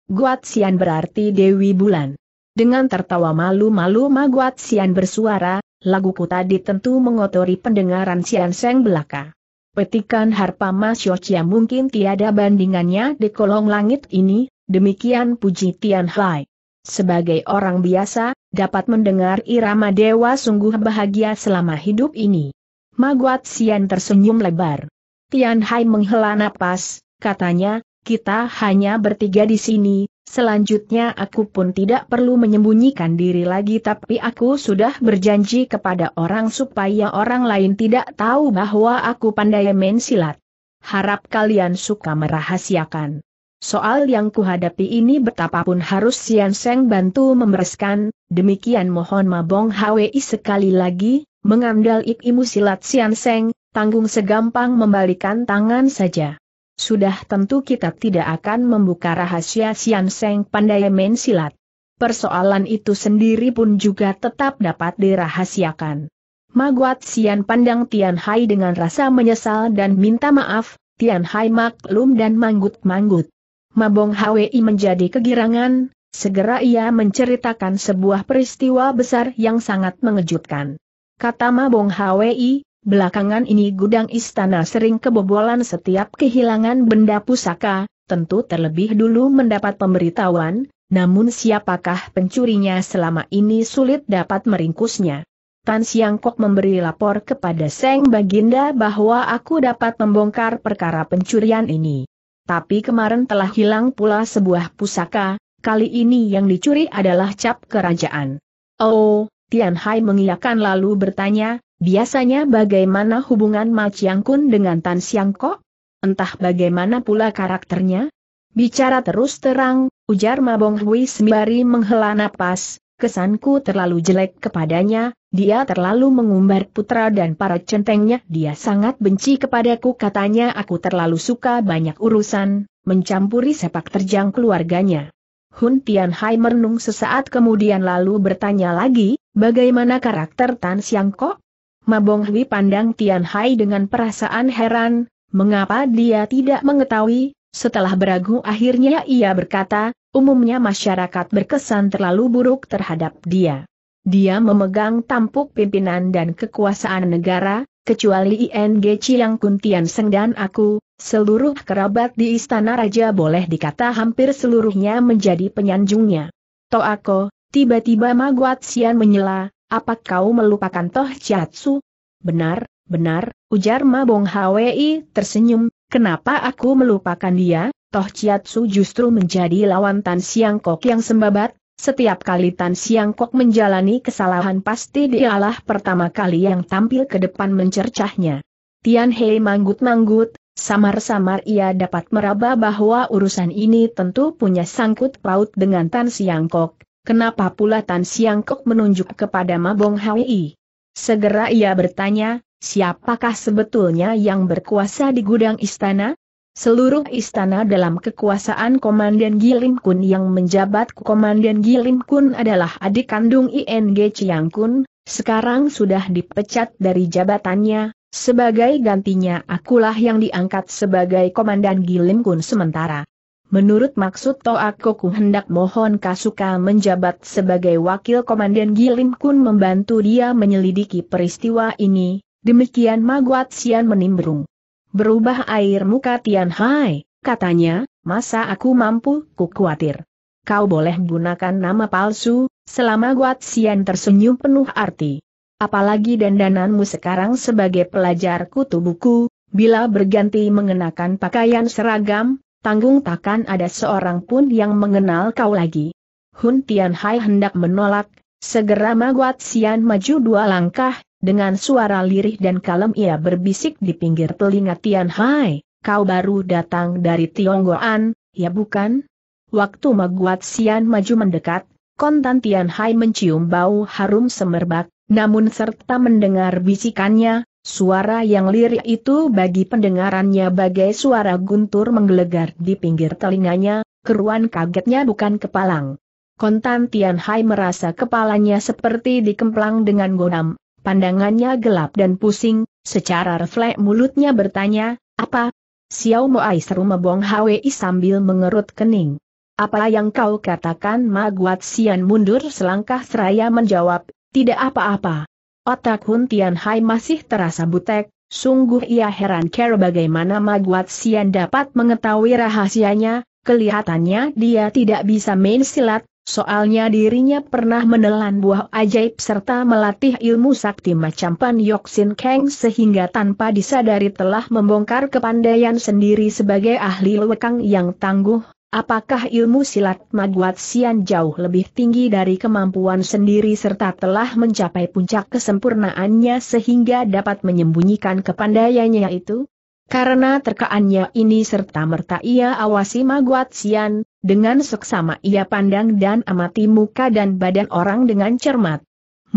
Guat Xian berarti Dewi Bulan. Dengan tertawa malu-malu Ma Guat Xian bersuara, laguku tadi tentu mengotori pendengaran Sian Seng belaka. Petikan harpa Mas Yochia mungkin tiada bandingannya di kolong langit ini, demikian puji Tian Hai. Sebagai orang biasa, dapat mendengar irama dewa sungguh bahagia selama hidup ini. Maguat Sian tersenyum lebar. Tian Hai menghela napas, katanya, kita hanya bertiga di sini, Selanjutnya aku pun tidak perlu menyembunyikan diri lagi tapi aku sudah berjanji kepada orang supaya orang lain tidak tahu bahwa aku pandai main silat. Harap kalian suka merahasiakan. Soal yang kuhadapi ini betapapun harus Sian Seng bantu membereskan, demikian mohon Mabong Hwi sekali lagi, mengandal ikimu silat Sian Seng, tanggung segampang membalikan tangan saja sudah tentu kita tidak akan membuka rahasia Sian Seng pandai men silat. Persoalan itu sendiri pun juga tetap dapat dirahasiakan. Maguat Sian pandang Tian Hai dengan rasa menyesal dan minta maaf, Tian Hai maklum dan manggut-manggut. Mabong Hwi menjadi kegirangan, segera ia menceritakan sebuah peristiwa besar yang sangat mengejutkan. Kata Mabong Hwi, Belakangan ini gudang istana sering kebobolan setiap kehilangan benda pusaka, tentu terlebih dulu mendapat pemberitahuan, namun siapakah pencurinya selama ini sulit dapat meringkusnya. Tan Siang Kok memberi lapor kepada Seng Baginda bahwa aku dapat membongkar perkara pencurian ini. Tapi kemarin telah hilang pula sebuah pusaka, kali ini yang dicuri adalah cap kerajaan. Oh, Tian Hai mengiyakan lalu bertanya, Biasanya bagaimana hubungan Ma Chiang Kun dengan Tan Siang Kok? Entah bagaimana pula karakternya? Bicara terus terang, ujar Mabong Hui sembari menghela napas, kesanku terlalu jelek kepadanya, dia terlalu mengumbar putra dan para centengnya. Dia sangat benci kepadaku katanya aku terlalu suka banyak urusan, mencampuri sepak terjang keluarganya. Hun Tianhai merenung sesaat kemudian lalu bertanya lagi, bagaimana karakter Tan Siang Kok? Mabong Hui pandang Tian Hai dengan perasaan heran, mengapa dia tidak mengetahui, setelah beragu akhirnya ia berkata, umumnya masyarakat berkesan terlalu buruk terhadap dia. Dia memegang tampuk pimpinan dan kekuasaan negara, kecuali ING Chiang Kun Tian Seng dan aku, seluruh kerabat di istana raja boleh dikata hampir seluruhnya menjadi penyanjungnya. Toako, tiba-tiba Maguat Sian menyela, apa kau melupakan Toh Chiatsu? Benar, benar, ujar Mabong Hwi tersenyum, kenapa aku melupakan dia, Toh Chiatsu justru menjadi lawan Tan Siang Kok yang sembabat, setiap kali Tan Siang Kok menjalani kesalahan pasti dialah pertama kali yang tampil ke depan mencercahnya. Tian Hei manggut-manggut, samar-samar ia dapat meraba bahwa urusan ini tentu punya sangkut paut dengan Tan Siang Kok, Kenapa pula Tan Siang Kok menunjuk kepada Mabong Hwi? Segera ia bertanya, siapakah sebetulnya yang berkuasa di gudang istana? Seluruh istana dalam kekuasaan Komandan Gilim Kun yang menjabat Komandan Gilim Kun adalah adik kandung ING Chiang Kun, sekarang sudah dipecat dari jabatannya, sebagai gantinya akulah yang diangkat sebagai Komandan Gilim Kun sementara. Menurut maksud Toa Koku hendak mohon Kasuka menjabat sebagai wakil komandan Gilim Kun membantu dia menyelidiki peristiwa ini, demikian Maguat Sian menimbrung. Berubah air muka Tian Hai, katanya, masa aku mampu, ku khawatir. Kau boleh gunakan nama palsu, selama Guat Sian tersenyum penuh arti. Apalagi dandananmu sekarang sebagai pelajar kutubuku, bila berganti mengenakan pakaian seragam, tanggung takkan ada seorang pun yang mengenal kau lagi. Hun Tianhai hendak menolak, segera Maguat Xian maju dua langkah, dengan suara lirih dan kalem ia berbisik di pinggir telinga Tianhai, kau baru datang dari Tionggoan, ya bukan? Waktu Maguat Xian maju mendekat, kontan Tianhai mencium bau harum semerbak, namun serta mendengar bisikannya, Suara yang lirik itu bagi pendengarannya bagai suara guntur menggelegar di pinggir telinganya, keruan kagetnya bukan kepalang. Kontan Tian Hai merasa kepalanya seperti dikemplang dengan gonam, pandangannya gelap dan pusing, secara refleks mulutnya bertanya, apa? Xiao Moai seru mebong Hwi sambil mengerut kening. Apa yang kau katakan Maguat Sian mundur selangkah seraya menjawab, tidak apa-apa. Otak Hun Tian Hai masih terasa butek, sungguh ia heran care bagaimana Maguat Sian dapat mengetahui rahasianya, kelihatannya dia tidak bisa main silat, soalnya dirinya pernah menelan buah ajaib serta melatih ilmu sakti macam Pan Yoxin Kang sehingga tanpa disadari telah membongkar kepandaian sendiri sebagai ahli lekang yang tangguh, Apakah ilmu silat Maguat Sian jauh lebih tinggi dari kemampuan sendiri serta telah mencapai puncak kesempurnaannya sehingga dapat menyembunyikan kepandaiannya itu? Karena terkaannya ini serta merta ia awasi Maguat Sian, dengan seksama ia pandang dan amati muka dan badan orang dengan cermat.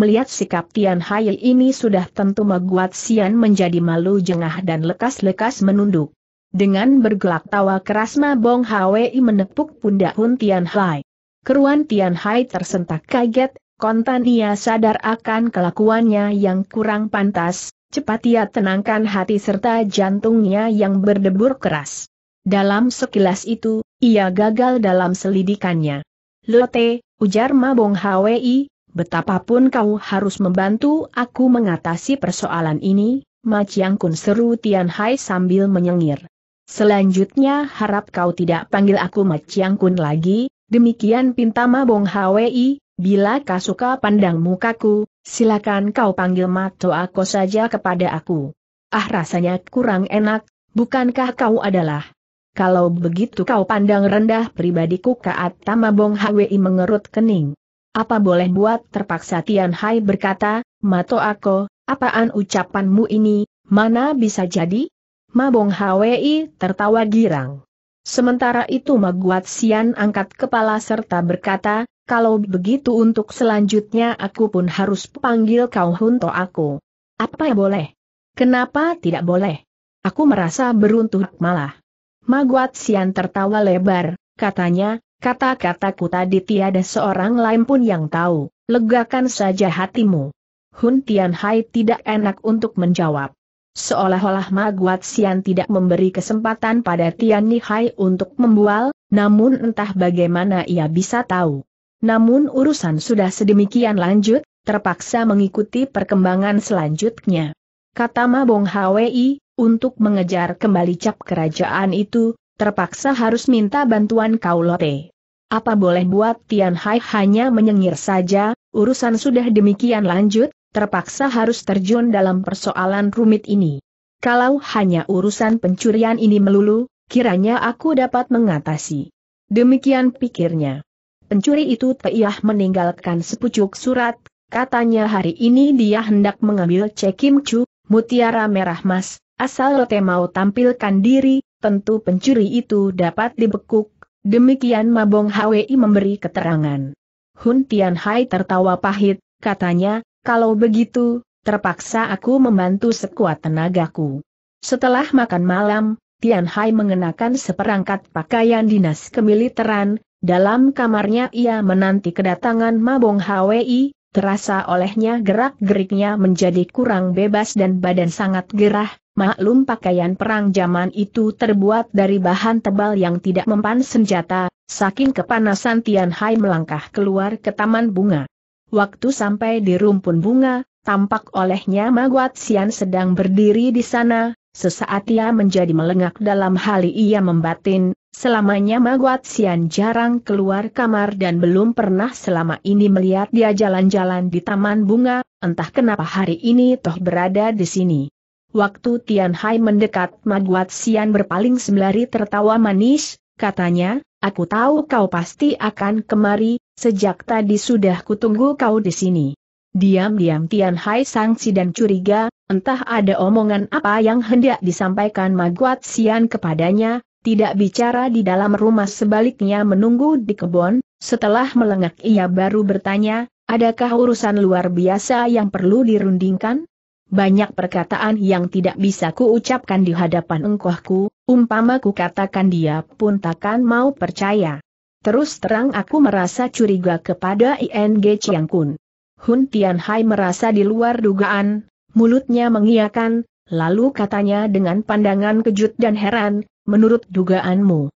Melihat sikap Tian Hai ini sudah tentu Maguat Sian menjadi malu jengah dan lekas-lekas menunduk. Dengan bergelak tawa keras Ma Bong Hwi menepuk pundak Hun Tian Hai. Keruan Tian Hai tersentak kaget, kontan ia sadar akan kelakuannya yang kurang pantas, cepat ia tenangkan hati serta jantungnya yang berdebur keras. Dalam sekilas itu, ia gagal dalam selidikannya. Lote, ujar Ma Bong Hwi, betapapun kau harus membantu aku mengatasi persoalan ini, Ma Chiang Kun seru Tian Hai sambil menyengir. Selanjutnya harap kau tidak panggil aku Maciang Kun lagi, demikian Pintama Bong Hwi, bila kau suka pandang mukaku, silakan kau panggil Mato Ako saja kepada aku. Ah rasanya kurang enak, bukankah kau adalah? Kalau begitu kau pandang rendah pribadiku Kaat Tama Bong Hwi mengerut kening. Apa boleh buat terpaksa Tian Hai berkata, Mato Ako, apaan ucapanmu ini, mana bisa jadi? Mabong Hwi tertawa girang. Sementara itu Maguat Sian angkat kepala serta berkata, kalau begitu untuk selanjutnya aku pun harus panggil kau Hunto aku. Apa boleh? Kenapa tidak boleh? Aku merasa beruntung malah. Maguat Sian tertawa lebar, katanya, kata-kataku tadi tiada seorang lain pun yang tahu, legakan saja hatimu. Hun Tian Hai tidak enak untuk menjawab. Seolah-olah Maguat Sian tidak memberi kesempatan pada Tian Nihai untuk membual, namun entah bagaimana ia bisa tahu. Namun urusan sudah sedemikian lanjut, terpaksa mengikuti perkembangan selanjutnya. Kata Ma Mabong Hwi, untuk mengejar kembali cap kerajaan itu, terpaksa harus minta bantuan Kaulote. Apa boleh buat Tian Hai hanya menyengir saja, urusan sudah demikian lanjut, terpaksa harus terjun dalam persoalan rumit ini. Kalau hanya urusan pencurian ini melulu, kiranya aku dapat mengatasi. Demikian pikirnya. Pencuri itu Tiah meninggalkan sepucuk surat, katanya hari ini dia hendak mengambil Cekim Chu, mutiara merah mas, asal Lote mau tampilkan diri, tentu pencuri itu dapat dibekuk. Demikian Mabong Hwi memberi keterangan. Hun Tian Hai tertawa pahit, katanya, kalau begitu, terpaksa aku membantu sekuat tenagaku. Setelah makan malam, Tian Hai mengenakan seperangkat pakaian dinas kemiliteran, dalam kamarnya ia menanti kedatangan Mabong Hwi, terasa olehnya gerak-geriknya menjadi kurang bebas dan badan sangat gerah, Maklum pakaian perang zaman itu terbuat dari bahan tebal yang tidak mempan senjata, saking kepanasan Tian Hai melangkah keluar ke taman bunga. Waktu sampai di rumpun bunga, tampak olehnya Maguat Sian sedang berdiri di sana, sesaat ia menjadi melengak dalam hal ia membatin, selamanya Maguat Sian jarang keluar kamar dan belum pernah selama ini melihat dia jalan-jalan di taman bunga, entah kenapa hari ini toh berada di sini. Waktu Tian Hai mendekat Maguat Sian berpaling sembari tertawa manis, katanya, Aku tahu kau pasti akan kemari, sejak tadi sudah kutunggu kau di sini. Diam-diam Tian Hai sangsi dan curiga, entah ada omongan apa yang hendak disampaikan Maguat Sian kepadanya, tidak bicara di dalam rumah sebaliknya menunggu di kebun, setelah melengak ia baru bertanya, adakah urusan luar biasa yang perlu dirundingkan? banyak perkataan yang tidak bisa kuucapkan di hadapan engkohku, umpama ku katakan dia pun takkan mau percaya. Terus terang aku merasa curiga kepada ING Chiang Kun. Hun Tian Hai merasa di luar dugaan, mulutnya mengiakan, lalu katanya dengan pandangan kejut dan heran, menurut dugaanmu.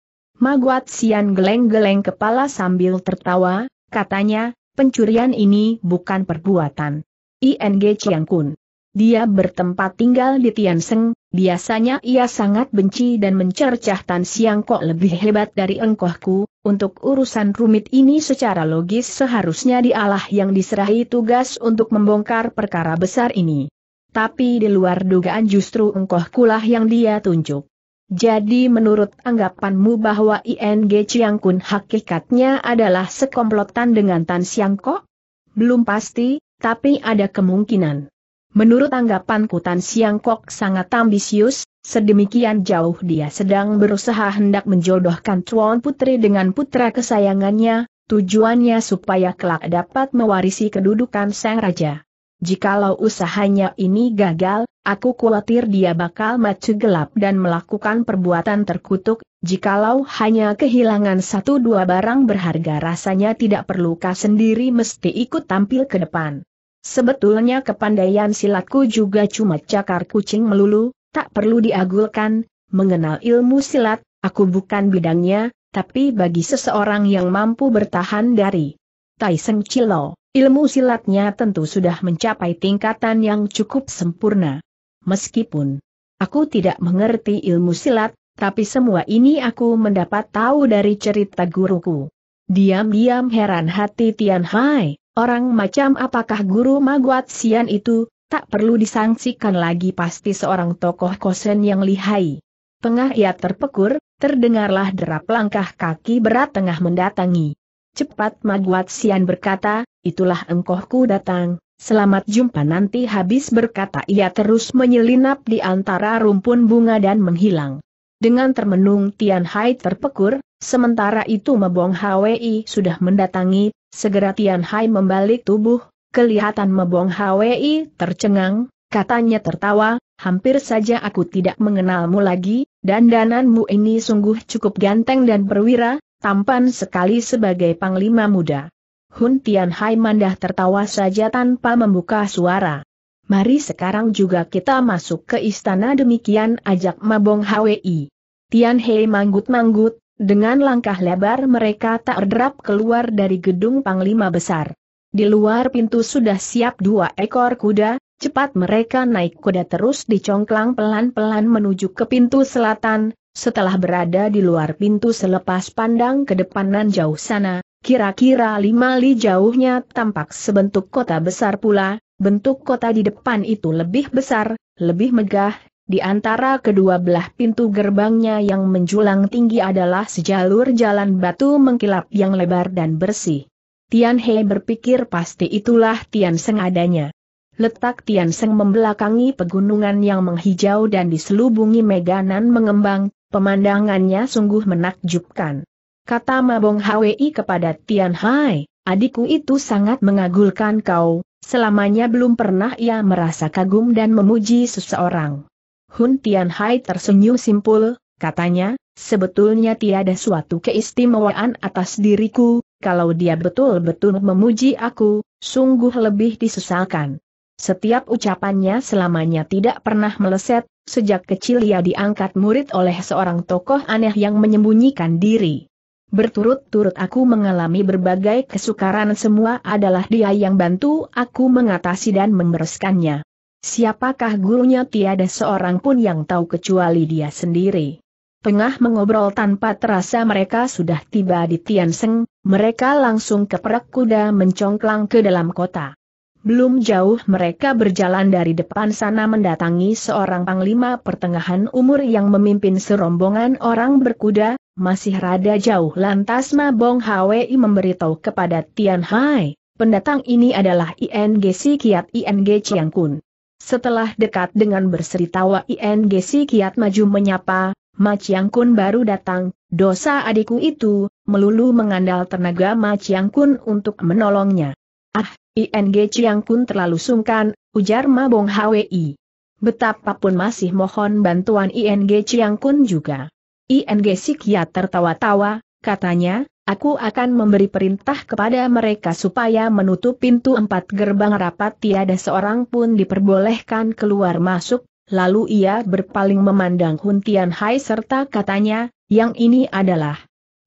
Maguat Sian geleng-geleng kepala sambil tertawa, katanya, pencurian ini bukan perbuatan. ING Chiang Kun. Dia bertempat tinggal di Tianseng, biasanya ia sangat benci dan mencercah Tan Siang kok lebih hebat dari engkohku, untuk urusan rumit ini secara logis seharusnya dialah yang diserahi tugas untuk membongkar perkara besar ini. Tapi di luar dugaan justru engkohkulah yang dia tunjuk. Jadi menurut anggapanmu bahwa ING Chiang Kun hakikatnya adalah sekomplotan dengan Tan Siang Kok? Belum pasti, tapi ada kemungkinan. Menurut anggapan Kutan Siangkok sangat ambisius, sedemikian jauh dia sedang berusaha hendak menjodohkan Tuan Putri dengan putra kesayangannya, tujuannya supaya kelak dapat mewarisi kedudukan Sang Raja. Jikalau usahanya ini gagal, aku khawatir dia bakal maju gelap dan melakukan perbuatan terkutuk, jikalau hanya kehilangan satu dua barang berharga rasanya tidak perlu perlukah sendiri mesti ikut tampil ke depan. Sebetulnya kepandaian silatku juga cuma cakar kucing melulu, tak perlu diagulkan, mengenal ilmu silat, aku bukan bidangnya, tapi bagi seseorang yang mampu bertahan dari Tyson Cilo, ilmu silatnya tentu sudah mencapai tingkatan yang cukup sempurna. Meskipun aku tidak mengerti ilmu silat, tapi semua ini aku mendapat tahu dari cerita guruku. Diam-diam heran hati Tian Hai. Orang macam apakah guru Maguat Sian itu, tak perlu disangsikan lagi pasti seorang tokoh kosen yang lihai. Tengah ia terpekur, terdengarlah derap langkah kaki berat tengah mendatangi. Cepat Maguat Sian berkata, itulah engkohku datang, Selamat jumpa nanti habis berkata ia terus menyelinap di antara rumpun bunga dan menghilang. Dengan termenung Tian Hai terpekur, sementara itu Mebong Hwi sudah mendatangi, segera Tian Hai membalik tubuh, kelihatan Mebong Hwi tercengang, katanya tertawa, hampir saja aku tidak mengenalmu lagi, Dan dandananmu ini sungguh cukup ganteng dan perwira, tampan sekali sebagai panglima muda. Hun Tian Hai mandah tertawa saja tanpa membuka suara. Mari sekarang juga kita masuk ke istana demikian ajak Mabong Hwi. Tian Hei manggut-manggut, dengan langkah lebar mereka tak terderap keluar dari gedung Panglima Besar. Di luar pintu sudah siap dua ekor kuda, cepat mereka naik kuda terus dicongklang pelan-pelan menuju ke pintu selatan, setelah berada di luar pintu selepas pandang ke depanan jauh sana, kira-kira lima li jauhnya tampak sebentuk kota besar pula, Bentuk kota di depan itu lebih besar, lebih megah, di antara kedua belah pintu gerbangnya yang menjulang tinggi adalah sejalur jalan batu mengkilap yang lebar dan bersih. Tian He berpikir pasti itulah Tian Seng adanya. Letak Tian Seng membelakangi pegunungan yang menghijau dan diselubungi meganan mengembang, pemandangannya sungguh menakjubkan. Kata Mabong Hwi kepada Tian Hai, adikku itu sangat mengagulkan kau, Selamanya belum pernah ia merasa kagum dan memuji seseorang. Hun Tianhai tersenyum simpul, katanya, sebetulnya tiada suatu keistimewaan atas diriku, kalau dia betul-betul memuji aku, sungguh lebih disesalkan. Setiap ucapannya selamanya tidak pernah meleset, sejak kecil ia diangkat murid oleh seorang tokoh aneh yang menyembunyikan diri. Berturut-turut aku mengalami berbagai kesukaran semua adalah dia yang bantu aku mengatasi dan membereskannya. Siapakah gurunya tiada seorang pun yang tahu kecuali dia sendiri. Tengah mengobrol tanpa terasa mereka sudah tiba di Tianseng, mereka langsung keperak kuda mencongklang ke dalam kota. Belum jauh mereka berjalan dari depan sana mendatangi seorang panglima pertengahan umur yang memimpin serombongan orang berkuda, masih rada jauh lantas Ma Bong Hwi memberitahu kepada Tian Hai, pendatang ini adalah ING Si Kiat ING Chiang Kun. Setelah dekat dengan berseritawa ING Si Kiat maju menyapa, Ma Chiang Kun baru datang, dosa adikku itu, melulu mengandal tenaga Ma Chiang Kun untuk menolongnya. Ah, ING Chiang Kun terlalu sungkan, ujar Ma Bong Hwi. Betapapun masih mohon bantuan ING Chiang Kun juga. ING Sikia tertawa-tawa, katanya, aku akan memberi perintah kepada mereka supaya menutup pintu empat gerbang rapat tiada seorang pun diperbolehkan keluar masuk, lalu ia berpaling memandang Huntian Hai serta katanya, yang ini adalah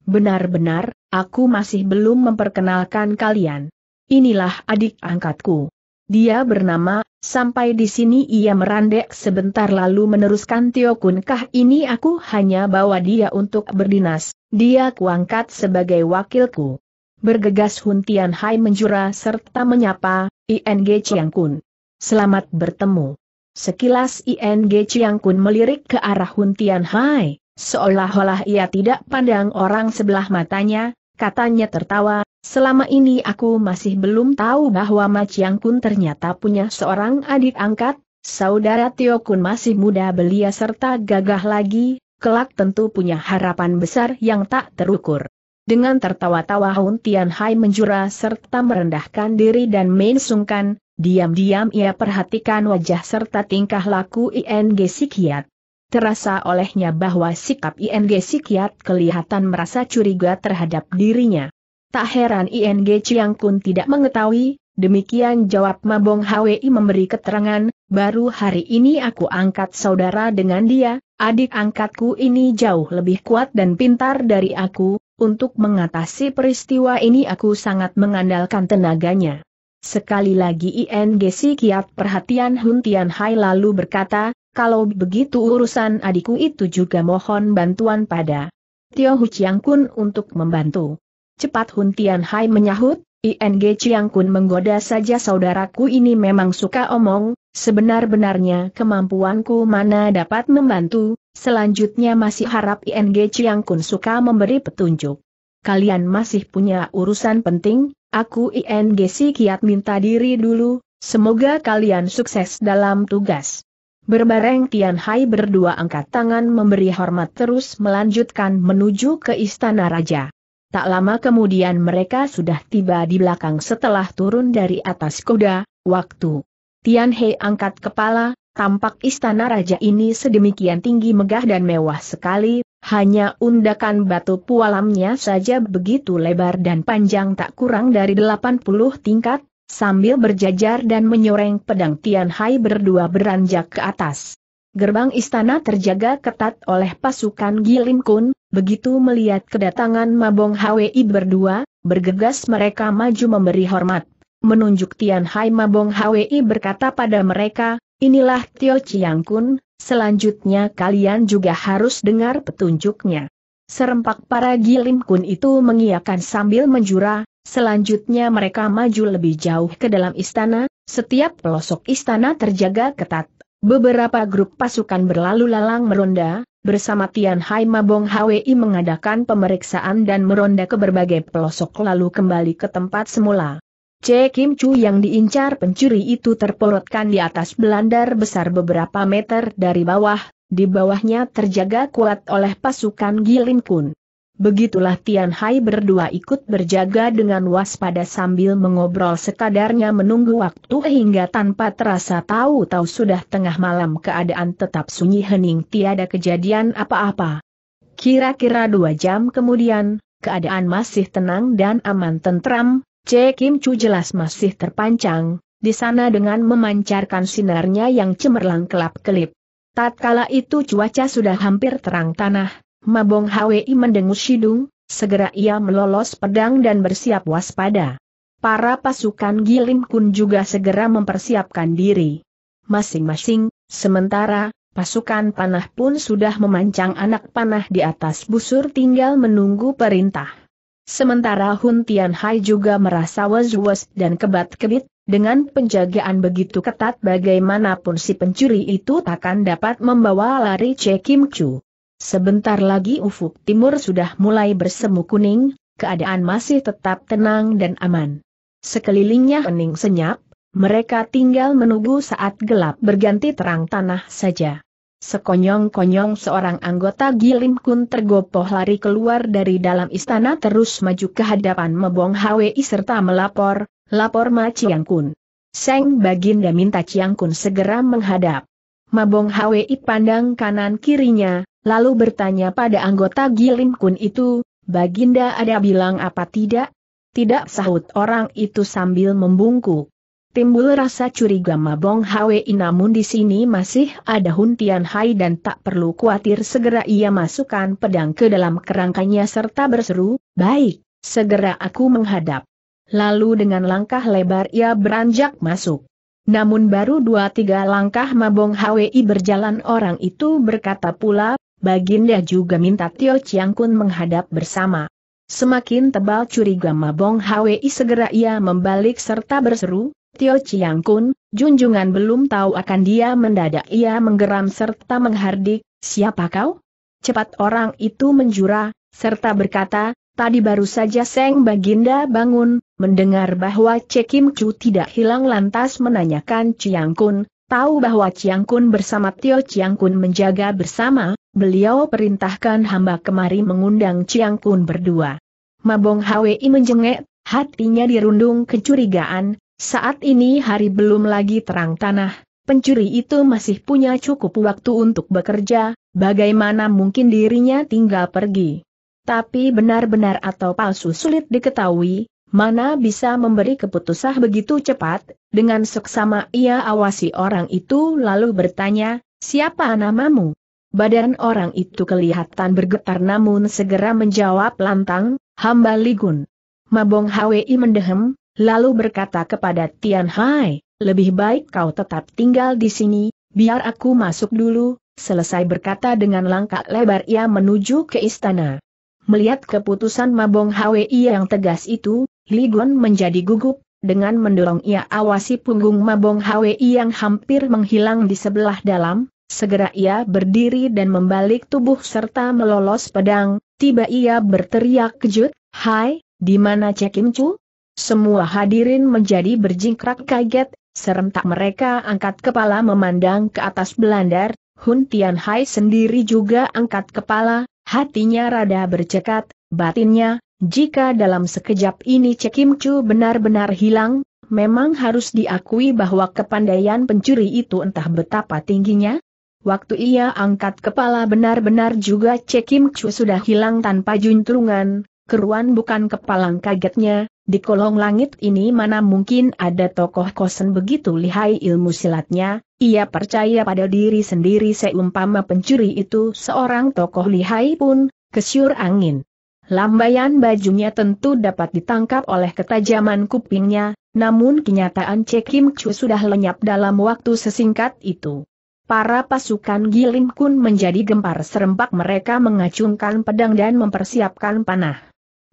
benar-benar, aku masih belum memperkenalkan kalian. Inilah adik angkatku. Dia bernama, sampai di sini ia merandek sebentar lalu meneruskan Tio Kah ini aku hanya bawa dia untuk berdinas, dia kuangkat sebagai wakilku. Bergegas Hun Tian Hai menjura serta menyapa, ING Chiang Kun. Selamat bertemu. Sekilas ING Chiang Kun melirik ke arah Hun Tian Hai, seolah-olah ia tidak pandang orang sebelah matanya, katanya tertawa, selama ini aku masih belum tahu bahwa Ma Chiang Kun ternyata punya seorang adik angkat, saudara Tio Kun masih muda belia serta gagah lagi, kelak tentu punya harapan besar yang tak terukur. Dengan tertawa-tawa Hun Tian Hai menjura serta merendahkan diri dan mensungkan, diam-diam ia perhatikan wajah serta tingkah laku ING Sikiat. Terasa olehnya bahwa sikap ING Sikiat kelihatan merasa curiga terhadap dirinya. Tak heran ING Chiang Kun tidak mengetahui, demikian jawab Mabong Hwi memberi keterangan, baru hari ini aku angkat saudara dengan dia, adik angkatku ini jauh lebih kuat dan pintar dari aku, untuk mengatasi peristiwa ini aku sangat mengandalkan tenaganya. Sekali lagi ING Sikiat perhatian Hun Tian Hai lalu berkata, kalau begitu urusan adikku itu juga mohon bantuan pada Tio Hu Chiang Kun untuk membantu. Cepat Hun Tian Hai menyahut, ING Chiang Kun menggoda saja saudaraku ini memang suka omong, sebenar-benarnya kemampuanku mana dapat membantu, selanjutnya masih harap ING Chiang Kun suka memberi petunjuk. Kalian masih punya urusan penting, aku ING Si Kiat minta diri dulu, semoga kalian sukses dalam tugas. Berbareng Tian Hai berdua angkat tangan memberi hormat terus melanjutkan menuju ke istana raja. Tak lama kemudian mereka sudah tiba di belakang setelah turun dari atas kuda, waktu. Tian Hai angkat kepala, tampak istana raja ini sedemikian tinggi megah dan mewah sekali, hanya undakan batu pualamnya saja begitu lebar dan panjang tak kurang dari 80 tingkat, sambil berjajar dan menyoreng pedang Tian Hai berdua beranjak ke atas. Gerbang istana terjaga ketat oleh pasukan Gilim Kun, begitu melihat kedatangan Mabong Hwi berdua, bergegas mereka maju memberi hormat. Menunjuk Tian Hai Mabong Hwi berkata pada mereka, inilah Tio Chiang Kun, selanjutnya kalian juga harus dengar petunjuknya. Serempak para Gilim Kun itu mengiakan sambil menjura, Selanjutnya mereka maju lebih jauh ke dalam istana, setiap pelosok istana terjaga ketat. Beberapa grup pasukan berlalu lalang meronda, bersama Tian Hai Mabong Hwi mengadakan pemeriksaan dan meronda ke berbagai pelosok lalu kembali ke tempat semula. C. Kim Chu yang diincar pencuri itu terporotkan di atas belandar besar beberapa meter dari bawah, di bawahnya terjaga kuat oleh pasukan Gilin Kun. Begitulah Tian Hai berdua ikut berjaga dengan waspada sambil mengobrol sekadarnya menunggu waktu hingga tanpa terasa tahu-tahu sudah tengah malam keadaan tetap sunyi hening tiada kejadian apa-apa. Kira-kira dua jam kemudian, keadaan masih tenang dan aman tentram, C. Kim Chu jelas masih terpancang, di sana dengan memancarkan sinarnya yang cemerlang kelap-kelip. Tatkala itu cuaca sudah hampir terang tanah, Mabong Hwi mendengus hidung, segera ia melolos pedang dan bersiap waspada. Para pasukan Gilim Kun juga segera mempersiapkan diri. Masing-masing, sementara, pasukan panah pun sudah memancang anak panah di atas busur tinggal menunggu perintah. Sementara Hun Tian Hai juga merasa was-was dan kebat-kebit, dengan penjagaan begitu ketat bagaimanapun si pencuri itu takkan dapat membawa lari Che Kim Chu. Sebentar lagi ufuk timur sudah mulai bersemu kuning, keadaan masih tetap tenang dan aman. Sekelilingnya hening senyap, mereka tinggal menunggu saat gelap berganti terang tanah saja. Sekonyong-konyong seorang anggota Gilim Kun tergopoh lari keluar dari dalam istana terus maju ke hadapan Mebong Hwi serta melapor, lapor Ma Chiang Kun. Seng Baginda minta Chiang Kun segera menghadap. Mabong Hwi pandang kanan kirinya, lalu bertanya pada anggota Gilim Kun itu, Baginda ada bilang apa tidak? Tidak sahut orang itu sambil membungkuk. Timbul rasa curiga Mabong Hwi namun di sini masih ada Tian Hai dan tak perlu khawatir segera ia masukkan pedang ke dalam kerangkanya serta berseru, baik, segera aku menghadap. Lalu dengan langkah lebar ia beranjak masuk. Namun baru dua tiga langkah Mabong Hwi berjalan orang itu berkata pula, Baginda juga minta Tio Chiang Kun menghadap bersama. Semakin tebal curiga Mabong Hwi segera ia membalik serta berseru, Tio Chiang Kun, junjungan belum tahu akan dia mendadak ia menggeram serta menghardik, siapa kau? Cepat orang itu menjura, serta berkata, tadi baru saja Seng Baginda bangun, mendengar bahwa Cekim Chu tidak hilang lantas menanyakan Chiang Kun, tahu bahwa Chiang Kun bersama Tio Chiang Kun menjaga bersama, beliau perintahkan hamba kemari mengundang Chiang Kun berdua. Mabong Hwi menjengek, hatinya dirundung kecurigaan, saat ini hari belum lagi terang tanah, pencuri itu masih punya cukup waktu untuk bekerja, bagaimana mungkin dirinya tinggal pergi. Tapi benar-benar atau palsu sulit diketahui, Mana bisa memberi keputusan begitu cepat, dengan seksama ia awasi orang itu lalu bertanya, siapa namamu? Badan orang itu kelihatan bergetar namun segera menjawab lantang, hamba Ligun. Mabong Hwi mendehem, lalu berkata kepada Tian Hai, lebih baik kau tetap tinggal di sini, biar aku masuk dulu, selesai berkata dengan langkah lebar ia menuju ke istana. Melihat keputusan Mabong Hwi yang tegas itu, Ligon menjadi gugup, dengan mendorong ia awasi punggung Mabong Hwi yang hampir menghilang di sebelah dalam, segera ia berdiri dan membalik tubuh serta melolos pedang, tiba ia berteriak kejut, Hai, di mana Kim Chu? Semua hadirin menjadi berjingkrak kaget, serentak mereka angkat kepala memandang ke atas belandar, Hun Tian Hai sendiri juga angkat kepala, hatinya rada bercekat, batinnya, jika dalam sekejap ini Cekim Chu benar-benar hilang, memang harus diakui bahwa kepandaian pencuri itu entah betapa tingginya. Waktu ia angkat kepala benar-benar juga Cekim Chu sudah hilang tanpa juntrungan, keruan bukan kepalang kagetnya, di kolong langit ini mana mungkin ada tokoh kosen begitu lihai ilmu silatnya, ia percaya pada diri sendiri seumpama pencuri itu seorang tokoh lihai pun, kesyur angin. Lambaian bajunya tentu dapat ditangkap oleh ketajaman kupingnya, namun kenyataan Kim Chu sudah lenyap dalam waktu sesingkat itu. Para pasukan Gilim Kun menjadi gempar serempak mereka mengacungkan pedang dan mempersiapkan panah.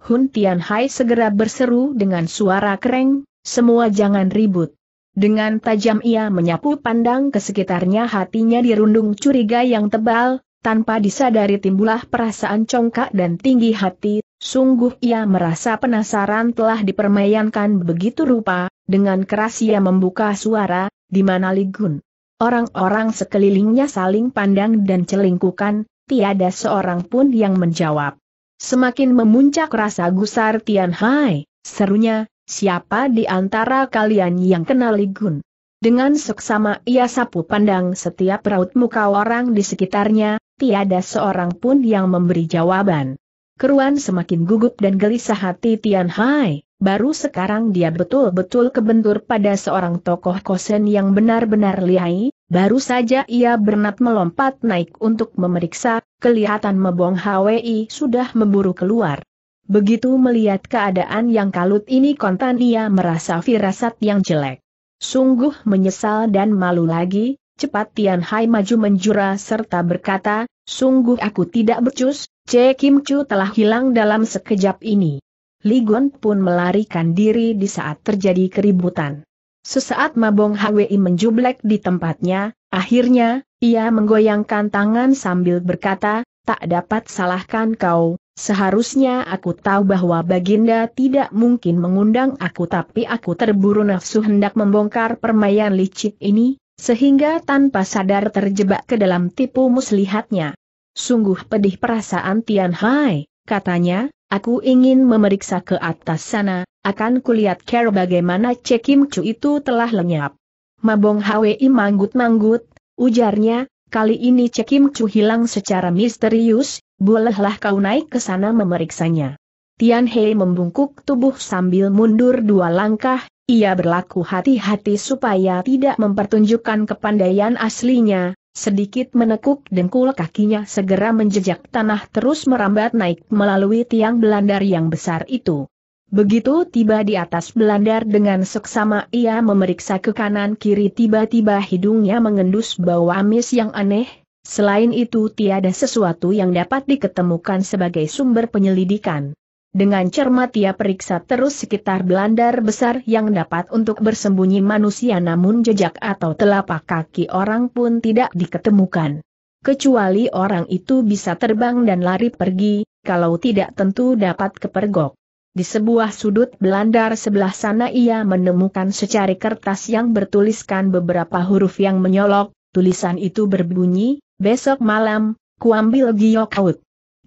Hun Tian Hai segera berseru dengan suara kereng, semua jangan ribut. Dengan tajam ia menyapu pandang ke sekitarnya hatinya dirundung curiga yang tebal, tanpa disadari timbullah perasaan congkak dan tinggi hati, sungguh ia merasa penasaran telah dipermainkan begitu rupa, dengan keras ia membuka suara, di mana Ligun. Orang-orang sekelilingnya saling pandang dan celingkukan, tiada seorang pun yang menjawab. Semakin memuncak rasa gusar Tian Hai, serunya, siapa di antara kalian yang kenal Ligun? Dengan seksama ia sapu pandang setiap raut muka orang di sekitarnya, tiada seorang pun yang memberi jawaban. Keruan semakin gugup dan gelisah hati Tian Hai, baru sekarang dia betul-betul kebentur pada seorang tokoh kosen yang benar-benar lihai, baru saja ia bernat melompat naik untuk memeriksa, kelihatan Mebong Hwi sudah memburu keluar. Begitu melihat keadaan yang kalut ini kontan ia merasa firasat yang jelek. Sungguh menyesal dan malu lagi, Cepat Tian Hai maju menjura serta berkata, sungguh aku tidak becus, C. Kim Chu telah hilang dalam sekejap ini. Li Gun pun melarikan diri di saat terjadi keributan. Sesaat Mabong Hwi menjublek di tempatnya, akhirnya, ia menggoyangkan tangan sambil berkata, tak dapat salahkan kau, seharusnya aku tahu bahwa Baginda tidak mungkin mengundang aku tapi aku terburu nafsu hendak membongkar permainan licik ini, sehingga tanpa sadar terjebak ke dalam tipu muslihatnya. Sungguh pedih perasaan Tian Hai, katanya, aku ingin memeriksa ke atas sana, akan kulihat care bagaimana Cekim Chu itu telah lenyap. Mabong Hwi manggut-manggut, ujarnya, kali ini Cekim Chu hilang secara misterius, bolehlah kau naik ke sana memeriksanya. Tian Hei membungkuk tubuh sambil mundur dua langkah, ia berlaku hati-hati supaya tidak mempertunjukkan kepandaian aslinya, sedikit menekuk dengkul kakinya segera menjejak tanah terus merambat naik melalui tiang belandar yang besar itu. Begitu tiba di atas belandar dengan seksama ia memeriksa ke kanan kiri tiba-tiba hidungnya mengendus bau amis yang aneh, selain itu tiada sesuatu yang dapat diketemukan sebagai sumber penyelidikan. Dengan cermat ia periksa terus sekitar belandar besar yang dapat untuk bersembunyi manusia namun jejak atau telapak kaki orang pun tidak diketemukan. Kecuali orang itu bisa terbang dan lari pergi, kalau tidak tentu dapat kepergok. Di sebuah sudut belandar sebelah sana ia menemukan secari kertas yang bertuliskan beberapa huruf yang menyolok, tulisan itu berbunyi, besok malam, kuambil giok out.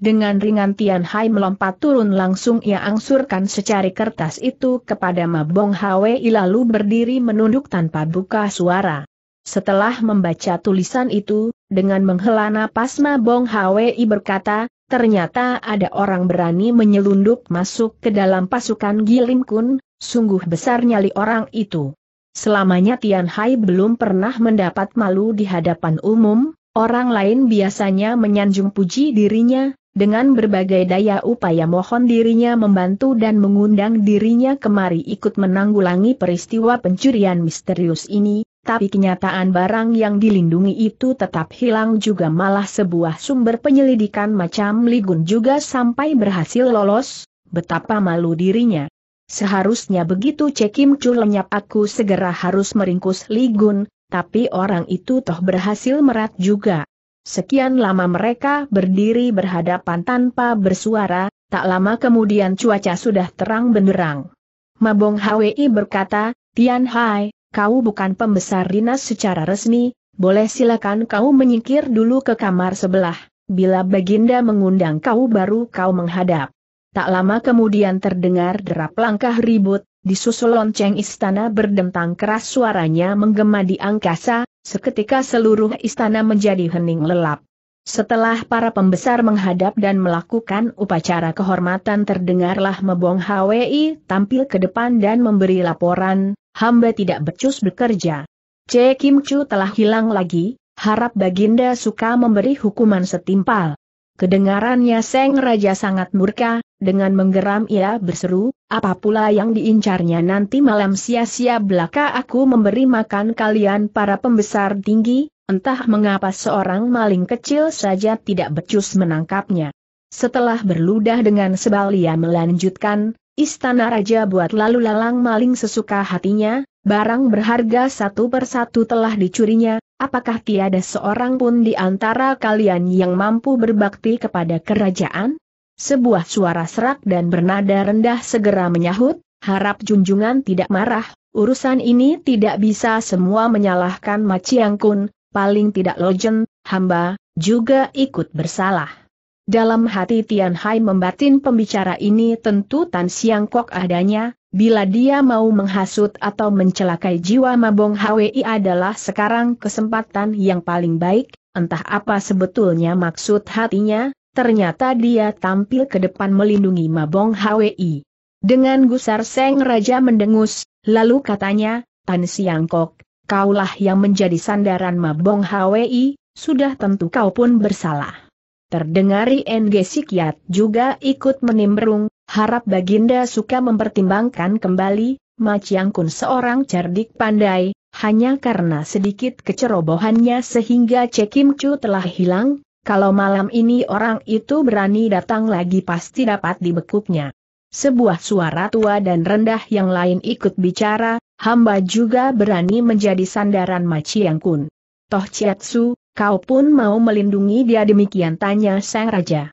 Dengan ringan Tian Hai melompat turun langsung ia angsurkan secari kertas itu kepada Mabong Hwi lalu berdiri menunduk tanpa buka suara. Setelah membaca tulisan itu, dengan menghela napas Mabong Hwi berkata, ternyata ada orang berani menyelundup masuk ke dalam pasukan Gilim Kun, sungguh besar nyali orang itu. Selamanya Tian Hai belum pernah mendapat malu di hadapan umum, Orang lain biasanya menyanjung puji dirinya, dengan berbagai daya upaya mohon dirinya membantu dan mengundang dirinya kemari ikut menanggulangi peristiwa pencurian misterius ini, tapi kenyataan barang yang dilindungi itu tetap hilang juga malah sebuah sumber penyelidikan macam Ligun juga sampai berhasil lolos, betapa malu dirinya. Seharusnya begitu Cekim cu lenyap aku segera harus meringkus Ligun, tapi orang itu toh berhasil merat juga. Sekian lama mereka berdiri berhadapan tanpa bersuara, tak lama kemudian cuaca sudah terang benderang. Mabong Hwi berkata, Tian Hai, kau bukan pembesar dinas secara resmi, boleh silakan kau menyingkir dulu ke kamar sebelah, bila Baginda mengundang kau baru kau menghadap. Tak lama kemudian terdengar derap langkah ribut, disusul lonceng istana berdentang keras suaranya menggema di angkasa, Seketika seluruh istana menjadi hening lelap. Setelah para pembesar menghadap dan melakukan upacara kehormatan terdengarlah Mebong HWI tampil ke depan dan memberi laporan, hamba tidak becus bekerja. C. Kim Chu telah hilang lagi, harap Baginda suka memberi hukuman setimpal. Kedengarannya Seng Raja sangat murka, dengan menggeram ia berseru, apa pula yang diincarnya nanti malam sia-sia belaka aku memberi makan kalian para pembesar tinggi, entah mengapa seorang maling kecil saja tidak becus menangkapnya. Setelah berludah dengan sebal ia melanjutkan, istana raja buat lalu lalang maling sesuka hatinya, barang berharga satu persatu telah dicurinya, apakah tiada seorang pun di antara kalian yang mampu berbakti kepada kerajaan? Sebuah suara serak dan bernada rendah segera menyahut, harap junjungan tidak marah, urusan ini tidak bisa semua menyalahkan Maciang Kun, paling tidak lojen, hamba, juga ikut bersalah. Dalam hati Tian Hai membatin pembicara ini tentu Tan Siang Kok adanya, Bila dia mau menghasut atau mencelakai jiwa Mabong Hwi adalah sekarang kesempatan yang paling baik, entah apa sebetulnya maksud hatinya, ternyata dia tampil ke depan melindungi Mabong Hwi. Dengan gusar Seng Raja mendengus, lalu katanya, Tan Siangkok, kaulah yang menjadi sandaran Mabong Hwi, sudah tentu kau pun bersalah. Terdengari NG Sikiat juga ikut menimbrung, Harap Baginda suka mempertimbangkan kembali, Ma Kun seorang cerdik pandai, hanya karena sedikit kecerobohannya sehingga Cekim Chu telah hilang, kalau malam ini orang itu berani datang lagi pasti dapat dibekuknya. Sebuah suara tua dan rendah yang lain ikut bicara, hamba juga berani menjadi sandaran Maciang Kun. Toh Su, kau pun mau melindungi dia demikian tanya sang raja.